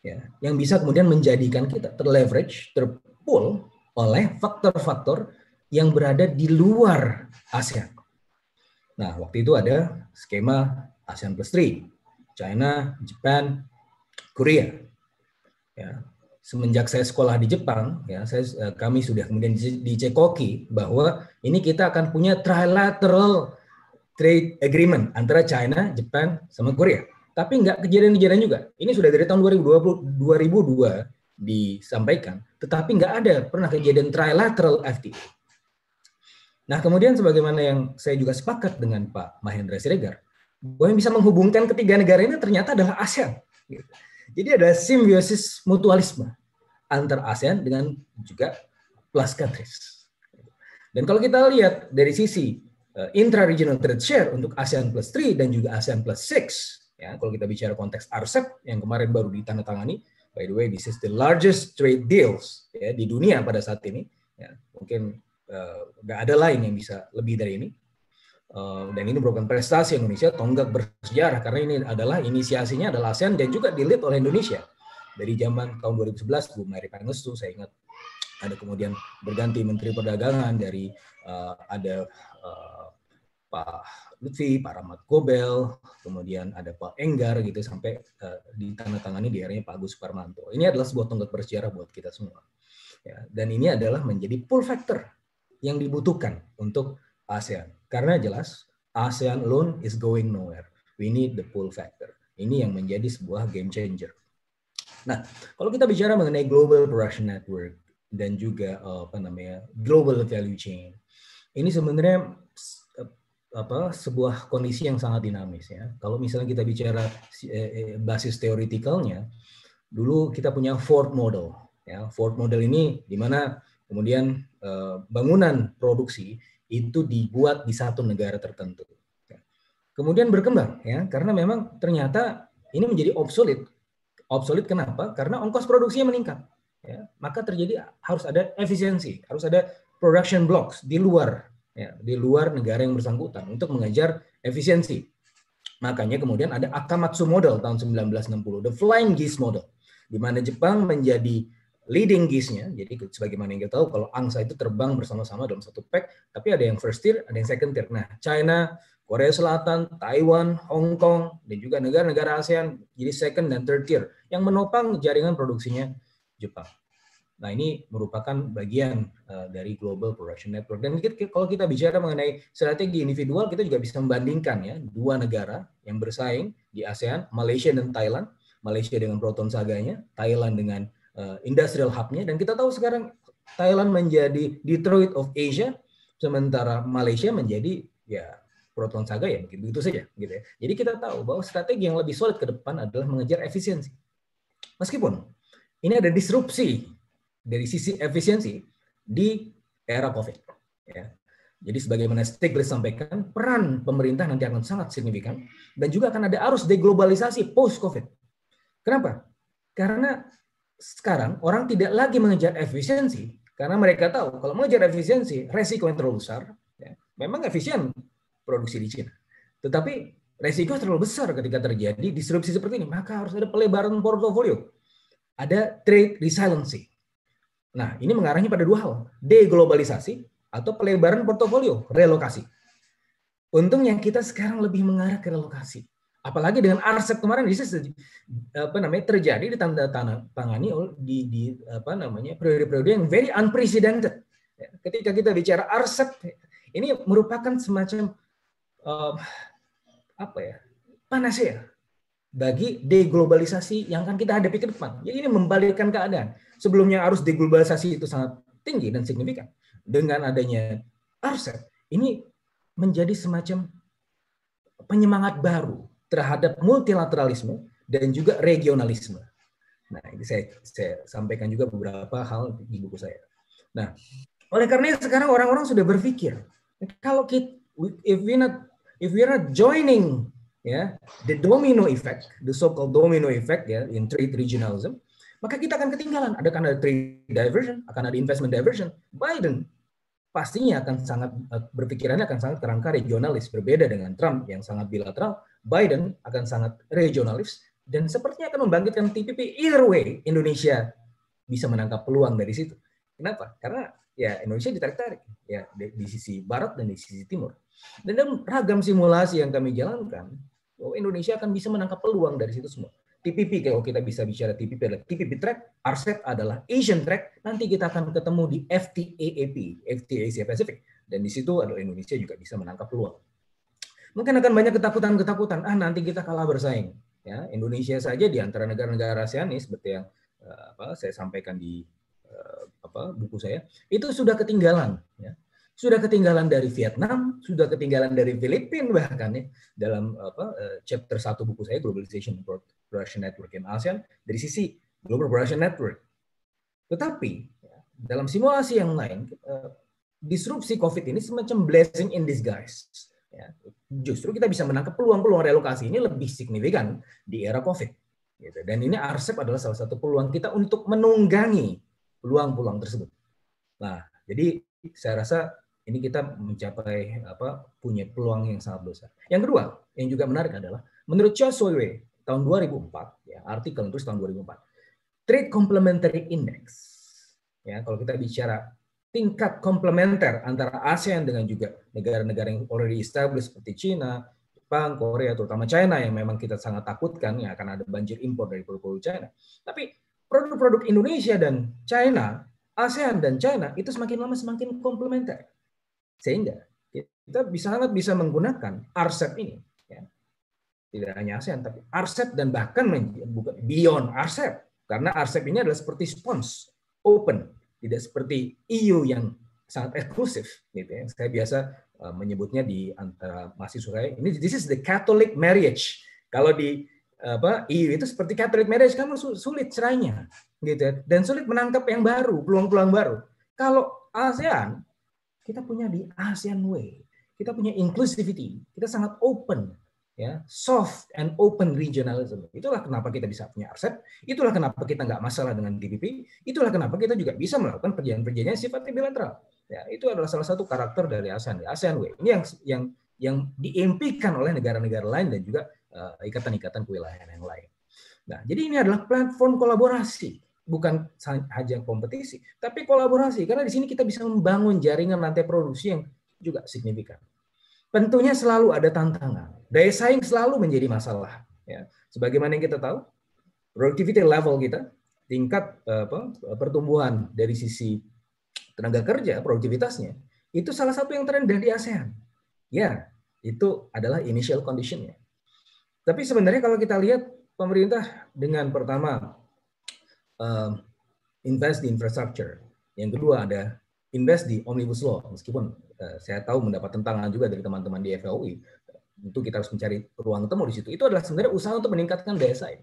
ya, yang bisa kemudian menjadikan kita terleverage, terpull oleh faktor-faktor yang berada di luar ASEAN. Nah, waktu itu ada skema ASEAN Plus 3, China, Jepang, Korea. Ya, semenjak saya sekolah di Jepang, ya, saya, eh, kami sudah kemudian dicekoki bahwa ini kita akan punya trilateral trade agreement antara China, Jepang, sama Korea. Tapi nggak kejadian-kejadian juga. Ini sudah dari tahun 2020, 2002 disampaikan, tetapi nggak ada pernah kejadian trilateral FTA. Nah, kemudian sebagaimana yang saya juga sepakat dengan Pak Mahendra Siregar, bahwa yang bisa menghubungkan ketiga negara ini ternyata adalah ASEAN. Jadi ada simbiosis mutualisme antar ASEAN dengan juga plus countries. Dan kalau kita lihat dari sisi Eh, intra-regional trade share untuk ASEAN plus 3 dan juga ASEAN plus 6. Ya, kalau kita bicara konteks RCEP yang kemarin baru ditandatangani, by the way, this is the largest trade deals ya, di dunia pada saat ini. Ya, mungkin eh, nggak uh, ada lain yang bisa lebih dari ini. Uh, dan ini merupakan prestasi Indonesia tonggak bersejarah karena ini adalah inisiasinya adalah ASEAN dan juga dilihat oleh Indonesia dari zaman tahun 2011 Bu Mary Pangestu saya ingat ada kemudian berganti Menteri Perdagangan dari uh, ada Pak Lutfi, Pak Rahmat Gobel, kemudian ada Pak Enggar gitu sampai uh, ditandatangani di eranya Pak Agus Parmanto. Ini adalah sebuah tonggak bersejarah buat kita semua. Ya, dan ini adalah menjadi pull factor yang dibutuhkan untuk ASEAN. Karena jelas ASEAN alone is going nowhere. We need the pull factor. Ini yang menjadi sebuah game changer. Nah, kalau kita bicara mengenai global production network dan juga eh, apa namanya global value chain, ini sebenarnya apa sebuah kondisi yang sangat dinamis ya. Kalau misalnya kita bicara eh, eh, basis teoritikalnya dulu kita punya Ford model ya. Ford model ini di mana kemudian eh, bangunan produksi itu dibuat di satu negara tertentu. Ya. Kemudian berkembang ya karena memang ternyata ini menjadi obsolete obsolete kenapa? Karena ongkos produksinya meningkat. Ya, maka terjadi harus ada efisiensi, harus ada production blocks di luar ya, di luar negara yang bersangkutan untuk mengajar efisiensi. Makanya kemudian ada Akamatsu model tahun 1960, the flying geese model, di mana Jepang menjadi leading geese-nya. Jadi sebagaimana yang kita tahu kalau angsa itu terbang bersama-sama dalam satu pack, tapi ada yang first tier, ada yang second tier. Nah, China, Korea Selatan, Taiwan, Hong Kong, dan juga negara-negara ASEAN jadi second dan third tier yang menopang jaringan produksinya Jepang. Nah, ini merupakan bagian uh, dari global production network. Dan kita, kalau kita bicara mengenai strategi individual, kita juga bisa membandingkan ya dua negara yang bersaing di ASEAN, Malaysia dan Thailand. Malaysia dengan Proton Saganya, Thailand dengan uh, industrial hubnya. Dan kita tahu sekarang Thailand menjadi Detroit of Asia, sementara Malaysia menjadi ya Proton Saga ya mungkin begitu saja gitu ya. Jadi kita tahu bahwa strategi yang lebih solid ke depan adalah mengejar efisiensi. Meskipun ini ada disrupsi dari sisi efisiensi di era COVID. Ya. Jadi sebagaimana Stiglitz sampaikan, peran pemerintah nanti akan sangat signifikan dan juga akan ada arus deglobalisasi post-COVID. Kenapa? Karena sekarang orang tidak lagi mengejar efisiensi karena mereka tahu kalau mengejar efisiensi resiko yang terlalu besar. Ya, memang efisien produksi di China, tetapi resiko terlalu besar ketika terjadi disrupsi seperti ini. Maka harus ada pelebaran portofolio, ada trade resiliency Nah, ini mengarahnya pada dua hal, deglobalisasi atau pelebaran portofolio, relokasi. Untungnya kita sekarang lebih mengarah ke relokasi. Apalagi dengan arsep kemarin bisa apa namanya terjadi di tanda tangani di, di apa namanya periode-periode yang very unprecedented. Ya, ketika kita bicara arsep, ini merupakan semacam um, apa ya panasnya bagi deglobalisasi yang akan kita hadapi ke depan. Jadi ini membalikkan keadaan. Sebelumnya arus deglobalisasi itu sangat tinggi dan signifikan. Dengan adanya RCEP, ini menjadi semacam penyemangat baru terhadap multilateralisme dan juga regionalisme. Nah, ini saya, saya sampaikan juga beberapa hal di buku saya. Nah, oleh karena sekarang orang-orang sudah berpikir, kalau kita, if we not if we are joining ya the domino effect, the so-called domino effect ya in trade regionalism, maka kita akan ketinggalan. Ada akan ada trade diversion, akan ada investment diversion. Biden pastinya akan sangat eh, berpikirannya akan sangat kerangka regionalis berbeda dengan Trump yang sangat bilateral. Biden akan sangat regionalis dan sepertinya akan membangkitkan TPP. Either way, Indonesia bisa menangkap peluang dari situ. Kenapa? Karena ya Indonesia ditarik-tarik ya di, di sisi barat dan di sisi timur. Dan dalam ragam simulasi yang kami jalankan, oh, Indonesia akan bisa menangkap peluang dari situ semua. TPP kalau kita bisa bicara TPP adalah TPP track, RCEP adalah Asian track, nanti kita akan ketemu di FTAAP, FTA Asia Pacific dan di situ adalah Indonesia juga bisa menangkap peluang. Mungkin akan banyak ketakutan-ketakutan, ah nanti kita kalah bersaing. Ya, Indonesia saja di antara negara-negara ASEAN ini seperti yang eh, apa, saya sampaikan di eh, apa, buku saya, itu sudah ketinggalan. Ya sudah ketinggalan dari Vietnam, sudah ketinggalan dari Filipina bahkan ya dalam apa eh, chapter 1 buku saya Globalization Production Network in ASEAN dari sisi Global Production Network. Tetapi ya, dalam simulasi yang lain eh, disrupsi COVID ini semacam blessing in disguise. Ya, justru kita bisa menangkap peluang-peluang relokasi ini lebih signifikan di era COVID. Gitu. Dan ini arsep adalah salah satu peluang kita untuk menunggangi peluang-peluang tersebut. Nah, jadi saya rasa ini kita mencapai apa punya peluang yang sangat besar. Yang kedua, yang juga menarik adalah menurut Cha Soiwei tahun 2004 ya artikel terus tahun 2004 trade complementary index ya kalau kita bicara tingkat komplementer antara ASEAN dengan juga negara-negara yang already established seperti China, Jepang, Korea terutama China yang memang kita sangat takutkan ya akan ada banjir impor dari produk-produk China. Tapi produk-produk Indonesia dan China, ASEAN dan China itu semakin lama semakin komplementer sehingga kita bisa sangat bisa menggunakan RCEP ini. Ya. Tidak hanya ASEAN, tapi RCEP dan bahkan bukan beyond RCEP. Karena RCEP ini adalah seperti spons, open. Tidak seperti EU yang sangat eksklusif. Gitu ya. Saya biasa eh, menyebutnya di antara mahasiswa saya, ini this is the Catholic marriage. Kalau di apa EU itu seperti Catholic marriage kamu sulit cerainya gitu ya. dan sulit menangkap yang baru peluang-peluang baru kalau ASEAN kita punya di ASEAN Way. Kita punya inclusivity, kita sangat open, ya, soft and open regionalism. Itulah kenapa kita bisa punya RCEP, itulah kenapa kita nggak masalah dengan TPP, itulah kenapa kita juga bisa melakukan perjanjian-perjanjian yang sifatnya bilateral. Ya, itu adalah salah satu karakter dari ASEAN, ya. ASEAN Way. Ini yang yang yang diimpikan oleh negara-negara lain dan juga eh, ikatan-ikatan uh, kewilayahan yang lain. Nah, jadi ini adalah platform kolaborasi bukan hanya kompetisi, tapi kolaborasi. Karena di sini kita bisa membangun jaringan rantai produksi yang juga signifikan. Tentunya selalu ada tantangan. Daya saing selalu menjadi masalah. Ya. Sebagaimana yang kita tahu, productivity level kita, tingkat eh, apa, pertumbuhan dari sisi tenaga kerja, produktivitasnya, itu salah satu yang terendah di ASEAN. Ya, itu adalah initial conditionnya. Tapi sebenarnya kalau kita lihat pemerintah dengan pertama um, invest di infrastructure. Yang kedua ada invest di omnibus law. Meskipun uh, saya tahu mendapat tentangan juga dari teman-teman di FOI, tentu kita harus mencari ruang temu di situ. Itu adalah sebenarnya usaha untuk meningkatkan daya saing.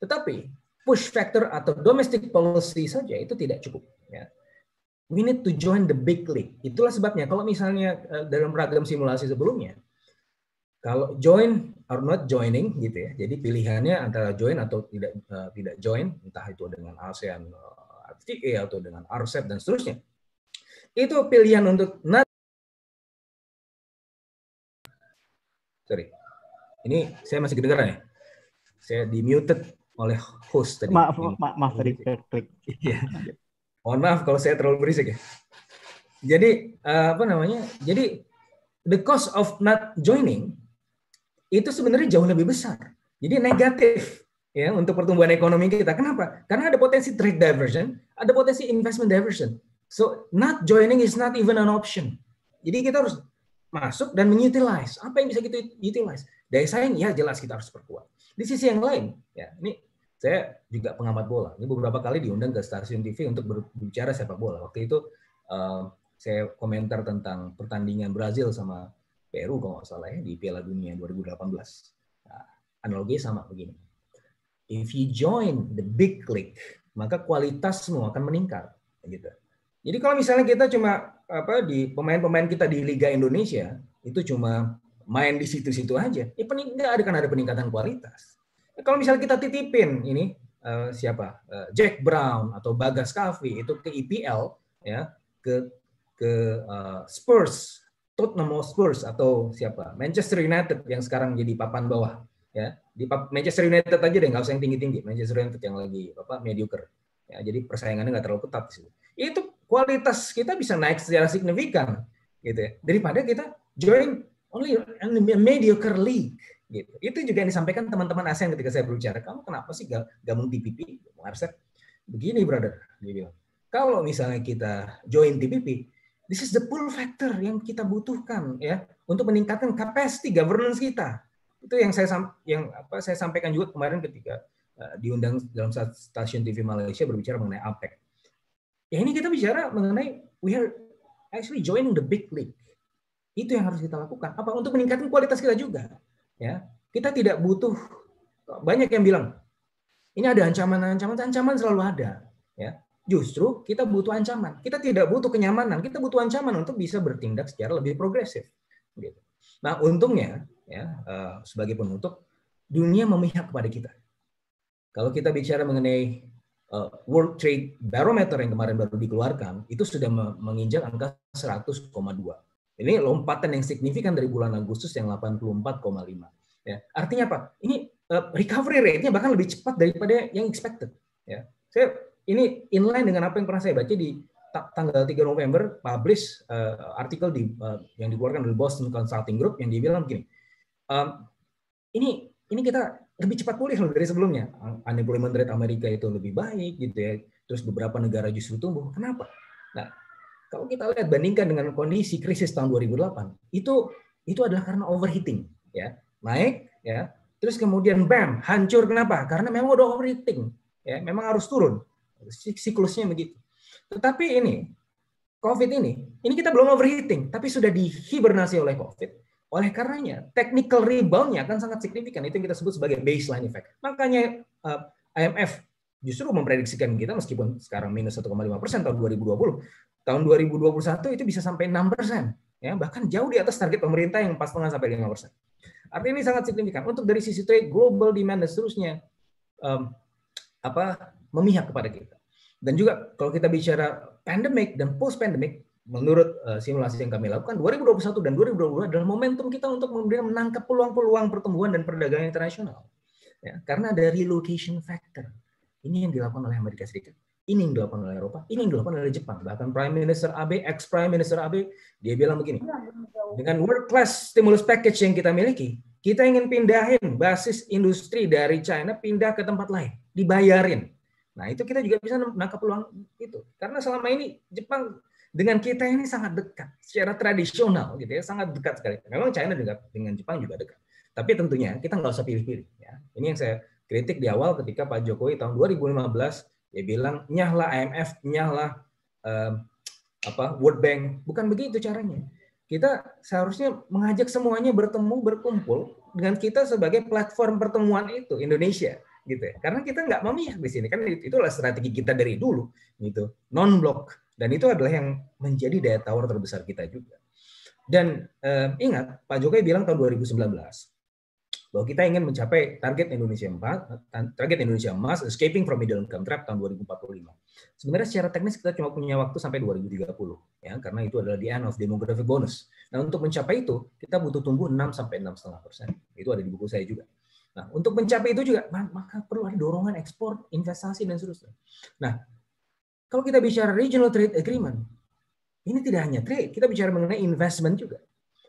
Tetapi push factor atau domestic policy saja itu tidak cukup. Ya. We need to join the big league. Itulah sebabnya kalau misalnya eh, dalam ragam simulasi sebelumnya, kalau join or not joining gitu ya. Jadi pilihannya antara join atau tidak uh, tidak join, entah itu dengan ASEAN uh, eh, FTA atau dengan RCEP dan seterusnya. Itu pilihan untuk not Sorry. Ini saya masih kedengaran ya? Saya di muted oleh host tadi. Maaf, maaf, maaf tadi klik. Iya. Mohon maaf kalau saya terlalu berisik ya. Jadi uh, apa namanya? Jadi the cost of not joining itu sebenarnya jauh lebih besar. Jadi negatif ya untuk pertumbuhan ekonomi kita. Kenapa? Karena ada potensi trade diversion, ada potensi investment diversion. So not joining is not even an option. Jadi kita harus masuk dan mengutilize apa yang bisa kita utilize. Daya saing ya jelas kita harus perkuat. Di sisi yang lain, ya ini saya juga pengamat bola. Ini beberapa kali diundang ke stasiun TV untuk berbicara sepak bola. Waktu itu uh, saya komentar tentang pertandingan Brazil sama Peru kalau nggak salah ya di Piala Dunia 2018. Nah, analoginya sama begini. If you join the big league maka kualitas semua akan meningkat. Gitu. Jadi kalau misalnya kita cuma apa di pemain-pemain kita di Liga Indonesia itu cuma main di situ-situ aja, ya nggak ada kan ada peningkatan kualitas. Ya, kalau misalnya kita titipin ini uh, siapa uh, Jack Brown atau Bagas Kavi itu ke IPL e ya ke ke uh, Spurs Tottenham Hotspur atau siapa Manchester United yang sekarang jadi papan bawah ya di Manchester United aja deh nggak usah yang tinggi tinggi Manchester United yang lagi apa mediocre ya jadi persaingannya nggak terlalu ketat sih itu kualitas kita bisa naik secara signifikan gitu ya daripada kita join only a mediocre league gitu itu juga yang disampaikan teman-teman ASEAN ketika saya berbicara kamu kenapa sih gak gabung TPP Harusnya begini brother dia bilang kalau misalnya kita join TPP This is the pull factor yang kita butuhkan ya untuk meningkatkan capacity governance kita. Itu yang saya yang apa saya sampaikan juga kemarin ketika uh, diundang dalam stasiun TV Malaysia berbicara mengenai APEC. Ya ini kita bicara mengenai we are actually joining the big league. Itu yang harus kita lakukan. Apa untuk meningkatkan kualitas kita juga. Ya, kita tidak butuh banyak yang bilang ini ada ancaman-ancaman, ancaman selalu ada justru kita butuh ancaman. Kita tidak butuh kenyamanan, kita butuh ancaman untuk bisa bertindak secara lebih progresif. Gitu. Nah, untungnya ya eh, sebagai penutup, dunia memihak kepada kita. Kalau kita bicara mengenai eh, World Trade Barometer yang kemarin baru dikeluarkan, itu sudah menginjak angka 100,2. Ini lompatan yang signifikan dari bulan Agustus yang 84,5. Ya, artinya apa? Ini eh, recovery rate-nya bahkan lebih cepat daripada yang expected. Ya, saya ini inline dengan apa yang pernah saya baca di tanggal 3 November publish uh, artikel di, uh, yang dikeluarkan oleh Boston Consulting Group yang dibilang begini, um, ehm, ini ini kita lebih cepat pulih loh dari sebelumnya. Unemployment rate Amerika itu lebih baik gitu ya. Terus beberapa negara justru tumbuh. Kenapa? Nah, kalau kita lihat bandingkan dengan kondisi krisis tahun 2008, itu itu adalah karena overheating ya. Naik ya. Terus kemudian bam, hancur kenapa? Karena memang udah overheating ya. Memang harus turun. Siklusnya begitu. Tetapi ini, COVID ini, ini kita belum overheating, tapi sudah dihibernasi oleh COVID. Oleh karenanya, technical rebound-nya akan sangat signifikan. Itu yang kita sebut sebagai baseline effect. Makanya uh, eh, IMF justru memprediksikan kita meskipun sekarang minus 1,5 persen tahun 2020, tahun 2021 itu bisa sampai 6 persen. Ya, bahkan jauh di atas target pemerintah yang pas tengah sampai 5 persen. Artinya ini sangat signifikan. Untuk dari sisi trade, global demand, dan seterusnya, um, apa memihak kepada kita. Dan juga kalau kita bicara pandemic dan post pandemic, menurut eh, simulasi yang kami lakukan 2021 dan 2022 adalah momentum kita untuk kemudian menangkap peluang-peluang pertumbuhan dan perdagangan internasional. Ya, karena ada relocation factor. Ini yang dilakukan oleh Amerika Serikat, ini yang dilakukan oleh Eropa, ini yang dilakukan oleh Jepang. Bahkan Prime Minister Abe, ex Prime Minister Abe, dia bilang begini, dengan world class stimulus package yang kita miliki, kita ingin pindahin basis industri dari China pindah ke tempat lain, dibayarin Nah, itu kita juga bisa menangkap peluang itu. Karena selama ini Jepang dengan kita ini sangat dekat secara tradisional gitu ya, sangat dekat sekali. Memang China juga dengan Jepang juga dekat. Tapi tentunya kita nggak usah pilih-pilih ya. Ini yang saya kritik di awal ketika Pak Jokowi tahun 2015 dia bilang nyahlah IMF, nyahlah eh, apa World Bank. Bukan begitu caranya. Kita seharusnya mengajak semuanya bertemu, berkumpul dengan kita sebagai platform pertemuan itu Indonesia gitu ya. Karena kita nggak memihak di sini kan itu itulah strategi kita dari dulu gitu. Non block dan itu adalah yang menjadi daya tawar terbesar kita juga. Dan eh, ingat Pak Jokowi bilang tahun 2019 bahwa kita ingin mencapai target Indonesia emas, target Indonesia emas, escaping from middle income trap tahun 2045. Sebenarnya secara teknis kita cuma punya waktu sampai 2030 ya karena itu adalah the end of demographic bonus. Nah untuk mencapai itu kita butuh tumbuh 6 sampai enam setengah persen. Itu ada di buku saya juga. Nah, untuk mencapai itu juga maka perlu ada dorongan ekspor, investasi dan seterusnya. Nah, kalau kita bicara regional trade agreement, ini tidak hanya trade, kita bicara mengenai investment juga.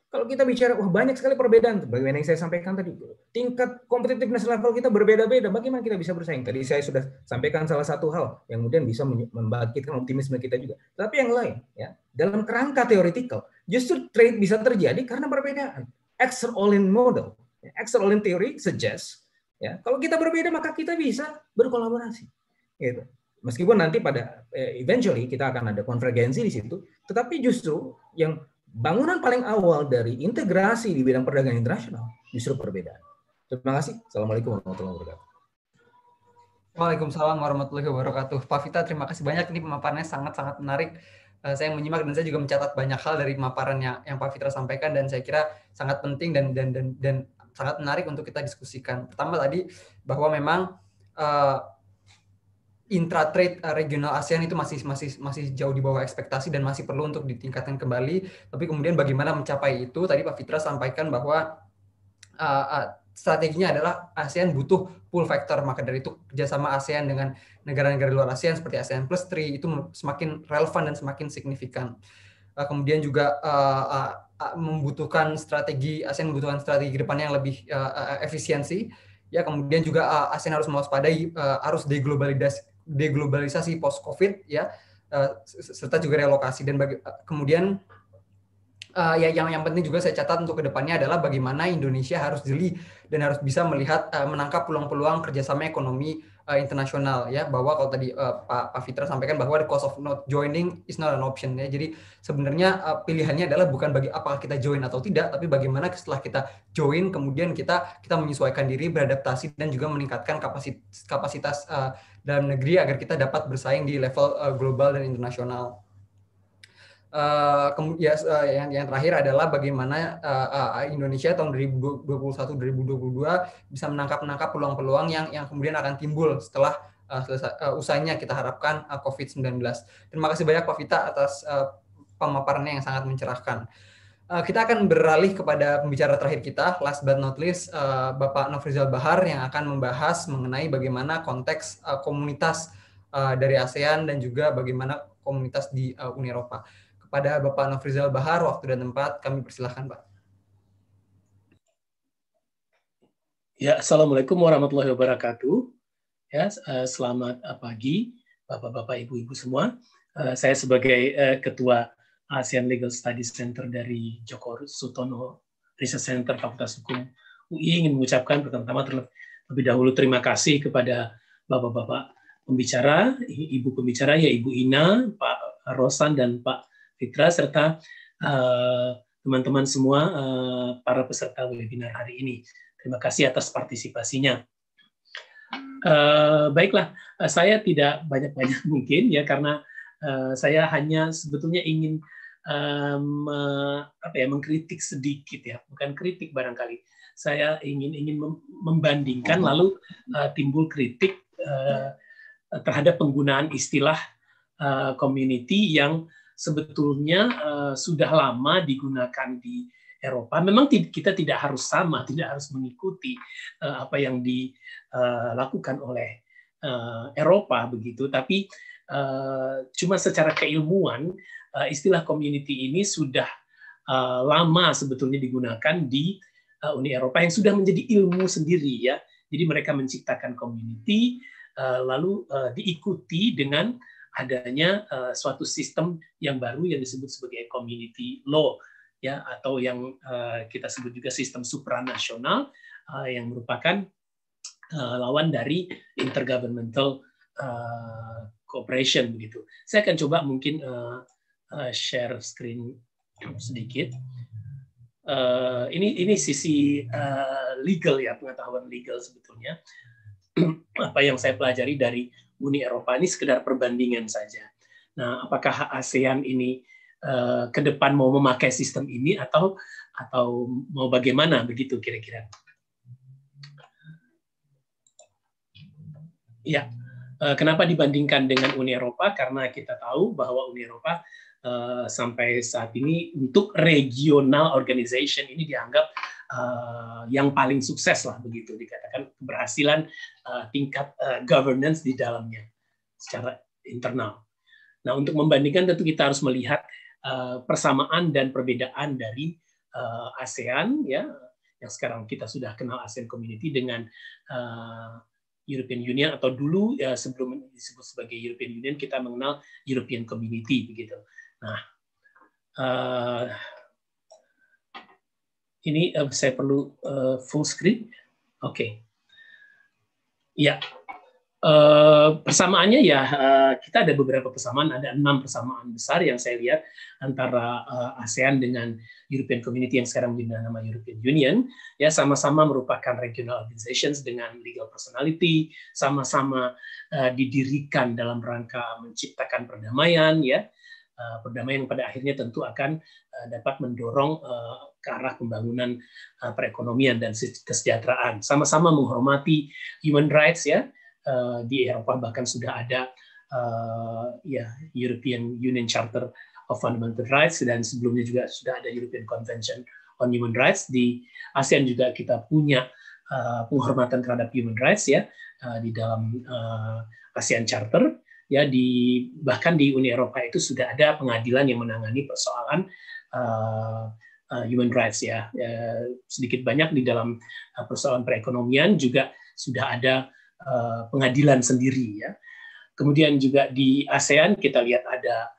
Kalau kita bicara, wah banyak sekali perbedaan. Bagaimana yang saya sampaikan tadi, tingkat competitiveness level kita berbeda-beda. Bagaimana kita bisa bersaing? Tadi saya sudah sampaikan salah satu hal yang kemudian bisa membangkitkan optimisme kita juga. Tapi yang lain, ya dalam kerangka teoretikal, justru trade bisa terjadi karena perbedaan. Extra all in model. Excellent theory suggest ya kalau kita berbeda maka kita bisa berkolaborasi. Gitu. Meskipun nanti pada eh, eventually kita akan ada konvergensi di situ, tetapi justru yang bangunan paling awal dari integrasi di bidang perdagangan internasional justru perbedaan. Terima kasih. Assalamualaikum warahmatullahi wabarakatuh. Waalaikumsalam warahmatullahi wabarakatuh. Pak Vita, terima kasih banyak. Ini pemaparannya sangat-sangat menarik. Eh, saya menyimak dan saya juga mencatat banyak hal dari pemaparan yang, Pak Vita sampaikan dan saya kira sangat penting dan dan dan dan sangat menarik untuk kita diskusikan. Pertama tadi bahwa memang uh, eh, intratrade trade eh, regional ASEAN itu masih masih masih jauh di bawah ekspektasi dan masih perlu untuk ditingkatkan kembali. Tapi kemudian bagaimana mencapai itu? Tadi Pak Fitra sampaikan bahwa uh, uh, strateginya adalah ASEAN butuh pull factor maka dari itu kerjasama ASEAN dengan negara-negara luar ASEAN seperti ASEAN Plus 3 itu semakin relevan dan semakin signifikan. kemudian juga membutuhkan strategi ASEAN membutuhkan strategi ke depannya yang lebih uh, efisiensi ya kemudian juga uh, ASEAN harus mewaspadai uh, arus deglobalisasi deglobalisasi post covid ya uh, serta juga relokasi dan bagi, uh, kemudian uh, ya yang yang penting juga saya catat untuk kedepannya adalah bagaimana Indonesia harus jeli dan harus bisa melihat uh, menangkap peluang-peluang kerjasama ekonomi uh, internasional ya bahwa kalau tadi uh, Pak, Pak Fitra sampaikan bahwa the cost of not joining is not an option ya. Jadi sebenarnya uh, pilihannya adalah bukan bagi apakah kita join atau tidak, tapi bagaimana setelah kita join kemudian kita kita menyesuaikan diri, beradaptasi dan juga meningkatkan kapasitas kapasitas uh, dalam negeri agar kita dapat bersaing di level uh, global dan internasional. Uh, eh, kemudian ya, uh, eh, yang, yang terakhir adalah bagaimana uh, uh, Indonesia tahun 2021-2022 bisa menangkap-menangkap peluang-peluang yang yang kemudian akan timbul setelah uh, selesai, uh, usainya kita harapkan uh, COVID-19. Terima kasih banyak Pak Vita atas uh, pemaparannya yang sangat mencerahkan. kita akan beralih kepada pembicara terakhir kita, last but not least, Bapak Nofrizal Bahar yang akan membahas mengenai bagaimana konteks komunitas dari ASEAN dan juga bagaimana komunitas di Uni Eropa kepada Bapak Nofrizal Bahar waktu dan tempat kami persilahkan Pak. Ya, Assalamualaikum warahmatullahi wabarakatuh. Ya, eh, selamat eh, pagi Bapak-bapak, Ibu-ibu semua. Eh, saya sebagai ketua ASEAN Legal Studies Center dari Joko Sutono Research Center Fakultas Hukum UI ingin mengucapkan pertama-tama terlebih dahulu terima kasih kepada Bapak-bapak pembicara, Ibu pembicara ya Ibu Ina, Pak Rosan dan Pak Fitra serta eh, teman-teman uh, semua uh, para peserta webinar hari ini. Terima kasih atas partisipasinya. Uh, baiklah, uh, saya tidak banyak-banyak mungkin ya karena uh, saya hanya sebetulnya ingin um, uh, apa ya mengkritik sedikit ya, bukan kritik barangkali. Saya ingin ingin membandingkan lalu uh, timbul kritik uh, terhadap penggunaan istilah uh, community yang sebetulnya uh, sudah lama digunakan di Eropa. Memang kita tidak harus sama, tidak harus mengikuti uh, apa yang dilakukan eh, oleh uh, Eropa begitu, tapi uh, cuma secara keilmuan uh, istilah community ini sudah uh, lama sebetulnya digunakan di uh, Uni Eropa yang sudah menjadi ilmu sendiri ya. Jadi mereka menciptakan community uh, lalu uh, diikuti dengan adanya uh, suatu sistem yang baru yang disebut sebagai community law ya atau yang uh, kita sebut juga sistem supranasional uh, yang merupakan uh, lawan dari intergovernmental uh, cooperation begitu. Saya akan coba mungkin uh, uh, share screen sedikit. Uh, ini ini sisi uh, legal ya pengetahuan legal sebetulnya apa yang saya pelajari dari Uni Eropa ini sekedar perbandingan saja. Nah, apakah ASEAN ini uh, ke depan mau memakai sistem ini atau atau mau bagaimana begitu kira-kira? Ya, uh, kenapa dibandingkan dengan Uni Eropa? Karena kita tahu bahwa Uni Eropa uh, sampai saat ini untuk regional organization ini dianggap Eh, yang paling sukses lah begitu dikatakan keberhasilan uh, tingkat uh, governance di dalamnya secara internal. Nah untuk membandingkan tentu kita harus melihat uh, persamaan dan perbedaan dari uh, ASEAN ya yang sekarang kita sudah kenal ASEAN Community dengan uh, European Union atau dulu ya, sebelum disebut sebagai European Union kita mengenal European Community begitu. Nah uh, ini uh, saya perlu uh, full screen. Oke. Okay. Ya. Uh, persamaannya ya uh, kita ada beberapa persamaan, ada enam persamaan besar yang saya lihat antara uh, ASEAN dengan European Community yang sekarang dibina nama European Union. Ya sama-sama merupakan regional organizations dengan legal personality, sama-sama uh, didirikan dalam rangka menciptakan perdamaian, ya. Uh, perdamaian yang pada akhirnya tentu akan uh, dapat mendorong uh, ke arah pembangunan uh, perekonomian dan kesejahteraan. Sama-sama menghormati human rights ya uh, di Eropa bahkan sudah ada uh, ya European Union Charter of Fundamental Rights dan sebelumnya juga sudah ada European Convention on Human Rights di ASEAN juga kita punya uh, penghormatan terhadap human rights ya uh, di dalam uh, ASEAN Charter ya di bahkan di Uni Eropa itu sudah ada pengadilan yang menangani persoalan Eh, human rights ya. ya sedikit banyak di dalam eh, persoalan perekonomian juga sudah ada eh, pengadilan sendiri ya kemudian juga di ASEAN kita lihat ada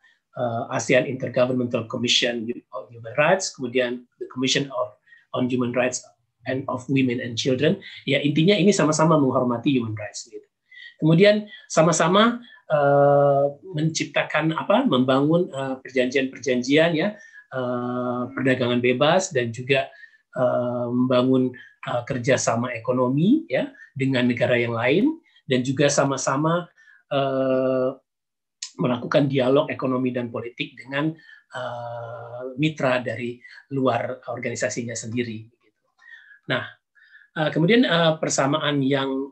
ASEAN Intergovernmental Commission on Human Rights kemudian the Commission of on Human Rights and of Women and Children ya intinya ini sama-sama menghormati human rights gitu. kemudian sama-sama menciptakan apa membangun perjanjian -perjanjian, ya Eh, perdagangan bebas dan juga eh, membangun eh, kerjasama ekonomi ya dengan negara yang lain dan juga sama-sama melakukan dialog ekonomi dan politik dengan mitra dari luar organisasinya sendiri. Gitu. Nah, kemudian persamaan yang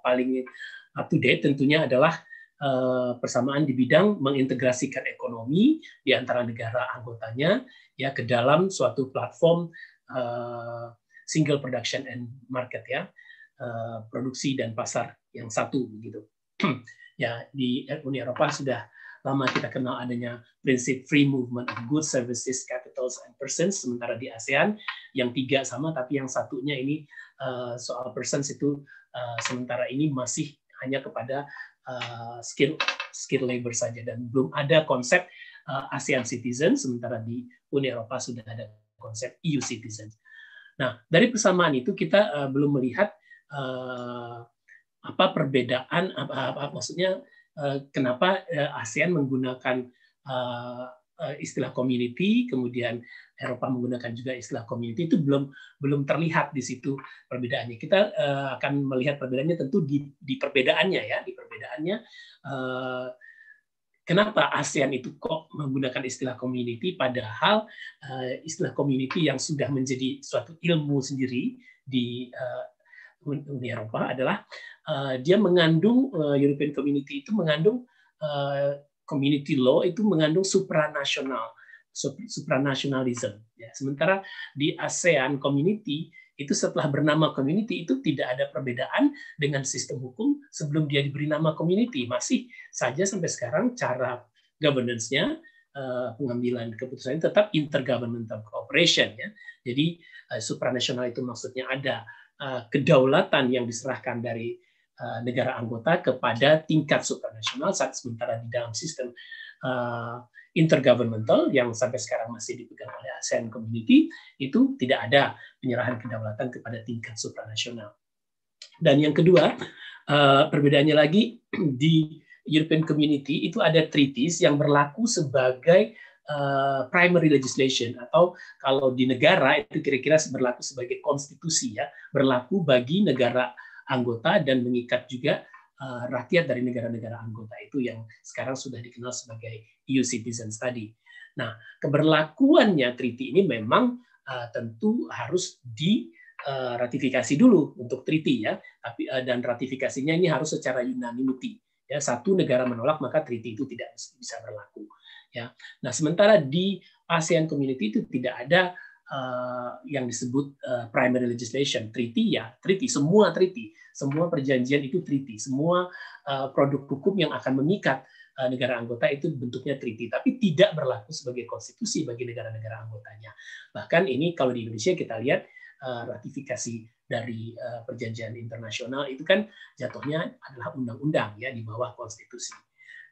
paling up to date tentunya adalah Eh, persamaan di bidang mengintegrasikan ekonomi di antara negara anggotanya ya ke dalam suatu platform uh, single production and market ya uh, produksi dan pasar yang satu begitu ya di Uni Eropa sudah lama kita kenal adanya prinsip free movement of goods, services, capitals, and persons. Sementara di ASEAN yang tiga sama, tapi yang satunya ini soal persons itu sementara ini masih hanya kepada Eh, skill skill labor saja dan belum ada konsep uh, ASEAN citizen sementara di Uni Eropa sudah ada konsep EU citizen. Nah, dari persamaan itu kita uh, belum melihat uh, apa perbedaan apa, apa maksudnya uh, kenapa uh, ASEAN menggunakan Eh, istilah community, kemudian Eropa menggunakan juga istilah community itu belum belum terlihat di situ perbedaannya. Kita uh, akan melihat perbedaannya tentu di, di perbedaannya ya, di perbedaannya uh, kenapa ASEAN itu kok menggunakan istilah community padahal istilah community yang sudah menjadi suatu ilmu sendiri di Uni Eropa adalah dia mengandung European Community itu mengandung community law itu mengandung supranasional supranasionalism. Ya, sementara di ASEAN community itu setelah bernama community itu tidak ada perbedaan dengan sistem hukum sebelum dia diberi nama community. Masih saja sampai sekarang cara governance-nya eh, pengambilan keputusan tetap intergovernmental cooperation ya. Jadi eh, supranasional itu maksudnya ada eh, kedaulatan yang diserahkan dari Eh, negara anggota kepada tingkat supranasional saat sementara di dalam sistem uh, intergovernmental yang sampai sekarang masih dipegang oleh ASEAN Community itu tidak ada penyerahan kedaulatan kepada tingkat supranasional. Dan yang kedua, uh, perbedaannya lagi di European Community itu ada treaties yang berlaku sebagai uh, primary legislation atau kalau di negara itu kira-kira berlaku sebagai konstitusi ya, berlaku bagi negara anggota dan mengikat juga eh, rakyat dari negara-negara anggota itu yang sekarang sudah dikenal sebagai EU citizens tadi. Nah, keberlakuannya treaty ini memang uh, tentu harus di uh, ratifikasi dulu untuk treaty ya, tapi uh, dan ratifikasinya ini harus secara unanimity. Ya, satu negara menolak maka treaty itu tidak bisa berlaku. Ya. Nah, sementara di ASEAN Community itu tidak ada Eh, yang disebut eh, primary legislation, treaty ya, treaty, semua treaty, semua perjanjian itu treaty, semua eh, produk hukum yang akan mengikat negara anggota itu bentuknya treaty, tapi tidak berlaku sebagai konstitusi bagi negara-negara anggotanya. Bahkan ini kalau di Indonesia kita lihat ratifikasi dari perjanjian internasional itu kan jatuhnya adalah undang-undang ya di bawah konstitusi.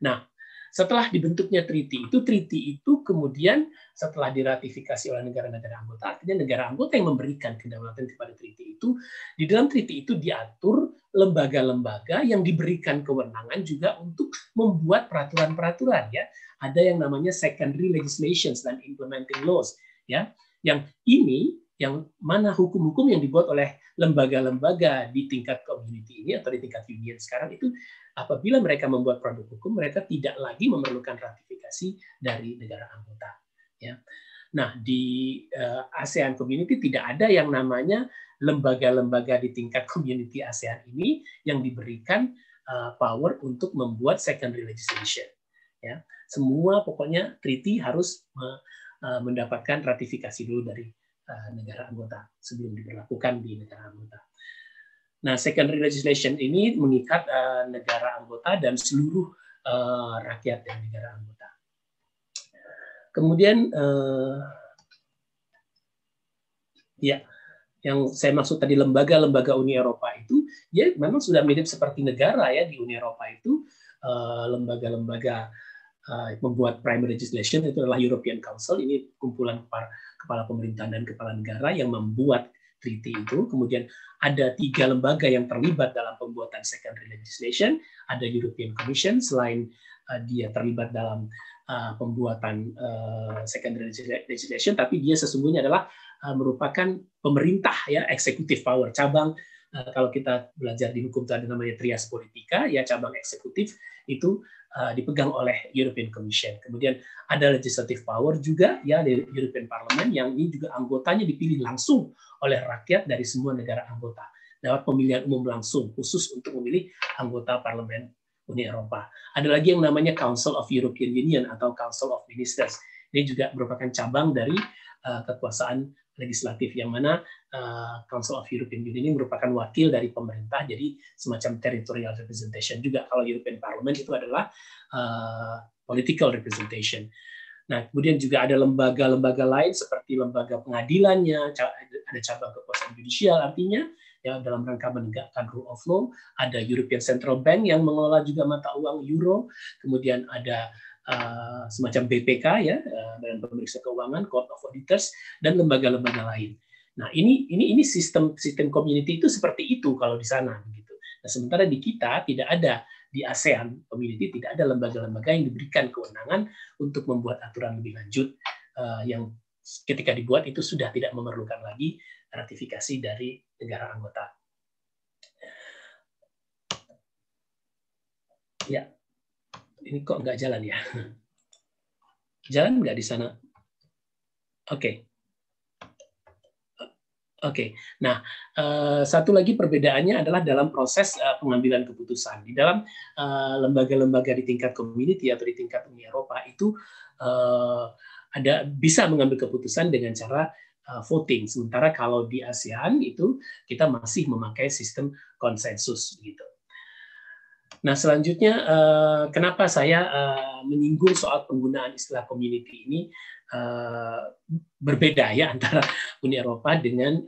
Nah, setelah dibentuknya treaty itu, treaty itu kemudian setelah diratifikasi oleh negara-negara anggota, artinya negara anggota yang memberikan kedaulatan kepada treaty itu, di dalam treaty itu diatur lembaga-lembaga yang diberikan kewenangan juga untuk membuat peraturan-peraturan ya. Ada yang namanya secondary legislations dan implementing laws ya. Yang ini yang mana hukum-hukum yang dibuat oleh lembaga-lembaga di tingkat community ini atau di tingkat union sekarang itu apabila mereka membuat produk hukum, mereka tidak lagi memerlukan ratifikasi dari negara anggota. Ya. Nah, di eh, ASEAN Community tidak ada yang namanya lembaga-lembaga di tingkat community ASEAN ini yang diberikan eh, power untuk membuat secondary legislation. Ya, semua pokoknya treaty harus eh, mendapatkan ratifikasi dulu dari negara anggota sebelum diberlakukan di negara anggota. Nah, secondary legislation ini mengikat uh, negara anggota dan seluruh uh, rakyat dari negara anggota. Kemudian, uh, ya, yang saya maksud tadi lembaga-lembaga Uni Eropa itu, ya memang sudah mirip seperti negara ya di Uni Eropa itu lembaga-lembaga uh, membuat prime legislation itu adalah European Council ini kumpulan kepala pemerintahan dan kepala negara yang membuat treaty itu, kemudian ada tiga lembaga yang terlibat dalam pembuatan secondary legislation, ada European Commission selain uh, dia terlibat dalam uh, pembuatan uh, eh, secondary legislation, tapi dia sesungguhnya adalah uh, merupakan pemerintah ya executive power cabang uh, kalau kita belajar di hukum itu namanya trias politika ya cabang eksekutif itu Eh, dipegang oleh European Commission. Kemudian ada legislative power juga ya di European Parliament yang ini juga anggotanya dipilih langsung oleh rakyat dari semua negara anggota lewat pemilihan umum langsung khusus untuk memilih anggota parlemen Uni Eropa. Ada lagi yang namanya Council of European Union atau Council of Ministers. Ini juga merupakan cabang dari uh, kekuasaan legislatif yang mana uh, Council of European Union ini merupakan wakil dari pemerintah jadi semacam territorial representation juga kalau European Parliament itu adalah uh, political representation. Nah, kemudian juga ada lembaga-lembaga lain seperti lembaga pengadilannya, ada cabang kekuasaan judicial artinya ya dalam rangka menegakkan rule of law, ada European Central Bank yang mengelola juga mata uang euro, kemudian ada Eh, semacam BPK ya dan eh, Badan Pemeriksa Keuangan, Court of Auditors dan lembaga-lembaga lain. Nah ini ini ini sistem sistem community itu seperti itu kalau di sana gitu. Nah sementara di kita tidak ada di ASEAN community tidak ada lembaga-lembaga yang diberikan kewenangan untuk membuat aturan lebih lanjut uh, yang ketika dibuat itu sudah tidak memerlukan lagi ratifikasi dari negara anggota. Ya, ini kok nggak jalan ya? Jalan nggak di sana? Oke. Okay. Oke, okay. nah eh, satu lagi perbedaannya adalah dalam proses eh, pengambilan keputusan di dalam eh, lembaga-lembaga di tingkat community atau di tingkat Uni Eropa itu ada bisa mengambil keputusan dengan cara voting. Sementara kalau di ASEAN itu kita masih memakai sistem konsensus gitu. Nah, selanjutnya eh, kenapa saya eh, menyinggung soal penggunaan istilah community ini eh, berbeda ya antara Uni Eropa dengan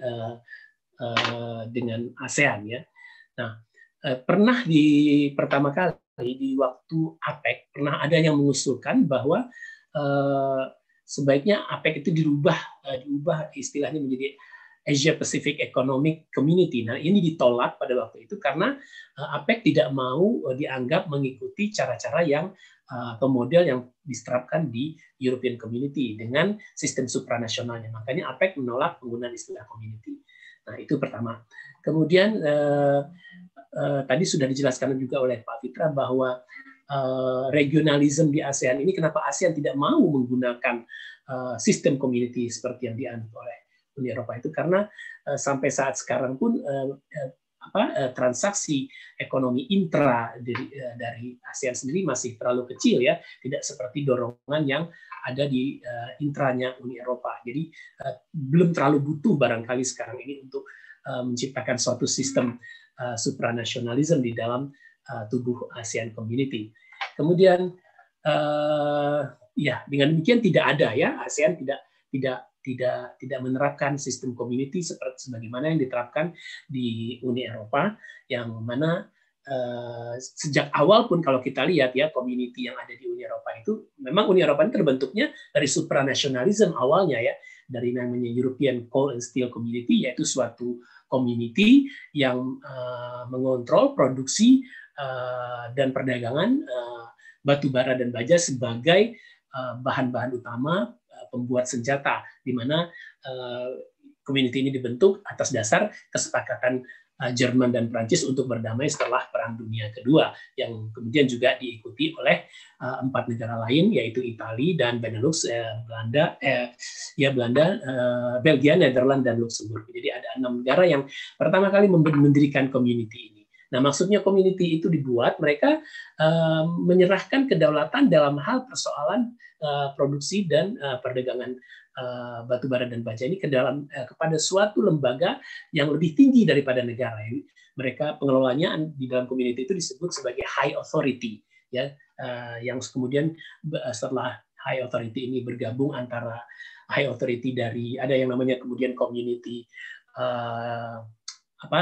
dengan ASEAN ya. Nah, pernah di pertama kali di waktu APEC pernah ada yang mengusulkan bahwa sebaiknya APEC itu dirubah diubah istilahnya menjadi Asia Pacific Economic Community. Nah, ini ditolak pada waktu itu karena eh, APEC tidak mau eh, dianggap mengikuti cara-cara yang eh, atau model yang diterapkan di European Community dengan sistem supranasionalnya. Makanya APEC menolak penggunaan istilah community. Nah, itu pertama. Kemudian eh, eh, tadi sudah dijelaskan juga oleh Pak Fitra bahwa regionalisme di ASEAN ini kenapa ASEAN tidak mau menggunakan sistem community seperti yang dianut oleh Uni Eropa itu karena eh, sampai saat sekarang pun eh, eh, apa transaksi ekonomi intra dari, dari ASEAN sendiri masih terlalu kecil ya, tidak seperti dorongan yang ada di uh, intranya Uni Eropa. Jadi belum terlalu butuh barangkali sekarang ini untuk menciptakan suatu sistem supranasionalisme di dalam tubuh ASEAN Community. Kemudian ya dengan demikian tidak ada ya ASEAN tidak tidak tidak tidak menerapkan sistem community seperti sebagaimana yang diterapkan di Uni Eropa yang mana eh, sejak awal pun kalau kita lihat ya community yang ada di Uni Eropa itu memang Uni Eropa ini terbentuknya dari supranasionalisme awalnya ya dari namanya European Coal and Steel Community yaitu suatu community yang uh, mengontrol produksi uh, dan perdagangan uh, batu bara dan baja sebagai bahan -bahan utama pembuat senjata, di mana uh, ini dibentuk atas dasar kesepakatan eh, Jerman dan Prancis untuk berdamai setelah Perang Dunia Kedua, yang kemudian juga diikuti oleh eh, empat negara lain, yaitu Italia dan Benelux, Belanda, ya Belanda, Belgia, Netherlands dan Luxembourg. Jadi ada enam negara yang pertama kali mendirikan community ini Nah, maksudnya community itu dibuat mereka uh, menyerahkan kedaulatan dalam hal persoalan uh, produksi dan uh, perdagangan uh, batu bara dan baja ini ke dalam uh, kepada suatu lembaga yang lebih tinggi daripada negara ini. Mereka pengelolanya di dalam community itu disebut sebagai high authority ya uh, yang kemudian setelah high authority ini bergabung antara high authority dari ada yang namanya kemudian community uh, apa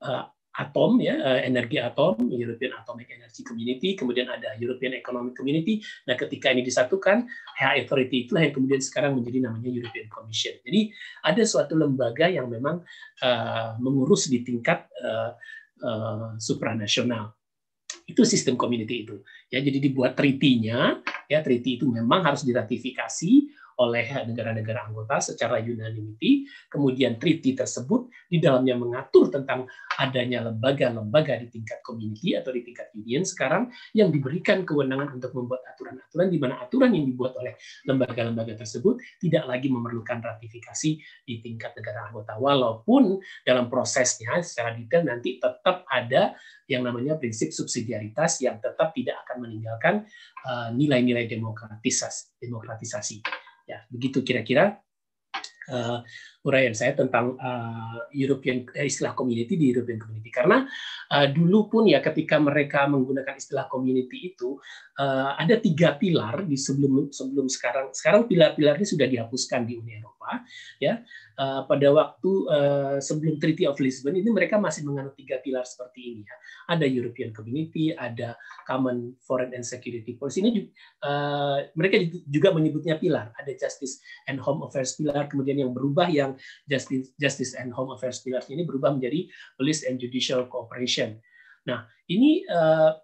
uh, atom ya eh, energi atom European Atomic Energy Community kemudian ada European Economic Community nah ketika ini disatukan high authority itulah yang kemudian sekarang menjadi namanya European Commission jadi ada suatu lembaga yang memang uh, mengurus di tingkat uh, uh, supranasional itu sistem community itu ya jadi dibuat treaty-nya ya treaty itu memang harus diratifikasi oleh negara-negara anggota secara unanimity. Kemudian treaty tersebut di dalamnya mengatur tentang adanya lembaga-lembaga di tingkat community atau di tingkat union sekarang yang diberikan kewenangan untuk membuat aturan-aturan di mana aturan yang dibuat oleh lembaga-lembaga tersebut tidak lagi memerlukan ratifikasi di tingkat negara anggota walaupun dalam prosesnya secara detail nanti tetap ada yang namanya prinsip subsidiaritas yang tetap tidak akan meninggalkan eh, nilai-nilai demokratisasi. Ya, begitu kira-kira. Uh, uraian saya tentang uh, European eh, istilah community di European Community karena uh, dulu pun ya ketika mereka menggunakan istilah community itu uh, ada tiga pilar di sebelum sebelum sekarang sekarang pilar-pilarnya sudah dihapuskan di Uni Eropa ya uh, pada waktu uh, sebelum Treaty of Lisbon ini mereka masih menganut tiga pilar seperti ini ya ada European Community ada Common Foreign and Security Policy ini juga, uh, mereka juga menyebutnya pilar ada Justice and Home Affairs pilar kemudian yang berubah yang Justice, Justice and Home Affairs pilar ini berubah menjadi Police and Judicial Cooperation. Nah, ini uh,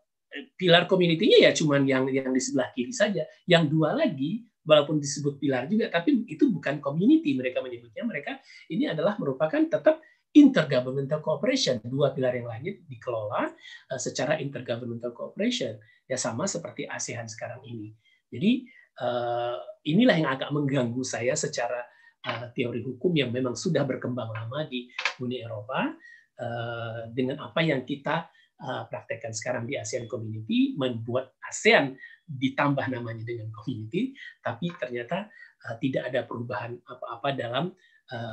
pilar community-nya ya cuman yang yang di sebelah kiri saja. Yang dua lagi walaupun disebut pilar juga tapi itu bukan community mereka menyebutnya. Mereka ini adalah merupakan tetap intergovernmental cooperation. Dua pilar yang lainnya dikelola uh, secara intergovernmental cooperation. Ya sama seperti ASEAN sekarang ini. Jadi uh, inilah yang agak mengganggu saya secara Eh, teori hukum yang memang sudah berkembang lama di Uni Eropa eh, dengan apa yang kita eh, praktekkan sekarang di ASEAN Community membuat ASEAN ditambah namanya dengan community tapi ternyata tidak ada perubahan apa-apa dalam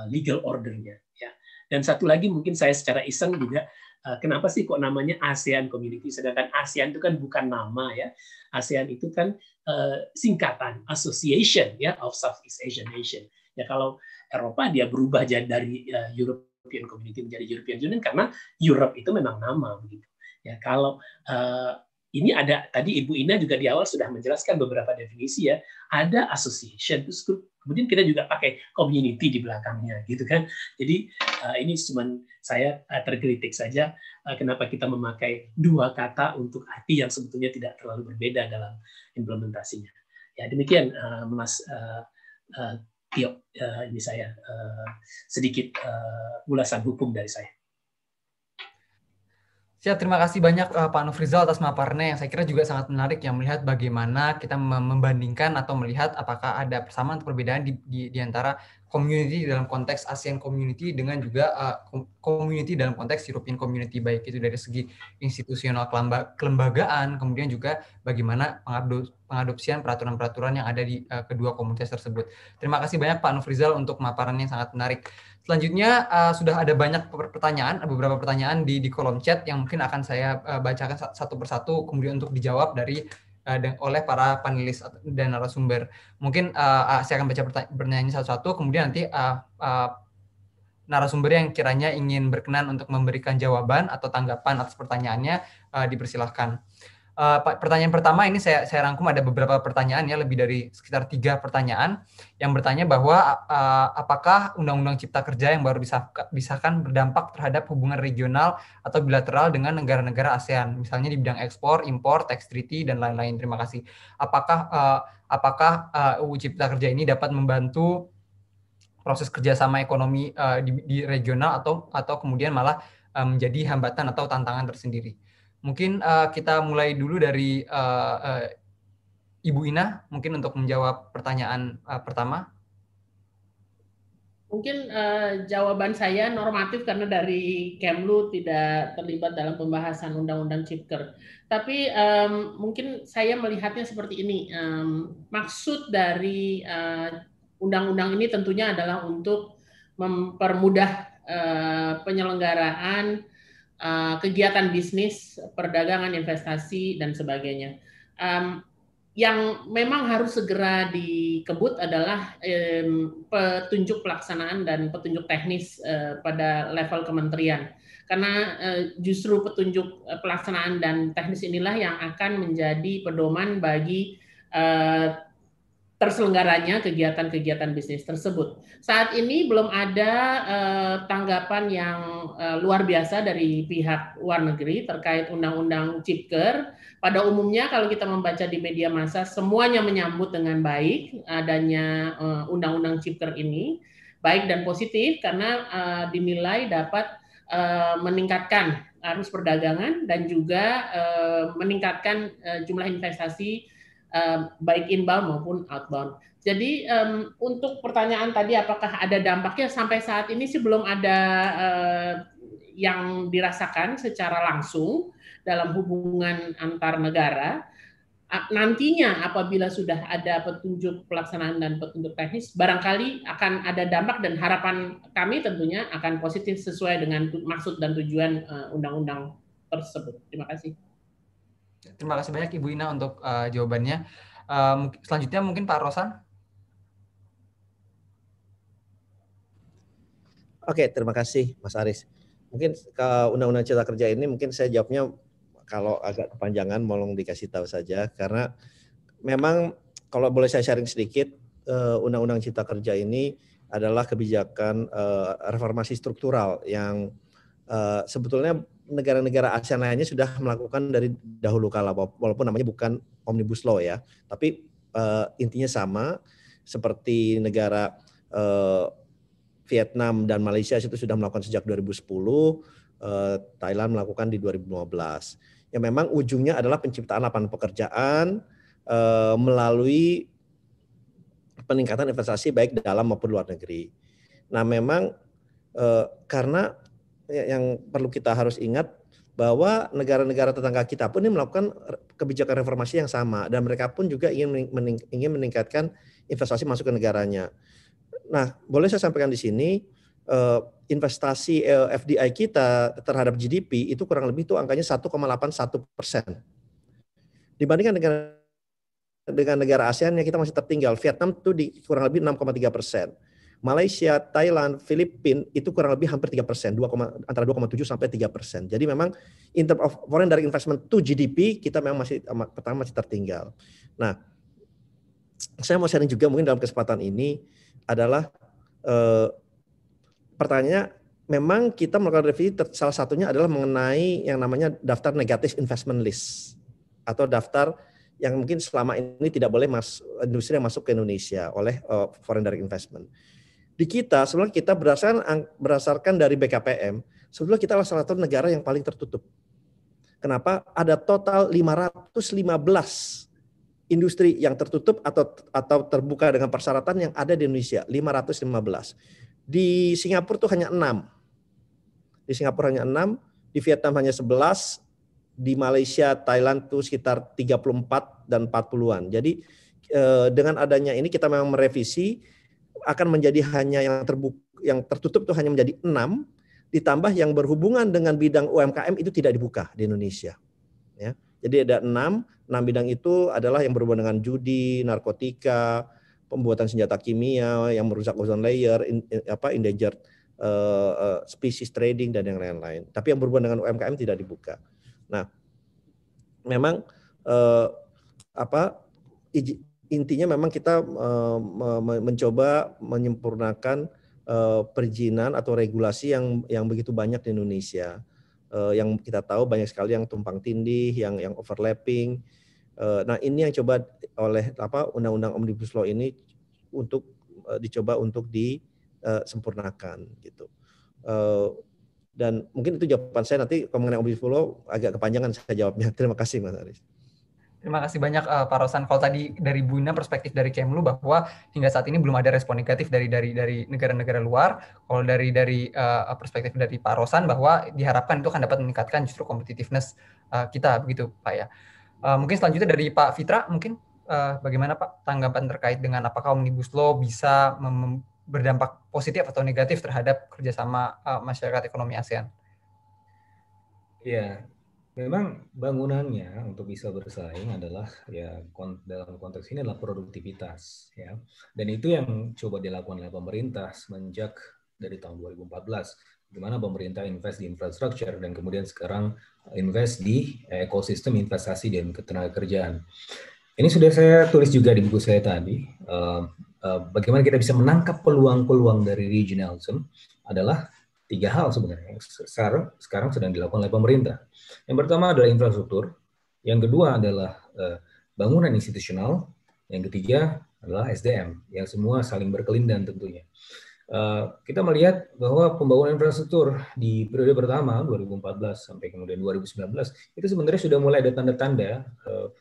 legal ordernya ya dan satu lagi mungkin saya secara iseng juga kenapa sih kok namanya ASEAN Community sedangkan ASEAN itu kan bukan nama ya. ASEAN itu kan singkatan Association ya of Southeast Asian Nation. Ya kalau Eropa dia berubah dari uh, European Community menjadi European Union karena Europe itu memang nama begitu. Ya kalau uh, ini ada tadi Ibu Ina juga di awal sudah menjelaskan beberapa definisi ya. Ada association terus kemudian kita juga pakai community di belakangnya gitu kan. Jadi uh, ini cuma saya uh, eh, terkritik saja uh, kenapa kita memakai dua kata untuk arti yang sebetulnya tidak terlalu berbeda dalam implementasinya. Ya demikian uh, Mas uh, uh, Yuk, uh, ini saya uh, sedikit uh, ulasan hukum dari saya. Siap, terima kasih banyak uh, Pak Nufrizal atas maparnya yang saya kira juga sangat menarik yang melihat bagaimana kita membandingkan atau melihat apakah ada persamaan atau perbedaan di, di, di antara community dalam konteks ASEAN community dengan juga uh, community dalam konteks European community baik itu dari segi institusional kelembagaan kemudian juga bagaimana pengadopsian peraturan-peraturan yang ada di uh, kedua komunitas tersebut. Terima kasih banyak Pak Nufrizal untuk pemaparannya yang sangat menarik. Selanjutnya uh, sudah ada banyak pertanyaan, beberapa pertanyaan di di kolom chat yang mungkin akan saya uh, bacakan satu persatu kemudian untuk dijawab dari Eh, oleh para panelis dan narasumber. Mungkin uh, saya akan baca pertanyaannya satu-satu, kemudian nanti uh, uh, narasumber yang kiranya ingin berkenan untuk memberikan jawaban atau tanggapan atas pertanyaannya uh, dipersilahkan uh, pertanyaan pertama ini saya, saya rangkum ada beberapa pertanyaan ya lebih dari sekitar tiga pertanyaan yang bertanya bahwa uh, apakah Undang-Undang Cipta Kerja yang baru disahkan berdampak terhadap hubungan regional atau bilateral dengan negara-negara ASEAN misalnya di bidang ekspor, impor, tax dan lain-lain. Terima kasih. Apakah uh, apakah uh, eh, UU Cipta Kerja ini dapat membantu proses kerjasama ekonomi uh, di, di regional atau atau kemudian malah menjadi hambatan atau tantangan tersendiri. Mungkin uh, kita mulai dulu dari uh, uh, Ibu Ina, mungkin untuk menjawab pertanyaan uh, pertama. Mungkin uh, jawaban saya normatif karena dari Kemlu tidak terlibat dalam pembahasan Undang-Undang Cipker. Tapi um, mungkin saya melihatnya seperti ini. Um, maksud dari undang-undang uh, ini tentunya adalah untuk mempermudah uh, penyelenggaraan Eh, kegiatan bisnis, perdagangan, investasi, dan sebagainya. Um, yang memang harus segera dikebut adalah um, petunjuk pelaksanaan dan petunjuk teknis uh, pada level kementerian. Karena uh, justru petunjuk pelaksanaan dan teknis inilah yang akan menjadi pedoman bagi uh, terselenggaranya kegiatan-kegiatan bisnis tersebut. Saat ini belum ada uh, tanggapan yang uh, luar biasa dari pihak luar negeri terkait undang-undang Cipker. Pada umumnya kalau kita membaca di media massa semuanya menyambut dengan baik adanya eh, undang-undang Cipker ini, baik dan positif karena uh, dinilai dapat uh, meningkatkan arus perdagangan dan juga uh, meningkatkan uh, jumlah investasi Eh, baik inbound maupun outbound. Jadi um, untuk pertanyaan tadi apakah ada dampaknya sampai saat ini sih belum ada uh, yang dirasakan secara langsung dalam hubungan antar negara. Nantinya apabila sudah ada petunjuk pelaksanaan dan petunjuk teknis, barangkali akan ada dampak dan harapan kami tentunya akan positif sesuai dengan maksud dan tujuan eh, undang-undang tersebut. Terima kasih. Terima kasih banyak Ibu Ina untuk uh, jawabannya. Uh, selanjutnya mungkin Pak Rosan. Oke, terima kasih Mas Aris. Mungkin ke Undang-Undang Cipta Kerja ini mungkin saya jawabnya kalau agak kepanjangan, mohon dikasih tahu saja. Karena memang kalau boleh saya sharing sedikit, eh, Undang-Undang Cipta Kerja ini adalah kebijakan reformasi struktural yang sebetulnya negara-negara ASEAN lainnya sudah melakukan dari dahulu kala walaupun namanya bukan omnibus law ya, tapi uh, intinya sama seperti negara uh, Vietnam dan Malaysia itu sudah melakukan sejak 2010, uh, eh, Thailand melakukan di 2015. Ya memang ujungnya adalah penciptaan lapangan pekerjaan uh, melalui peningkatan investasi baik dalam maupun luar negeri. Nah memang uh, karena Ya, yang perlu kita harus ingat bahwa negara-negara tetangga kita pun ini melakukan kebijakan reformasi yang sama dan mereka pun juga ingin mening, ingin meningkatkan investasi masuk ke negaranya. Nah, boleh saya sampaikan di sini eh, investasi eh, FDI kita terhadap GDP itu kurang lebih itu angkanya 1,81 persen. Dibandingkan dengan dengan negara ASEAN yang kita masih tertinggal, Vietnam itu di kurang lebih 6,3 persen. Malaysia, Thailand, Filipina itu kurang lebih hampir 3 persen, antara 2,7 sampai 3 persen. Jadi memang in terms of foreign direct investment to GDP kita memang masih pertama masih tertinggal. Nah, saya mau sharing juga mungkin dalam kesempatan ini adalah eh, pertanyaannya memang kita melakukan revisi salah satunya adalah mengenai yang namanya daftar negatif investment list atau daftar yang mungkin selama ini tidak boleh mas, industri yang masuk ke Indonesia oleh uh, foreign direct investment. Di kita, sebenarnya kita berdasarkan berdasarkan dari BKPM, sebenarnya kita adalah salah satu negara yang paling tertutup. Kenapa? Ada total 515 industri yang tertutup atau atau terbuka dengan persyaratan yang ada di Indonesia 515. Di Singapura tuh hanya 6. Di Singapura hanya 6, di Vietnam hanya 11, di Malaysia, Thailand tuh sekitar 34 dan 40-an. Jadi eh, dengan adanya ini kita memang merevisi akan menjadi hanya yang terbuka yang tertutup itu hanya menjadi enam ditambah yang berhubungan dengan bidang UMKM itu tidak dibuka di Indonesia ya jadi ada enam enam bidang itu adalah yang berhubungan dengan judi narkotika pembuatan senjata kimia yang merusak ozon layer in, in, apa endangered uh, species trading dan yang lain-lain tapi yang berhubungan dengan UMKM tidak dibuka nah memang uh, apa intinya memang kita eh, mencoba menyempurnakan eh, perizinan atau regulasi yang yang begitu banyak di Indonesia. Eh, yang kita tahu banyak sekali yang tumpang tindih, yang yang overlapping. nah, ini yang coba oleh apa undang-undang Omnibus Law ini untuk dicoba untuk disempurnakan gitu. dan mungkin itu jawaban saya nanti mengenai Omnibus Law agak kepanjangan saya jawabnya. Terima kasih Mas Aris. Terima kasih banyak uh, Pak Rosan. Kalau tadi dari Ina perspektif dari Kemlu bahwa hingga saat ini belum ada respon negatif dari dari dari negara-negara luar. Kalau dari dari uh, perspektif dari Pak Rosan bahwa diharapkan itu akan dapat meningkatkan justru competitiveness uh, kita begitu Pak ya. Uh, mungkin selanjutnya dari Pak Fitra mungkin uh, bagaimana Pak tanggapan terkait dengan apakah omnibus law bisa berdampak positif atau negatif terhadap kerjasama uh, masyarakat ekonomi ASEAN? Iya, Memang bangunannya untuk bisa bersaing adalah ya dalam konteks ini adalah produktivitas ya. Dan itu yang coba dilakukan oleh pemerintah semenjak dari tahun 2014 di mana pemerintah invest di infrastruktur dan kemudian sekarang invest di eh, ekosistem investasi dan ketenagakerjaan. Ini sudah saya tulis juga di buku saya tadi. Eh, eh, bagaimana kita bisa menangkap peluang-peluang dari regionalism adalah tiga hal sebenarnya yang sekarang, sekarang sedang dilakukan oleh pemerintah. Yang pertama adalah infrastruktur, yang kedua adalah uh, bangunan institusional, yang ketiga adalah SDM, yang semua saling berkelindan tentunya. Uh, kita melihat bahwa pembangunan infrastruktur di periode pertama 2014 sampai kemudian 2019 itu sebenarnya sudah mulai ada tanda-tanda uh,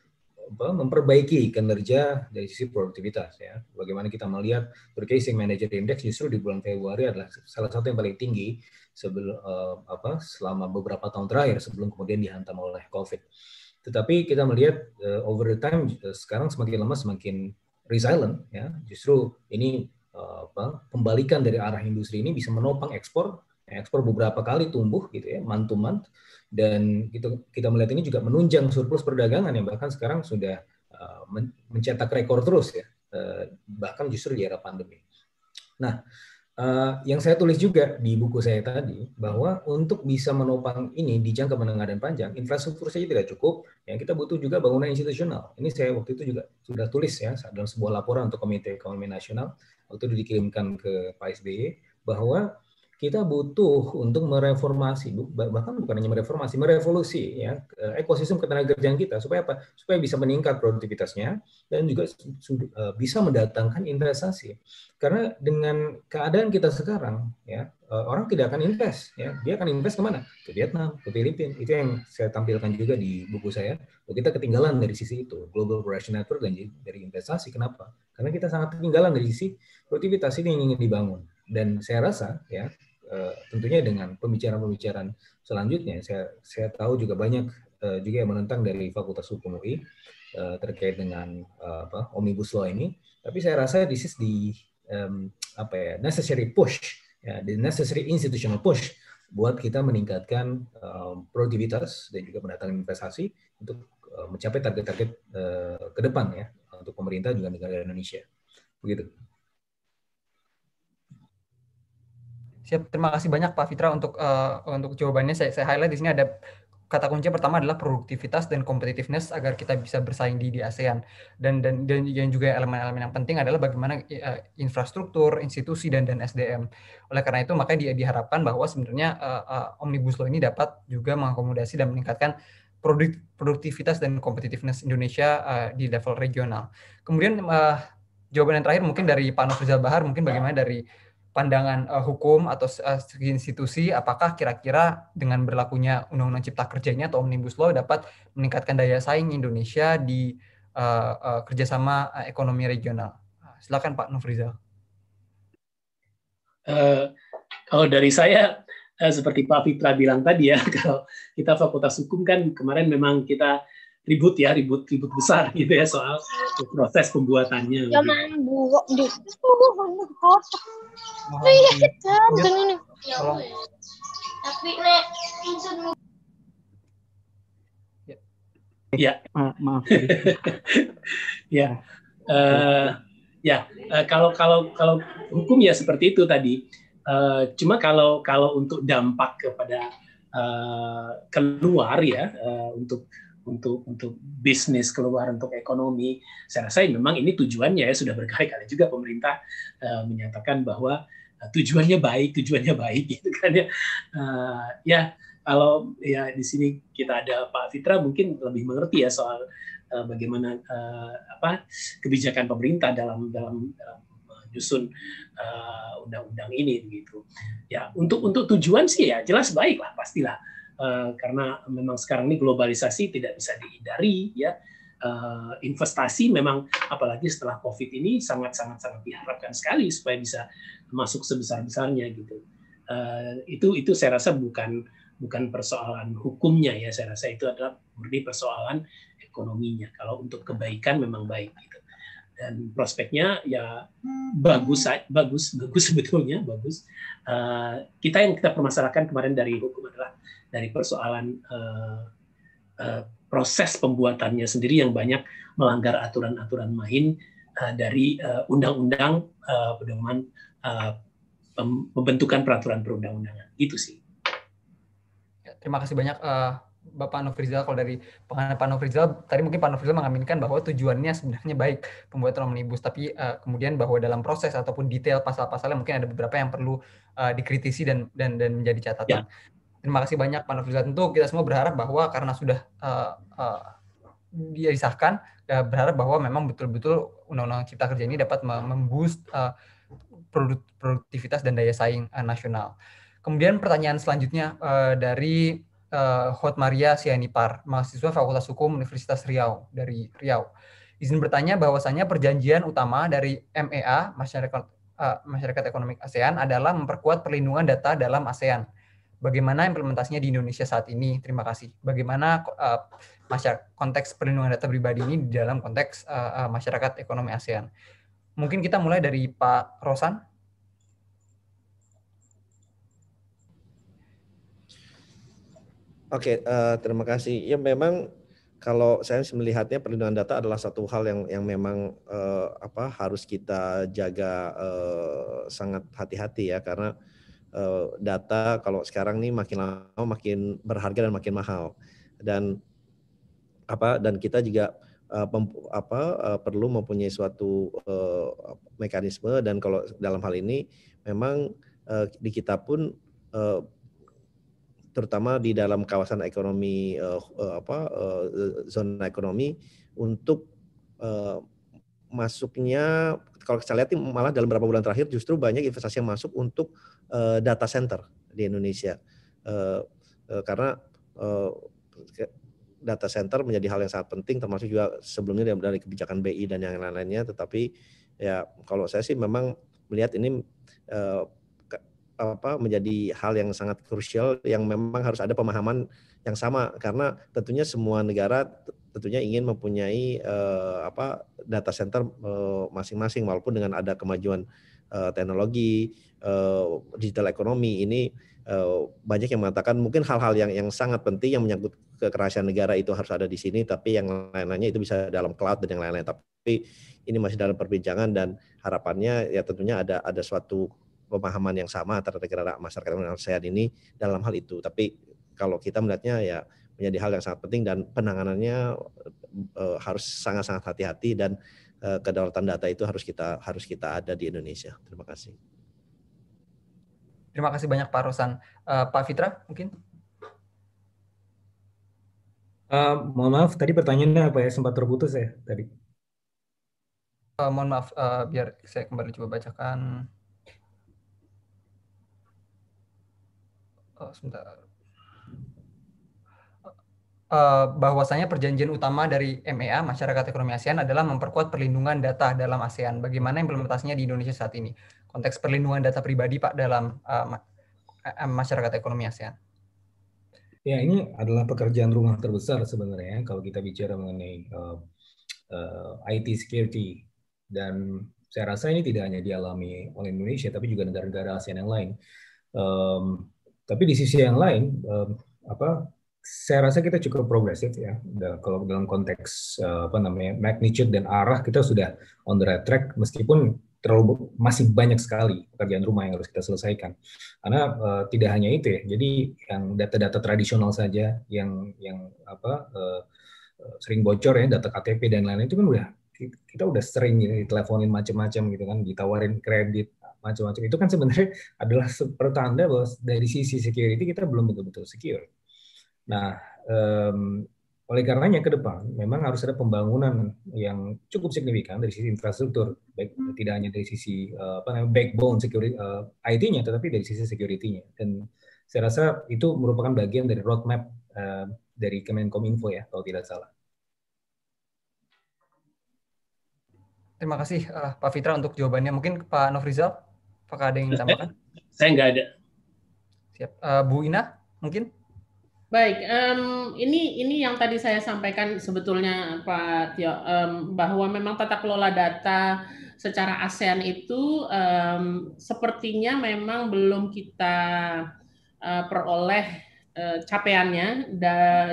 memperbaiki kinerja dari sisi produktivitas ya. Bagaimana kita melihat Purchasing Manager Index justru di bulan Februari adalah salah satu yang paling tinggi sebelum uh, eh, apa selama beberapa tahun terakhir sebelum kemudian dihantam oleh Covid. Tetapi kita melihat uh, over the time uh, sekarang semakin lama semakin resilient ya. Justru ini uh, apa pembalikan dari arah industri ini bisa menopang ekspor ekspor beberapa kali tumbuh gitu ya month to dan gitu kita melihat ini juga menunjang surplus perdagangan yang bahkan sekarang sudah eh, mencetak rekor terus ya eh, bahkan justru di era pandemi. Nah, eh, yang saya tulis juga di buku saya tadi bahwa untuk bisa menopang ini di jangka menengah dan panjang infrastruktur saja tidak cukup yang kita butuh juga bangunan institusional. Ini saya waktu itu juga sudah tulis ya dalam sebuah laporan untuk Komite Ekonomi Nasional waktu itu dikirimkan ke Pak SBY bahwa kita butuh untuk mereformasi bahkan bukan hanya mereformasi merevolusi ya ekosistem ketenagakerjaan kita supaya apa supaya bisa meningkat produktivitasnya dan juga e, bisa mendatangkan investasi karena dengan keadaan kita sekarang ya e, orang tidak akan invest ya dia akan invest kemana ke Vietnam ke Filipina itu yang saya tampilkan juga di buku saya kita ketinggalan dari sisi itu global operation network dan dari investasi kenapa karena kita sangat ketinggalan dari sisi produktivitas ini yang ingin dibangun dan saya rasa ya Eh, tentunya dengan pembicaraan-pembicaraan selanjutnya saya saya tahu juga banyak eh, juga yang menentang dari Fakultas Hukum UI eh, terkait dengan apa omnibus law ini tapi saya rasa this is the um, apa ya necessary push ya the necessary institutional push buat kita meningkatkan um, produktivitas dan juga mendatangkan investasi untuk mencapai target-target uh, ke depan ya untuk pemerintah juga negara Indonesia begitu. Siap, terima kasih banyak Pak Fitra untuk uh, untuk jawabannya. Saya, saya highlight di sini ada kata kunci pertama adalah produktivitas dan competitiveness agar kita bisa bersaing di, di ASEAN. Dan dan dan yang juga elemen-elemen yang penting adalah bagaimana uh, infrastruktur, institusi dan dan SDM. Oleh karena itu makanya di, diharapkan bahwa sebenarnya uh, uh, Omnibus Law ini dapat juga mengakomodasi dan meningkatkan produk, produktivitas dan competitiveness Indonesia uh, di level regional. Kemudian uh, jawaban yang terakhir mungkin dari Pak Nofrizal Bahar mungkin bagaimana dari pandangan uh, hukum atau uh, institusi apakah kira-kira dengan berlakunya undang-undang cipta kerjanya atau omnibus law dapat meningkatkan daya saing Indonesia di uh, uh, kerjasama ekonomi regional nah, silakan Pak Nufrizal uh, kalau dari saya uh, seperti Pak Fitra bilang tadi ya kalau kita fakultas hukum kan kemarin memang kita ribut ya ribut ribut besar gitu ya soal proses pembuatannya. Ya iya, iya. ya Tapi Ya. maaf. ya. ya. ya. Eh, eh, kalau kalau kalau hukum ya seperti itu tadi. Uh, cuma kalau kalau untuk dampak kepada uh, keluar ya uh, untuk untuk untuk bisnis keluar untuk ekonomi saya rasa memang ini tujuannya ya sudah berkali-kali juga pemerintah uh, menyatakan bahwa uh, tujuannya baik tujuannya baik gitu kan ya uh, ya kalau ya di sini kita ada Pak Fitra mungkin lebih mengerti ya soal uh, bagaimana uh, apa kebijakan pemerintah dalam dalam, dalam menyusun undang-undang ini gitu. Ya, untuk untuk tujuan sih ya jelas baik lah pastilah Eh, karena memang sekarang ini globalisasi tidak bisa dihindari ya uh, investasi memang apalagi setelah COVID ini sangat sangat sangat diharapkan sekali supaya bisa masuk sebesar besarnya gitu. Uh, itu itu saya rasa bukan bukan persoalan hukumnya ya saya rasa itu adalah murni persoalan ekonominya. Kalau untuk kebaikan memang baik. Gitu dan prospeknya ya bagus bagus bagus sebetulnya bagus uh, kita yang kita permasalahkan kemarin dari hukum adalah dari persoalan uh, uh, proses pembuatannya sendiri yang banyak melanggar aturan-aturan main uh, dari uh, undang-undang uh, pedoman uh, pembentukan peraturan perundang-undangan itu sih ya, terima kasih banyak uh, Bapak Novrizal kalau dari pengalaman Pak Novrizal tadi mungkin Pak Novrizal mengaminkan bahwa tujuannya sebenarnya baik pembuatan omnibus tapi uh, kemudian bahwa dalam proses ataupun detail pasal-pasalnya mungkin ada beberapa yang perlu uh, dikritisi dan dan dan menjadi catatan. Ya. Terima kasih banyak Pak Novrizal Tentu kita semua berharap bahwa karena sudah uh, uh, dia disahkan uh, berharap bahwa memang betul-betul undang-undang cipta kerja ini dapat memboost uh, produktivitas dan daya saing uh, nasional. Kemudian pertanyaan selanjutnya uh, dari uh, Hot Maria Sianipar, mahasiswa Fakultas Hukum Universitas Riau dari Riau. Izin bertanya bahwasanya perjanjian utama dari MEA Masyarakat uh, Masyarakat Ekonomi ASEAN adalah memperkuat perlindungan data dalam ASEAN. Bagaimana implementasinya di Indonesia saat ini? Terima kasih. Bagaimana uh, eh, masyarakat, konteks perlindungan data pribadi ini di dalam konteks uh, masyarakat ekonomi ASEAN? Mungkin kita mulai dari Pak Rosan. Oke, okay, uh, eh, terima kasih. Ya memang kalau saya melihatnya perlindungan data adalah satu hal yang yang memang uh, apa harus kita jaga uh, sangat hati-hati ya karena uh, data kalau sekarang nih makin lama makin berharga dan makin mahal dan apa dan kita juga uh, apa uh, perlu mempunyai suatu uh, mekanisme dan kalau dalam hal ini memang uh, di kita pun uh, terutama di dalam kawasan ekonomi uh, uh, apa uh, zona ekonomi untuk uh, masuknya kalau saya lihat malah dalam beberapa bulan terakhir justru banyak investasi yang masuk untuk uh, data center di Indonesia uh, uh, karena uh, data center menjadi hal yang sangat penting termasuk juga sebelumnya dari kebijakan BI dan yang lain-lainnya tetapi ya kalau saya sih memang melihat ini uh, apa menjadi hal yang sangat krusial yang memang harus ada pemahaman yang sama karena tentunya semua negara tentunya ingin mempunyai uh, apa data center masing eh, masing-masing walaupun dengan ada kemajuan uh, teknologi uh, digital ekonomi ini uh, banyak yang mengatakan mungkin hal-hal yang yang sangat penting yang menyangkut kekerasan negara itu harus ada di sini tapi yang lain-lainnya itu bisa dalam cloud dan yang lain-lain tapi ini masih dalam perbincangan dan harapannya ya tentunya ada ada suatu pemahaman yang sama terhadap masyarakat ASEAN ini dalam hal itu. Tapi kalau kita melihatnya ya menjadi hal yang sangat penting dan penanganannya uh, harus sangat-sangat hati-hati dan uh, kedaulatan data itu harus kita harus kita ada di Indonesia. Terima kasih. Terima kasih banyak Pak Rosan. Uh, Pak Fitra mungkin? Uh, mohon maaf, tadi pertanyaannya apa ya? Sempat terputus ya tadi. Uh, mohon maaf, uh, biar saya kembali coba bacakan. Oh, sebentar uh, bahwasanya perjanjian utama dari MEA masyarakat ekonomi ASEAN adalah memperkuat perlindungan data dalam ASEAN. Bagaimana implementasinya di Indonesia saat ini? Konteks perlindungan data pribadi Pak dalam uh, masyarakat ekonomi ASEAN. Ya, ini adalah pekerjaan rumah terbesar sebenarnya kalau kita bicara mengenai uh, uh, IT security dan saya rasa ini tidak hanya dialami oleh Indonesia tapi juga negara-negara ASEAN yang lain. Um, tapi di sisi yang lain, um, apa saya rasa kita cukup progresif ya. kalau dalam konteks uh, apa namanya magnitude dan arah kita sudah on the right track meskipun terlalu masih banyak sekali pekerjaan rumah yang harus kita selesaikan. Karena uh, tidak hanya itu ya. Jadi yang data-data tradisional saja yang yang apa uh, sering bocor ya data KTP dan lain-lain itu kan udah kita udah sering ya, teleponin macam-macam gitu kan, ditawarin kredit macam-macam itu kan sebenarnya adalah pertanda bahwa dari sisi security kita belum betul-betul secure. Nah, um, oleh karenanya ke depan memang harus ada pembangunan yang cukup signifikan dari sisi infrastruktur, baik tidak hanya dari sisi eh, apa namanya backbone security uh, eh, IT-nya, tetapi dari sisi security-nya. Dan saya rasa itu merupakan bagian dari roadmap uh, dari Kemenkominfo ya, kalau tidak salah. Terima kasih uh, Pak Fitra untuk jawabannya. Mungkin Pak Novrizal. Apakah ada yang ditambahkan? Saya nggak ada. Siap. Uh, Bu Ina, mungkin? Baik, um, ini ini yang tadi saya sampaikan sebetulnya Pak Tio um, bahwa memang tata kelola data secara ASEAN itu um, sepertinya memang belum kita uh, peroleh uh, capaiannya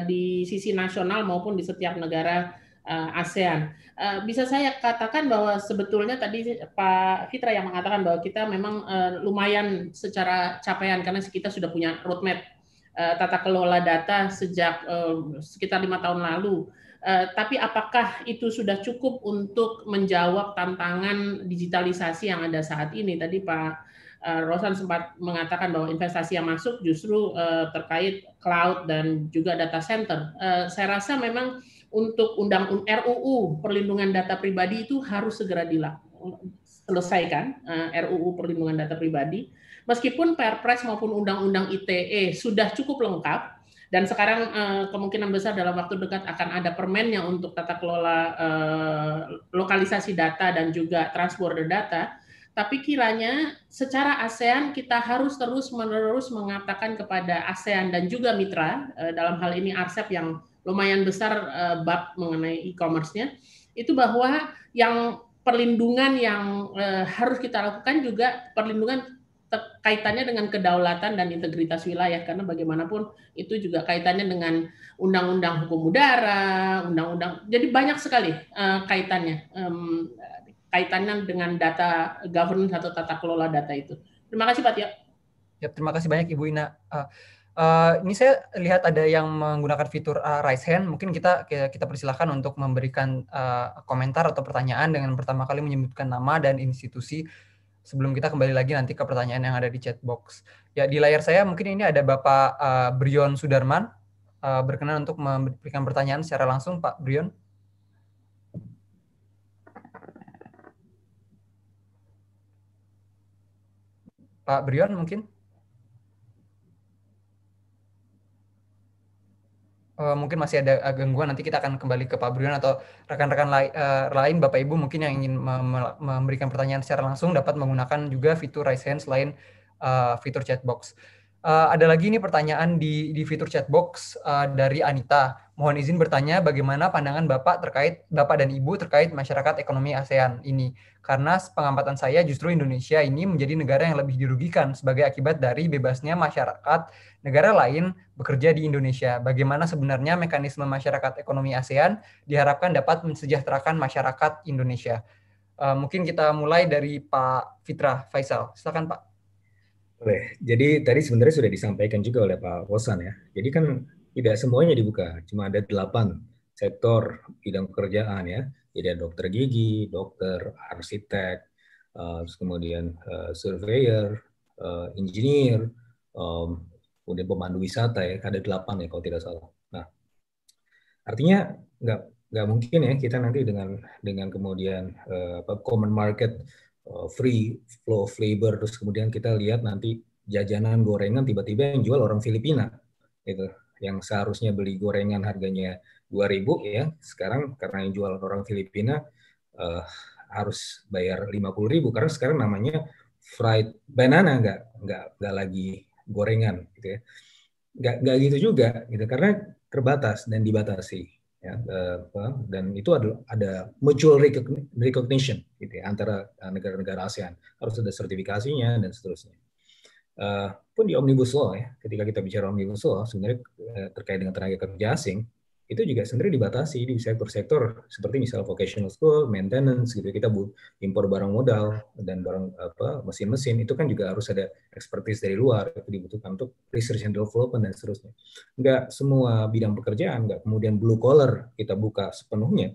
di sisi nasional maupun di setiap negara Eh, ASEAN. Eh, bisa saya katakan bahwa sebetulnya tadi Pak Fitra yang mengatakan bahwa kita memang eh, lumayan secara capaian karena kita sudah punya roadmap tata kelola data sejak sekitar lima tahun lalu. Tapi apakah itu sudah cukup untuk menjawab tantangan digitalisasi yang ada saat ini? Tadi Pak Rosan sempat mengatakan bahwa investasi yang masuk justru terkait cloud dan juga data center. Saya rasa memang untuk undang RUU perlindungan data pribadi itu harus segera diselesaikan eh, RUU perlindungan data pribadi meskipun Perpres maupun undang-undang ITE sudah cukup lengkap dan sekarang eh, kemungkinan besar dalam waktu dekat akan ada permennya untuk tata kelola eh, lokalisasi data dan juga transborder data. Tapi kiranya secara ASEAN kita harus terus-menerus mengatakan kepada ASEAN dan juga mitra dalam hal ini ARCEP yang lumayan besar uh, bab mengenai e-commerce-nya itu bahwa yang perlindungan yang uh, harus kita lakukan juga perlindungan kaitannya dengan kedaulatan dan integritas wilayah karena bagaimanapun itu juga kaitannya dengan undang-undang hukum udara, undang-undang jadi banyak sekali uh, kaitannya um, kaitannya dengan data governance atau tata kelola data itu. Terima kasih Pak Tio. Ya, terima kasih banyak Ibu Ina. Uh, Uh, ini saya lihat ada yang menggunakan fitur uh, raise hand. Mungkin kita kita persilahkan untuk memberikan uh, komentar atau pertanyaan dengan pertama kali menyebutkan nama dan institusi sebelum kita kembali lagi nanti ke pertanyaan yang ada di chat box. Ya di layar saya mungkin ini ada Bapak uh, Brion Sudarman uh, berkenan untuk memberikan pertanyaan secara langsung Pak Brion. Pak Brion mungkin? uh, mungkin masih ada eh, gangguan nanti kita akan kembali ke Pak Brion atau rekan-rekan lai, uh, lain Bapak Ibu mungkin yang ingin memberikan pertanyaan secara langsung dapat menggunakan juga fitur raise hand selain uh, fitur chat box. Uh, ada lagi ini pertanyaan di, di fitur chatbox uh, eh, dari Anita. Mohon izin bertanya bagaimana pandangan Bapak terkait Bapak dan Ibu terkait masyarakat ekonomi ASEAN ini. Karena pengamatan saya justru Indonesia ini menjadi negara yang lebih dirugikan sebagai akibat dari bebasnya masyarakat negara lain bekerja di Indonesia. Bagaimana sebenarnya mekanisme masyarakat ekonomi ASEAN diharapkan dapat mensejahterakan masyarakat Indonesia. Uh, mungkin kita mulai dari Pak Fitra Faisal. Silakan Pak. Boleh. Jadi tadi sebenarnya sudah disampaikan juga oleh Pak Wosan ya. Jadi kan tidak semuanya dibuka, cuma ada delapan sektor bidang pekerjaan ya. Jadi ada dokter gigi, dokter, arsitek, uh, kemudian uh, surveyor, uh, engineer, um, kemudian pemandu wisata ya. Ada delapan ya kalau tidak salah. Nah, artinya nggak nggak mungkin ya kita nanti dengan dengan kemudian uh, common market Eh, free flow of labor terus kemudian kita lihat nanti jajanan gorengan tiba-tiba yang jual orang Filipina gitu yang seharusnya beli gorengan harganya 2000 ya sekarang karena yang jual orang Filipina uh, harus bayar 50.000 karena sekarang namanya fried banana enggak, enggak, enggak lagi gorengan gitu ya enggak gitu juga gitu karena terbatas dan dibatasi ya, eh, dan itu ada, ada mutual recognition gitu ya, antara eh, negara-negara ASEAN harus ada sertifikasinya dan seterusnya. Uh, pun di omnibus law ya, ketika kita bicara omnibus law sebenarnya uh, terkait dengan tenaga kerja asing itu juga sendiri dibatasi di sektor-sektor seperti misal vocational school, maintenance gitu kita bu impor barang modal dan barang apa mesin-mesin itu kan juga harus ada expertise dari luar itu dibutuhkan untuk research and development dan seterusnya. Enggak semua bidang pekerjaan, enggak kemudian blue collar kita buka sepenuhnya.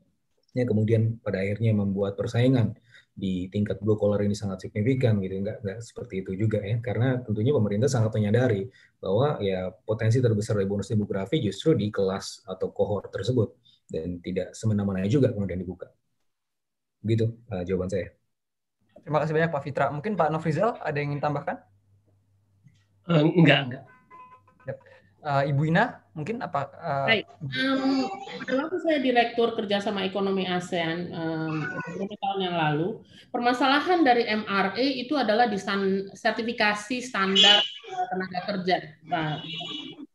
Ya kemudian pada akhirnya membuat persaingan di tingkat blue collar ini sangat signifikan gitu enggak enggak seperti itu juga ya karena tentunya pemerintah sangat menyadari bahwa ya potensi terbesar dari bonus demografi justru di kelas atau kohort tersebut dan tidak semena-mena juga kemudian dibuka gitu uh, jawaban saya terima kasih banyak Pak Fitra mungkin Pak Novrizal ada yang ingin tambahkan uh, eh, enggak enggak uh, Ibu Ina mungkin apa? Uh, Um, saya direktur kerjasama ekonomi ASEAN um, tahun yang lalu, permasalahan dari MRA itu adalah di stand, sertifikasi standar tenaga kerja. Nah,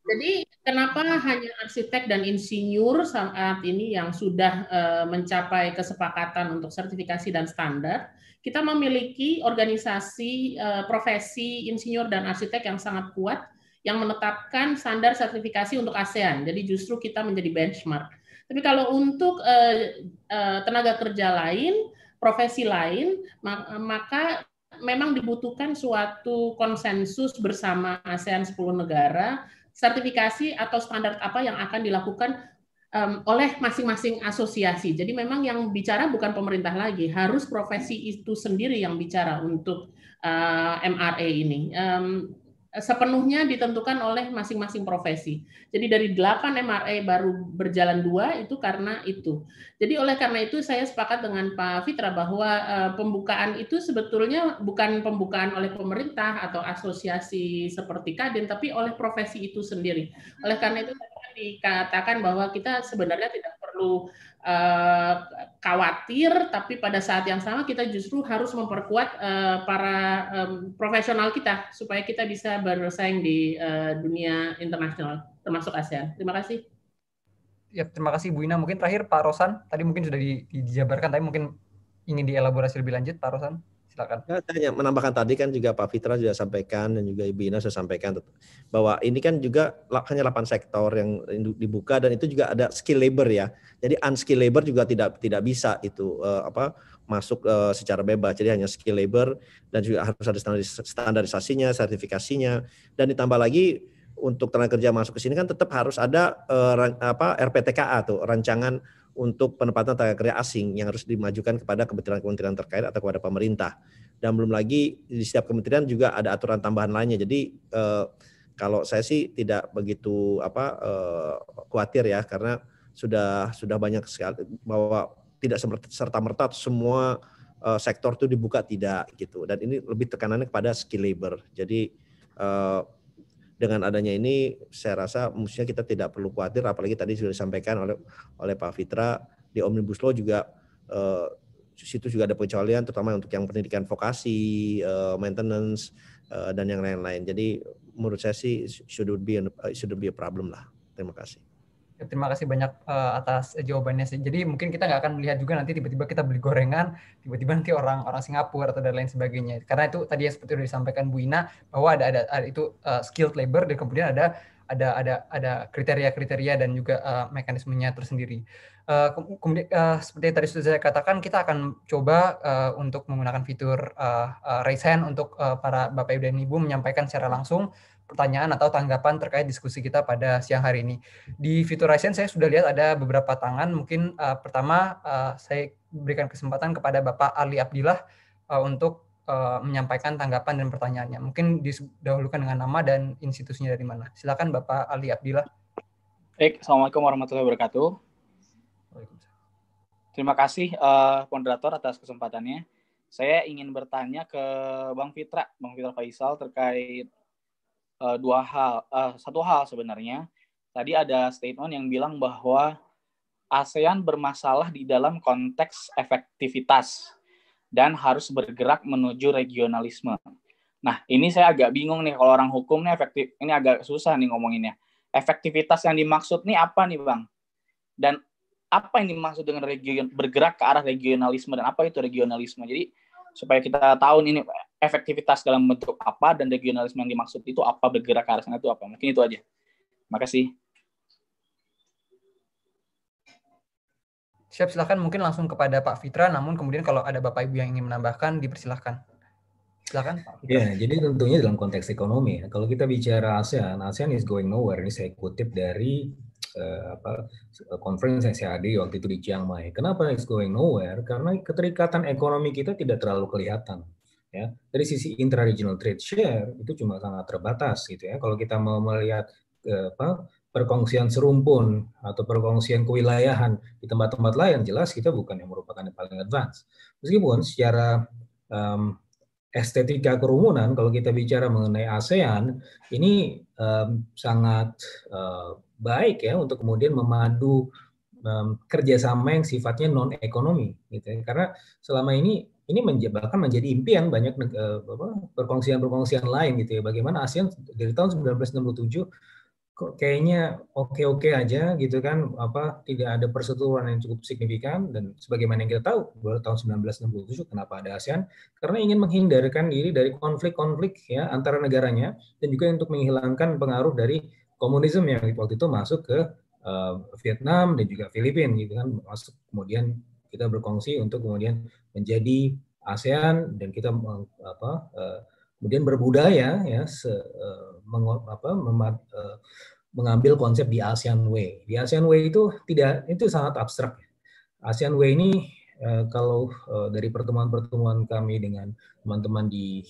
jadi kenapa hanya arsitek dan insinyur saat ini yang sudah uh, mencapai kesepakatan untuk sertifikasi dan standar? Kita memiliki organisasi uh, profesi insinyur dan arsitek yang sangat kuat yang menetapkan standar sertifikasi untuk ASEAN. Jadi justru kita menjadi benchmark. Tapi kalau untuk eh, eh, tenaga kerja lain, profesi lain, maka memang dibutuhkan suatu konsensus bersama ASEAN 10 negara, sertifikasi atau standar apa yang akan dilakukan oleh masing-masing asosiasi. Jadi memang yang bicara bukan pemerintah lagi, harus profesi itu sendiri yang bicara untuk eh, MRA ini sepenuhnya ditentukan oleh masing-masing profesi. Jadi dari 8 MRE baru berjalan dua itu karena itu. Jadi oleh karena itu saya sepakat dengan Pak Fitra bahwa eh, pembukaan itu sebetulnya bukan pembukaan oleh pemerintah atau asosiasi seperti Kadin tapi oleh profesi itu sendiri. Oleh karena itu dikatakan bahwa kita sebenarnya tidak perlu uh, khawatir, tapi pada saat yang sama kita justru harus memperkuat uh, para um, profesional kita supaya kita bisa bersaing di uh, dunia internasional, termasuk ASEAN. Terima kasih. Ya, terima kasih Bu Ina. Mungkin terakhir Pak Rosan, tadi mungkin sudah dijabarkan, tapi mungkin ingin dielaborasi lebih lanjut Pak Rosan silakan. Saya menambahkan tadi kan juga Pak Fitra sudah sampaikan dan juga Ibu Ina sudah sampaikan bahwa ini kan juga hanya 8 sektor yang dibuka dan itu juga ada skill labor ya. Jadi unskill labor juga tidak tidak bisa itu uh, apa masuk uh, secara bebas. Jadi hanya skill labor dan juga harus ada standarisasinya, sertifikasinya dan ditambah lagi untuk tenaga kerja masuk ke sini kan tetap harus ada uh, apa RPTKA tuh, rancangan untuk penempatan tenaga kerja asing yang harus dimajukan kepada kementerian-kementerian terkait atau kepada pemerintah. Dan belum lagi di setiap kementerian juga ada aturan tambahan lainnya. Jadi eh, kalau saya sih tidak begitu apa eh, khawatir ya karena sudah sudah banyak sekali bahwa tidak serta merta semua eh, sektor itu dibuka tidak gitu. Dan ini lebih tekanannya kepada skill labor. Jadi eh, dengan adanya ini saya rasa mestinya kita tidak perlu khawatir apalagi tadi sudah disampaikan oleh oleh Pak Fitra di Omnibus Law juga eh, situ juga ada pengecualian terutama untuk yang pendidikan vokasi, eh, maintenance eh, dan yang lain-lain. Jadi menurut saya sih should be eh, should be a problem lah. Terima kasih. Ya, terima kasih banyak uh, atas jawabannya. Jadi mungkin kita nggak akan melihat juga nanti tiba-tiba kita beli gorengan, tiba-tiba nanti orang orang Singapura atau dan lain sebagainya. Karena itu tadi yang seperti sudah disampaikan Bu Ina bahwa ada ada, ada itu uh, skilled labor dan kemudian ada ada ada ada kriteria-kriteria dan juga uh, mekanismenya tersendiri. Uh, kemudian uh, seperti tadi sudah saya katakan kita akan coba uh, untuk menggunakan fitur uh, uh, raise hand untuk uh, para bapak ibu dan ibu menyampaikan secara langsung pertanyaan atau tanggapan terkait diskusi kita pada siang hari ini. Di Ryzen saya sudah lihat ada beberapa tangan. Mungkin uh, pertama uh, saya berikan kesempatan kepada Bapak Ali Abdillah uh, untuk uh, menyampaikan tanggapan dan pertanyaannya. Mungkin didahulukan dengan nama dan institusinya dari mana. Silakan Bapak Ali Abdillah. Baik, Assalamualaikum warahmatullahi wabarakatuh. Terima kasih uh, moderator atas kesempatannya. Saya ingin bertanya ke Bang Fitra, Bang Fitra Faisal terkait uh, dua hal, uh, satu hal sebenarnya. Tadi ada statement yang bilang bahwa ASEAN bermasalah di dalam konteks efektivitas dan harus bergerak menuju regionalisme. Nah, ini saya agak bingung nih kalau orang hukum nih efektif ini agak susah nih ngomonginnya. Efektivitas yang dimaksud nih apa nih, Bang? Dan apa yang dimaksud dengan region bergerak ke arah regionalisme dan apa itu regionalisme? Jadi supaya kita tahu ini efektivitas dalam bentuk apa dan regionalisme yang dimaksud itu apa bergerak ke arah sana itu apa mungkin itu aja makasih siap silahkan mungkin langsung kepada Pak Fitra namun kemudian kalau ada Bapak Ibu yang ingin menambahkan dipersilahkan silahkan Pak Fitra. Ya, jadi tentunya dalam konteks ekonomi ya, kalau kita bicara ASEAN ASEAN is going nowhere ini saya kutip dari uh, apa conference yang saya hadiri waktu itu di Chiang Mai kenapa is going nowhere karena keterikatan ekonomi kita tidak terlalu kelihatan ya dari sisi intra-regional trade share itu cuma sangat terbatas gitu ya kalau kita mau melihat eh, apa perkongsian serumpun atau perkongsian kewilayahan di tempat-tempat lain jelas kita bukan yang merupakan yang paling advance meskipun secara um, estetika kerumunan kalau kita bicara mengenai ASEAN ini um, sangat uh, baik ya untuk kemudian memadu um, kerjasama yang sifatnya non ekonomi gitu ya. karena selama ini ini bahkan menjadi impian banyak eh, perkongsian-perkongsian lain gitu ya. Bagaimana ASEAN dari tahun 1967 kok kayaknya oke-oke okay -okay aja gitu kan apa tidak ada persetujuan yang cukup signifikan dan sebagaimana yang kita tahu bahwa tahun 1967 kenapa ada ASEAN karena ingin menghindarkan diri dari konflik-konflik ya antara negaranya dan juga untuk menghilangkan pengaruh dari komunisme yang waktu itu masuk ke eh, Vietnam dan juga Filipina gitu kan masuk kemudian kita berkongsi untuk kemudian menjadi ASEAN dan kita apa, eh, kemudian berbudaya ya se, eh, meng, apa, memat, eh, mengambil konsep di ASEAN Way. Di ASEAN Way itu tidak itu sangat abstrak. ASEAN Way ini kalau dari pertemuan-pertemuan kami dengan teman-teman di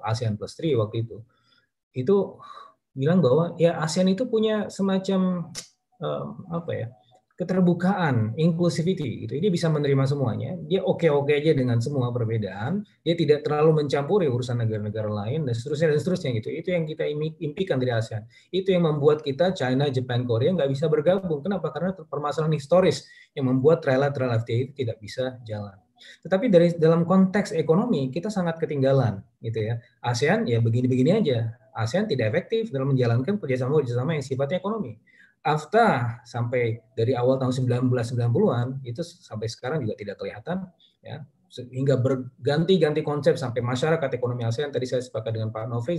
ASEAN Plus 3 waktu itu, itu bilang bahwa ya ASEAN itu punya semacam apa ya keterbukaan, inclusivity gitu. Dia bisa menerima semuanya, dia oke-oke aja dengan semua perbedaan, dia tidak terlalu mencampuri urusan negara-negara lain dan seterusnya dan seterusnya gitu. Itu yang kita impikan dari ASEAN. Itu yang membuat kita China, Jepang, Korea nggak bisa bergabung. Kenapa? Karena permasalahan historis yang membuat trailer-trailer FTA itu tidak bisa jalan. Tetapi dari dalam konteks ekonomi kita sangat ketinggalan gitu ya. ASEAN ya begini-begini aja. ASEAN tidak efektif dalam menjalankan kerjasama-kerjasama yang sifatnya ekonomi after sampai dari awal tahun 1990-an itu sampai sekarang juga tidak kelihatan ya hingga berganti-ganti konsep sampai masyarakat ekonomi ASEAN tadi saya sepakat dengan Pak Novel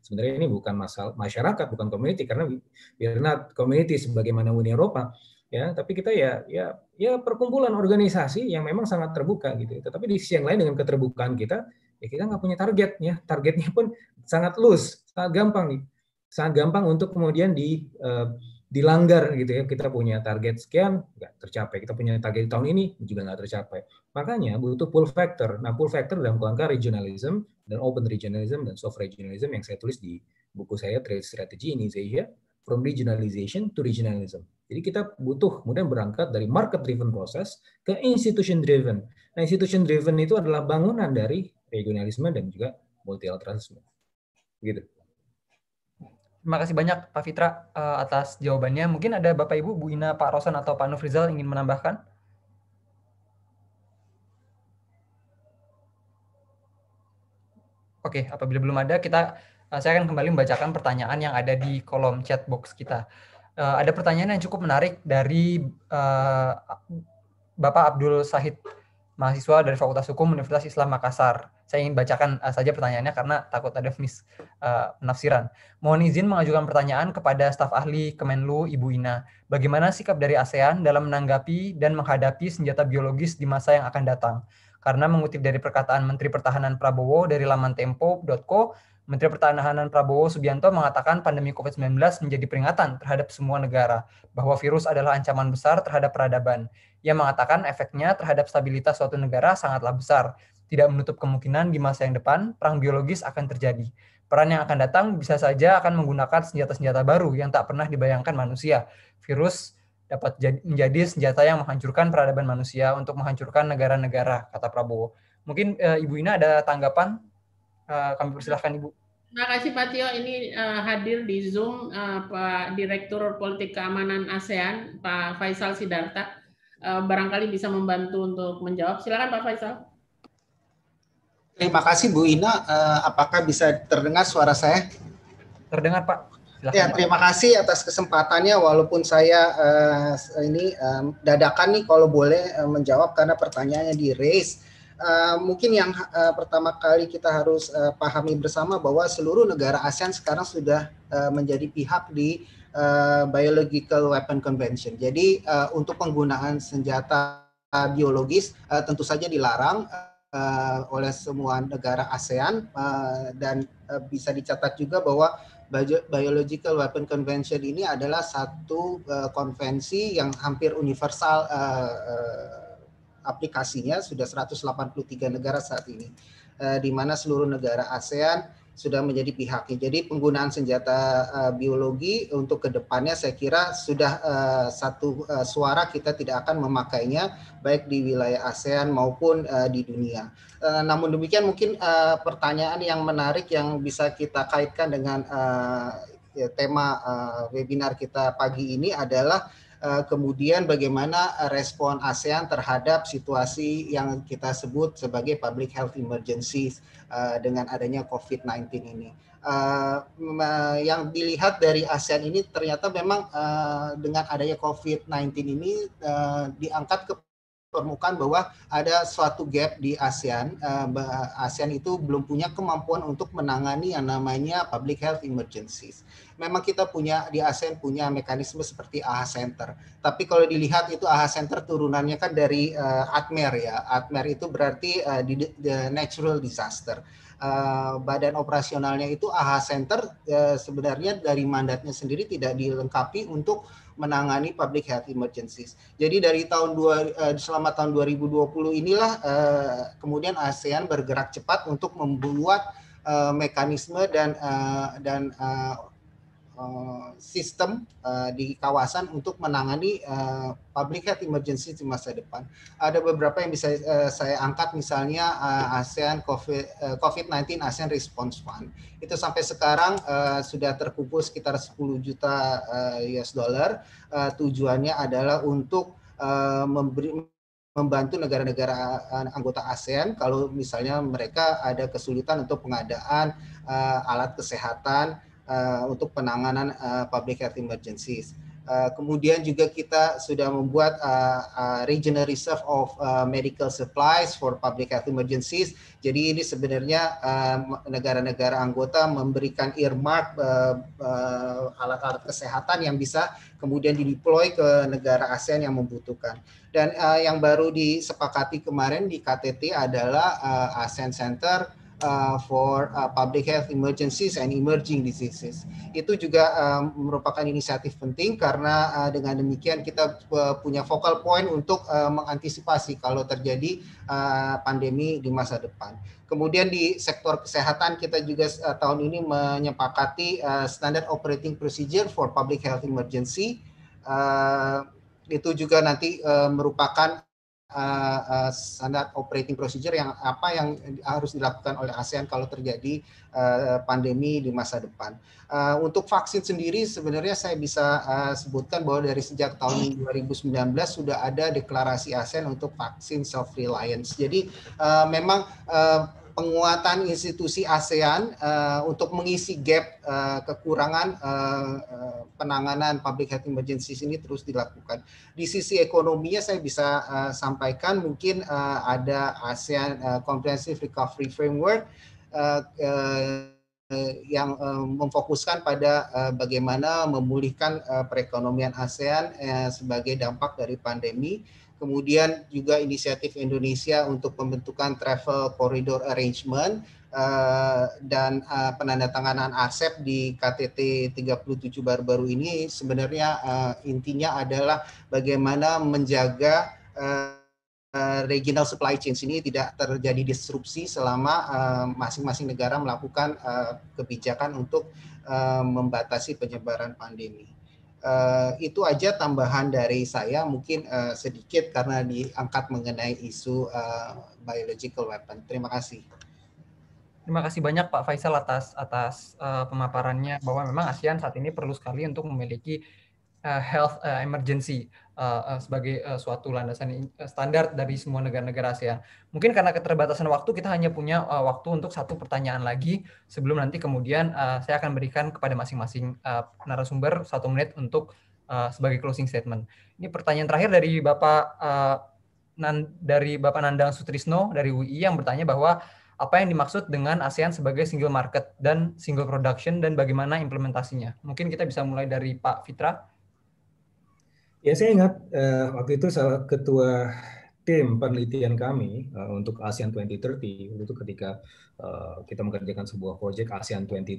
sebenarnya ini bukan masalah masyarakat bukan community karena we're not community sebagaimana Uni Eropa ya tapi kita ya ya ya perkumpulan organisasi yang memang sangat terbuka gitu tetapi di sisi yang lain dengan keterbukaan kita ya kita nggak punya targetnya targetnya pun sangat loose sangat gampang nih sangat gampang untuk kemudian di uh, dilanggar gitu ya kita punya target sekian nggak tercapai kita punya target tahun ini juga nggak tercapai makanya butuh pull factor nah pull factor dalam kerangka regionalism dan open regionalism dan soft regionalism yang saya tulis di buku saya trade strategy ini saya from regionalization to regionalism jadi kita butuh kemudian berangkat dari market driven process ke institution driven nah institution driven itu adalah bangunan dari regionalisme dan juga multilateralisme gitu Terima kasih banyak Pak Fitra eh, atas jawabannya. Mungkin ada Bapak Ibu, Bu Ina, Pak Rosan atau Pak Nufrizal ingin menambahkan? Oke, apabila belum ada, kita eh, saya akan kembali membacakan pertanyaan yang ada di kolom chat box kita. Eh, ada pertanyaan yang cukup menarik dari Bapak Abdul Sahid, mahasiswa dari Fakultas Hukum Universitas Islam Makassar. Saya ingin bacakan uh, saja pertanyaannya karena takut ada mis uh, penafsiran. Mohon izin mengajukan pertanyaan kepada staf ahli Kemenlu Ibu Ina. Bagaimana sikap dari ASEAN dalam menanggapi dan menghadapi senjata biologis di masa yang akan datang? Karena mengutip dari perkataan Menteri Pertahanan Prabowo dari laman tempo.co, Menteri Pertahanan Prabowo Subianto mengatakan pandemi COVID-19 menjadi peringatan terhadap semua negara bahwa virus adalah ancaman besar terhadap peradaban. Ia mengatakan efeknya terhadap stabilitas suatu negara sangatlah besar, tidak menutup kemungkinan di masa yang depan, perang biologis akan terjadi. Peran yang akan datang bisa saja akan menggunakan senjata-senjata baru yang tak pernah dibayangkan manusia. Virus dapat menjadi senjata yang menghancurkan peradaban manusia untuk menghancurkan negara-negara, kata Prabowo. Mungkin e, Ibu Ina ada tanggapan? E, kami persilahkan Ibu. Terima kasih Pak Tio. Ini e, hadir di Zoom e, Pak Direktur Politik Keamanan ASEAN, Pak Faisal Sidarta. E, barangkali bisa membantu untuk menjawab. Silakan Pak Faisal. Terima kasih Bu Ina. Uh, apakah bisa terdengar suara saya? Terdengar Pak. Silahkan, ya terima Pak. kasih atas kesempatannya. Walaupun saya uh, ini um, dadakan nih kalau boleh uh, menjawab karena pertanyaannya di raise. Uh, mungkin yang uh, pertama kali kita harus uh, pahami bersama bahwa seluruh negara ASEAN sekarang sudah uh, menjadi pihak di uh, Biological Weapon Convention. Jadi uh, untuk penggunaan senjata biologis uh, tentu saja dilarang. Uh, uh, oleh semua negara ASEAN uh, dan uh, bisa dicatat juga bahwa Biological Weapon Convention ini adalah satu uh, konvensi yang hampir universal uh, uh, aplikasinya sudah 183 negara saat ini uh, di mana seluruh negara ASEAN sudah menjadi pihaknya. Jadi penggunaan senjata uh, biologi untuk kedepannya saya kira sudah uh, satu uh, suara kita tidak akan memakainya baik di wilayah ASEAN maupun uh, di dunia. Uh, namun demikian mungkin uh, pertanyaan yang menarik yang bisa kita kaitkan dengan uh, ya, tema uh, webinar kita pagi ini adalah kemudian bagaimana respon ASEAN terhadap situasi yang kita sebut sebagai public health emergencies Eh, dengan adanya COVID-19 ini. Uh, yang dilihat dari ASEAN ini ternyata memang uh, dengan adanya COVID-19 ini uh, diangkat ke permukaan bahwa ada suatu gap di ASEAN. Uh, ASEAN itu belum punya kemampuan untuk menangani yang namanya public health emergencies. Memang kita punya di ASEAN punya mekanisme seperti AHA Center. Tapi kalau dilihat itu AHA Center turunannya kan dari uh, eh, ATMER ya. ATMER itu berarti uh, di, the natural disaster. Uh, badan operasionalnya itu AHA Center uh, sebenarnya dari mandatnya sendiri tidak dilengkapi untuk menangani public health emergencies. Jadi dari tahun dua, eh, selama tahun 2020 inilah eh, kemudian ASEAN bergerak cepat untuk membuat eh, mekanisme dan dan Eh, sistem uh, di kawasan untuk menangani uh, public health emergency di masa depan. Ada beberapa yang bisa uh, saya angkat misalnya uh, ASEAN COVID, 19 ASEAN Response Fund. Itu sampai sekarang uh, sudah terkumpul sekitar 10 juta uh, US dollar. Uh, tujuannya adalah untuk uh, memberi membantu negara-negara anggota ASEAN kalau misalnya mereka ada kesulitan untuk pengadaan uh, alat kesehatan uh, untuk penanganan uh, public health emergencies. Uh, kemudian juga kita sudah membuat uh, uh, regional reserve of uh, medical supplies for public health emergencies. Jadi ini sebenarnya negara-negara uh, anggota memberikan earmark alat-alat uh, uh, kesehatan yang bisa kemudian dideploy ke negara ASEAN yang membutuhkan. Dan uh, yang baru disepakati kemarin di KTT adalah uh, ASEAN Center uh, for uh, public health emergencies and emerging diseases. Itu juga um, merupakan inisiatif penting karena uh, dengan demikian kita uh, punya focal point untuk uh, mengantisipasi kalau terjadi uh, pandemi di masa depan. Kemudian di sektor kesehatan kita juga uh, tahun ini menyepakati uh, standard operating procedure for public health emergency. Uh, itu juga nanti uh, merupakan uh, standar operating procedure yang apa yang harus dilakukan oleh ASEAN kalau terjadi uh, pandemi di masa depan. Uh, untuk vaksin sendiri sebenarnya saya bisa uh, sebutkan bahwa dari sejak tahun 2019 sudah ada deklarasi ASEAN untuk vaksin self reliance. Jadi uh, memang uh, penguatan institusi ASEAN uh, untuk mengisi gap uh, kekurangan uh, penanganan public health emergencies ini terus dilakukan. Di sisi ekonominya saya bisa uh, sampaikan mungkin uh, ada ASEAN uh, Comprehensive Recovery Framework uh, uh, yang uh, memfokuskan pada uh, bagaimana memulihkan uh, perekonomian ASEAN uh, sebagai dampak dari pandemi kemudian juga inisiatif Indonesia untuk pembentukan travel corridor arrangement uh, dan uh, penandatanganan ASEP di KTT 37 baru-baru ini sebenarnya uh, intinya adalah bagaimana menjaga uh, regional supply chain ini tidak terjadi disrupsi selama masing-masing uh, negara melakukan uh, kebijakan untuk uh, membatasi penyebaran pandemi. Uh, itu aja tambahan dari saya mungkin uh, sedikit karena diangkat mengenai isu uh, biological weapon. Terima kasih. Terima kasih banyak Pak Faisal atas atas uh, pemaparannya bahwa memang ASEAN saat ini perlu sekali untuk memiliki uh, health uh, emergency Eh, eh, sebagai uh, suatu landasan standar dari semua negara-negara ASEAN. Mungkin karena keterbatasan waktu kita hanya punya uh, waktu untuk satu pertanyaan lagi sebelum nanti kemudian uh, saya akan berikan kepada masing-masing uh, narasumber satu menit untuk uh, sebagai closing statement. Ini pertanyaan terakhir dari Bapak uh, Nan, dari Bapak Nandang Sutrisno dari UI yang bertanya bahwa apa yang dimaksud dengan ASEAN sebagai single market dan single production dan bagaimana implementasinya? Mungkin kita bisa mulai dari Pak Fitra. Ya saya ingat eh, waktu itu salah ketua tim penelitian kami uh, untuk ASEAN 2030 itu ketika uh, kita mengerjakan sebuah proyek ASEAN 2030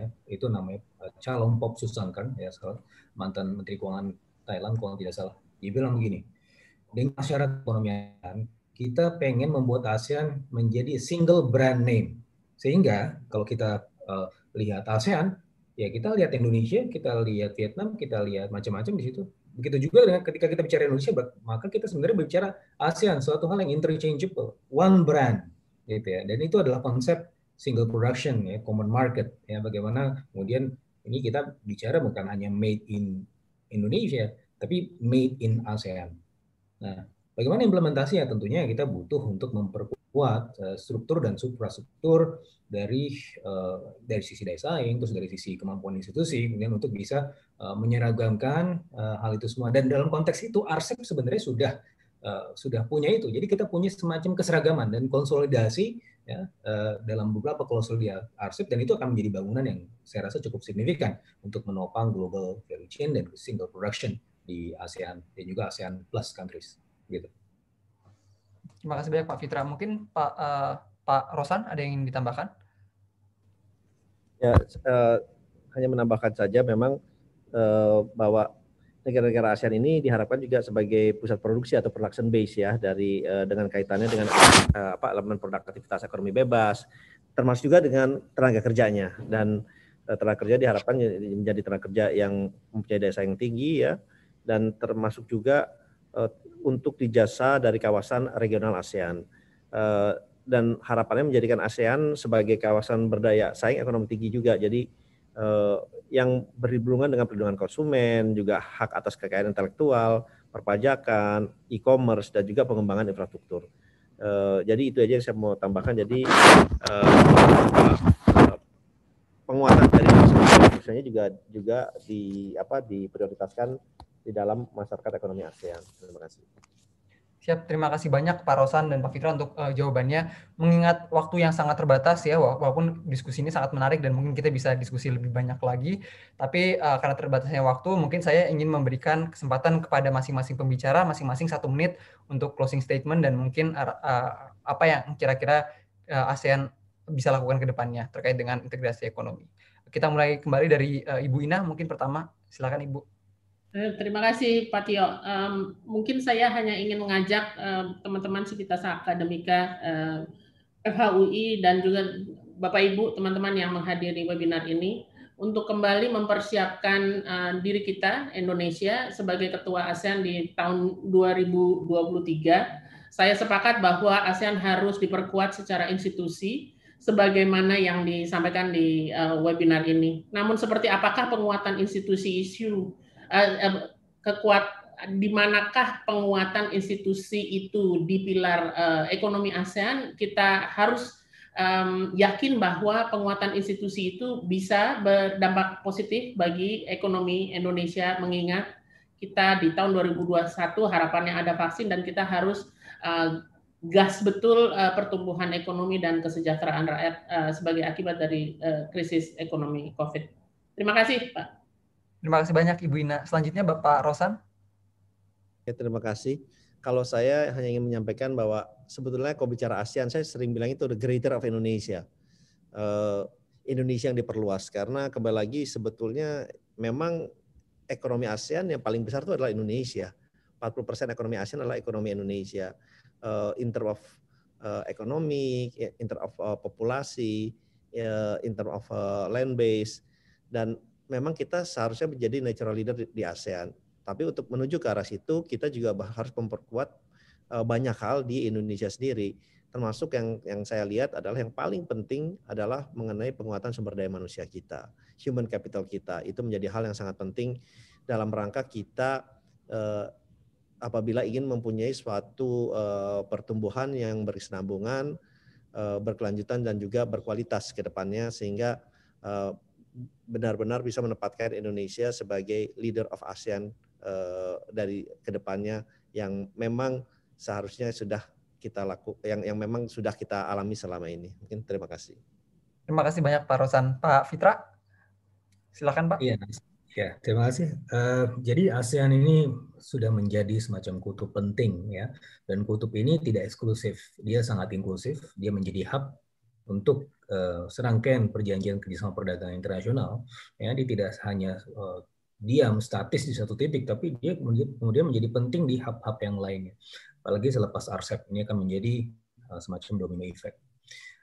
ya itu namanya uh, eh, Chalom Pop Susangkan ya salah, mantan Menteri Keuangan Thailand kalau tidak salah dia bilang begini dengan syarat ekonomian kita pengen membuat ASEAN menjadi single brand name sehingga kalau kita uh, lihat ASEAN ya kita lihat Indonesia kita lihat Vietnam kita lihat macam-macam di situ Begitu juga dengan ketika kita bicara Indonesia, maka kita sebenarnya bicara ASEAN, suatu hal yang interchangeable, one brand, gitu ya. Dan itu adalah konsep single production, ya, common market, ya. Bagaimana kemudian ini kita bicara bukan hanya made in Indonesia, tapi made in ASEAN. Nah, bagaimana implementasinya? Tentunya kita butuh untuk memperkuat kuat eh, struktur dan suprastruktur dari eh, dari sisi daya saing terus dari sisi kemampuan institusi kemudian untuk bisa eh, menyeragamkan hal itu semua dan dalam konteks itu arsip sebenarnya sudah sudah punya itu jadi kita punya semacam keseragaman dan konsolidasi ya dalam beberapa klausul di arsip dan itu akan menjadi bangunan yang saya rasa cukup signifikan untuk menopang global value chain dan single production di ASEAN dan juga ASEAN plus countries gitu. Terima kasih banyak Pak Fitra. Mungkin Pak uh, Pak Rosan ada yang ingin ditambahkan? Ya, uh, hanya menambahkan saja memang uh, bahwa negara-negara ASEAN ini diharapkan juga sebagai pusat produksi atau production base ya dari uh, dengan kaitannya dengan uh, apa elemen produktivitas ekonomi bebas termasuk juga dengan tenaga kerjanya dan uh, tenaga kerja diharapkan menjadi tenaga kerja yang mempunyai daya saing tinggi ya dan termasuk juga Eh, untuk dijasa dari kawasan regional ASEAN. Eh, dan harapannya menjadikan ASEAN sebagai kawasan berdaya saing ekonomi tinggi juga. Jadi eh, yang berhubungan dengan perlindungan konsumen, juga hak atas kekayaan intelektual, perpajakan, e-commerce, dan juga pengembangan infrastruktur. Jadi itu aja yang saya mau tambahkan. Jadi penguatan dari misalnya juga juga di apa diprioritaskan di dalam masyarakat ekonomi ASEAN. Terima kasih. Siap, terima kasih banyak Pak Rosan dan Pak Fitra untuk uh, jawabannya. Mengingat waktu yang sangat terbatas ya, walaupun diskusi ini sangat menarik dan mungkin kita bisa diskusi lebih banyak lagi, tapi uh, karena terbatasnya waktu, mungkin saya ingin memberikan kesempatan kepada masing-masing pembicara, masing-masing satu menit untuk closing statement dan mungkin uh, apa yang kira-kira uh, ASEAN bisa lakukan ke depannya terkait dengan integrasi ekonomi. Kita mulai kembali dari uh, Ibu Ina, mungkin pertama, silakan Ibu. Eh, terima kasih Pak Tio. Um, mungkin saya hanya ingin mengajak teman-teman sekitar Civitas Akademika uh, eh, FHUI dan juga Bapak Ibu teman-teman yang menghadiri webinar ini untuk kembali mempersiapkan uh, diri kita Indonesia sebagai ketua ASEAN di tahun 2023. Saya sepakat bahwa ASEAN harus diperkuat secara institusi sebagaimana yang disampaikan di uh, webinar ini. Namun seperti apakah penguatan institusi isu Eh, kekuat di manakah penguatan institusi itu di pilar uh, ekonomi ASEAN kita harus um, yakin bahwa penguatan institusi itu bisa berdampak positif bagi ekonomi Indonesia mengingat kita di tahun 2021 harapannya ada vaksin dan kita harus uh, gas betul uh, pertumbuhan ekonomi dan kesejahteraan rakyat uh, sebagai akibat dari uh, krisis ekonomi Covid. Terima kasih, Pak. Terima kasih banyak Ibu Ina. Selanjutnya Bapak Rosan. Ya, terima kasih. Kalau saya hanya ingin menyampaikan bahwa sebetulnya kalau bicara ASEAN, saya sering bilang itu the greater of Indonesia. Eh, Indonesia yang diperluas. Karena kembali lagi sebetulnya memang ekonomi ASEAN yang paling besar itu adalah Indonesia. 40% ekonomi ASEAN adalah ekonomi Indonesia. Inter eh, in terms of ekonomi, eh, ya, in terms of populasi, inter ya, in terms of land base, dan memang kita seharusnya menjadi natural leader di ASEAN. Tapi untuk menuju ke arah situ, kita juga harus memperkuat eh, banyak hal di Indonesia sendiri. Termasuk yang yang saya lihat adalah yang paling penting adalah mengenai penguatan sumber daya manusia kita, human capital kita. Itu menjadi hal yang sangat penting dalam rangka kita eh, apabila ingin mempunyai suatu eh, pertumbuhan yang berkesinambungan, berkelanjutan dan juga berkualitas ke depannya sehingga benar-benar bisa menempatkan Indonesia sebagai leader of ASEAN uh, dari kedepannya yang memang seharusnya sudah kita laku yang yang memang sudah kita alami selama ini. Mungkin terima kasih. Terima kasih banyak Pak Rosan. Pak Fitra, silakan Pak. Iya, ya, terima kasih. Uh, jadi ASEAN ini sudah menjadi semacam kutub penting ya, dan kutub ini tidak eksklusif, dia sangat inklusif, dia menjadi hub untuk uh, serangkaian perjanjian kerjasama perdagangan internasional ya dia tidak hanya uh, diam statis di satu titik tapi dia kemudian menjadi penting di hub-hub yang lainnya apalagi selepas RCEP ini akan menjadi eh, semacam domino effect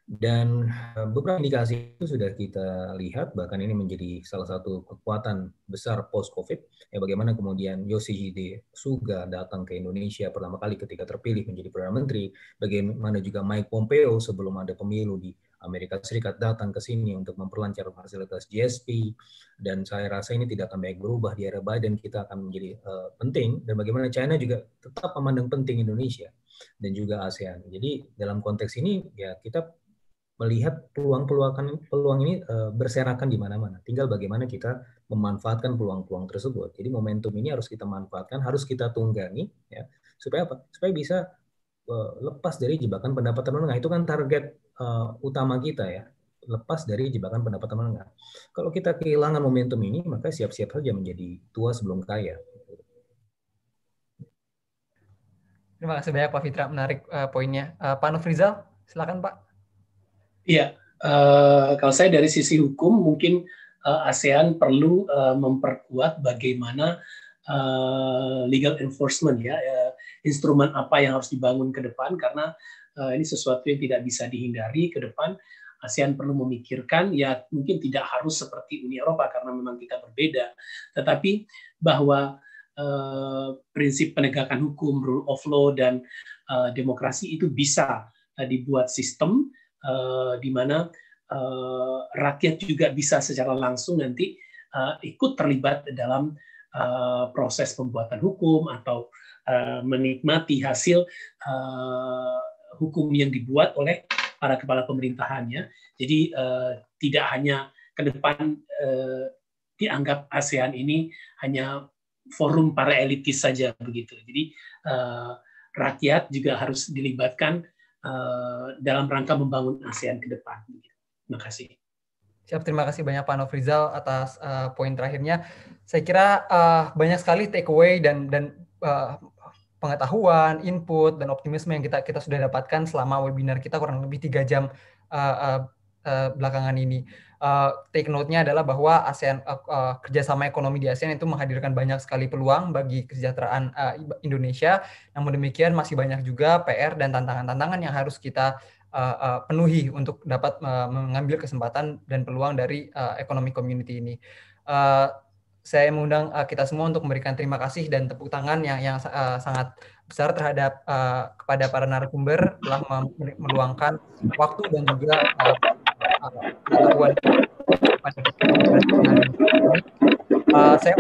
dan eh, beberapa indikasi itu sudah kita lihat, bahkan ini menjadi salah satu kekuatan besar post-COVID, ya bagaimana kemudian Yoshihide Suga datang ke Indonesia pertama kali ketika terpilih menjadi Perdana Menteri, bagaimana juga Mike Pompeo sebelum ada pemilu di Amerika Serikat datang ke sini untuk memperlancar fasilitas GSP dan saya rasa ini tidak akan banyak berubah di era Biden kita akan menjadi uh, penting dan bagaimana China juga tetap memandang penting Indonesia dan juga ASEAN. Jadi dalam konteks ini ya kita melihat peluang-peluang peluang ini eh, berserakan di mana-mana. Tinggal bagaimana kita memanfaatkan peluang-peluang tersebut. Jadi momentum ini harus kita manfaatkan, harus kita tunggangi, ya supaya apa? Supaya bisa eh, lepas dari jebakan pendapatan menengah. Itu kan target eh, utama kita ya, lepas dari jebakan pendapatan menengah. Kalau kita kehilangan momentum ini, maka siap-siap saja menjadi tua sebelum kaya. Terima kasih banyak Pak Fitra, menarik uh, poinnya. Uh, Pak Nufrizal, silakan Pak. Iya, uh, kalau saya dari sisi hukum mungkin uh, ASEAN perlu uh, memperkuat bagaimana uh, legal enforcement ya uh, instrumen apa yang harus dibangun ke depan karena uh, ini sesuatu yang tidak bisa dihindari ke depan. ASEAN perlu memikirkan ya mungkin tidak harus seperti Uni Eropa karena memang kita berbeda, tetapi bahwa eh, prinsip penegakan hukum, rule of law dan eh, demokrasi itu bisa eh, dibuat sistem Eh, di mana eh, rakyat juga bisa secara langsung nanti eh, ikut terlibat dalam proses pembuatan hukum atau menikmati hasil hukum yang dibuat oleh para kepala pemerintahannya. Jadi tidak hanya ke depan dianggap ASEAN ini hanya forum para elitis saja begitu. Jadi rakyat juga harus dilibatkan Eh, dalam rangka membangun ASEAN ke depan. Terima kasih. Siap, terima kasih banyak Pak Nofrizal atas uh, poin terakhirnya. Saya kira uh, banyak sekali takeaway dan dan uh, pengetahuan, input dan optimisme yang kita kita sudah dapatkan selama webinar kita kurang lebih tiga jam uh, uh, belakangan ini uh, take note-nya adalah bahwa ASEAN uh, uh, kerjasama ekonomi di ASEAN itu menghadirkan banyak sekali peluang bagi kesejahteraan uh, Indonesia. Namun demikian masih banyak juga PR dan tantangan-tantangan yang harus kita uh, uh, penuhi untuk dapat uh, mengambil kesempatan dan peluang dari uh, ekonomi community ini. Uh, saya mengundang uh, kita semua untuk memberikan terima kasih dan tepuk tangan yang yang uh, sangat besar terhadap uh, kepada para narasumber telah meluangkan waktu dan juga uh, Uh, saya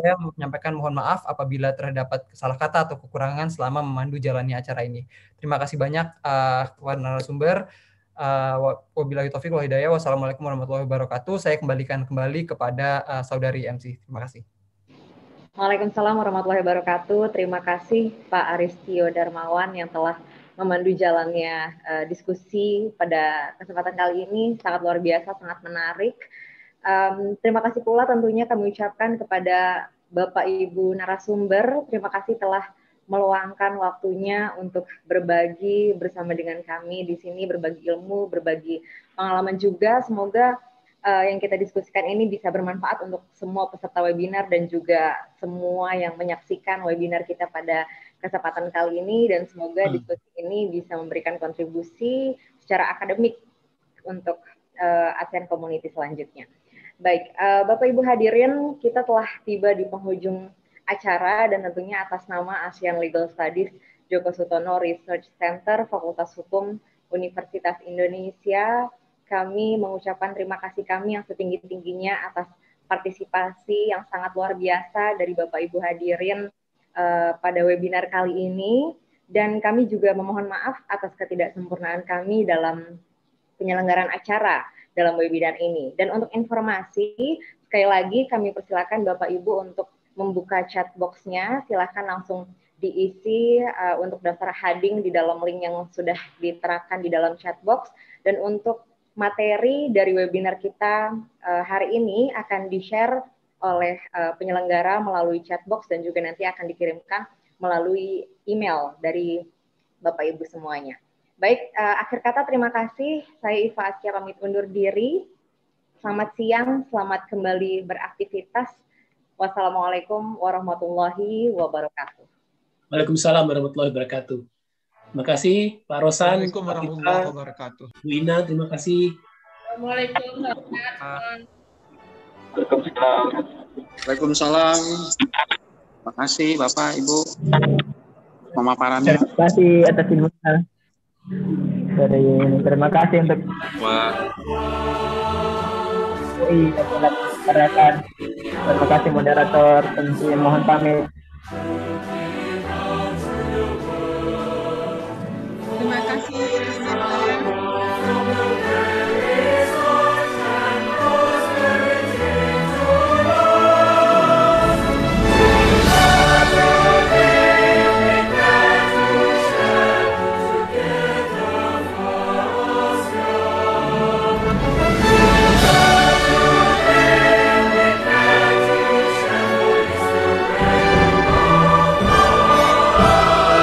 saya menyampaikan mohon maaf apabila terdapat salah kata atau kekurangan selama memandu jalannya acara ini. Terima kasih banyak uh, kepada narasumber. Uh, wabillahi taufiq wa hidayah. Wassalamualaikum warahmatullahi wabarakatuh. Saya kembalikan kembali kepada uh, saudari MC. Terima kasih. Waalaikumsalam warahmatullahi wabarakatuh. Terima kasih Pak Aristio Darmawan yang telah memandu jalannya uh, diskusi pada kesempatan kali ini sangat luar biasa, sangat menarik. Um, terima kasih pula tentunya kami ucapkan kepada Bapak Ibu narasumber, terima kasih telah meluangkan waktunya untuk berbagi bersama dengan kami di sini, berbagi ilmu, berbagi pengalaman juga. Semoga uh, yang kita diskusikan ini bisa bermanfaat untuk semua peserta webinar dan juga semua yang menyaksikan webinar kita pada kesempatan kali ini dan semoga hmm. diskusi ini bisa memberikan kontribusi secara akademik untuk uh, ASEAN Community selanjutnya. Baik, uh, Bapak Ibu hadirin, kita telah tiba di penghujung acara dan tentunya atas nama ASEAN Legal Studies Joko Sutono Research Center Fakultas Hukum Universitas Indonesia, kami mengucapkan terima kasih kami yang setinggi-tingginya atas partisipasi yang sangat luar biasa dari Bapak Ibu hadirin uh, pada webinar kali ini dan kami juga memohon maaf atas ketidaksempurnaan kami dalam penyelenggaraan acara dalam webinar ini. Dan untuk informasi, sekali lagi kami persilakan Bapak Ibu untuk membuka chat box-nya, langsung diisi uh, untuk daftar hading di dalam link yang sudah diterapkan di dalam chat box dan untuk materi dari webinar kita eh, hari ini akan di-share oleh uh, penyelenggara melalui chatbox dan juga nanti akan dikirimkan melalui email dari Bapak Ibu semuanya. Baik, uh, akhir kata terima kasih. Saya Iva Asya pamit undur diri. Selamat siang, selamat kembali beraktivitas. Wassalamualaikum warahmatullahi wabarakatuh. Waalaikumsalam warahmatullahi wabarakatuh. Terima kasih Pak Rosan. Waalaikumsalam warahmatullahi wabarakatuh. Bu Ina, terima kasih. Waalaikumsalam. Waalaikumsalam. Waalaikumsalam. Terima kasih Bapak, Ibu. Mama Parani. Terima kasih atas ilmunya. Dari terima kasih untuk Wah. Iya, terima kasih moderator, tentunya mohon pamit.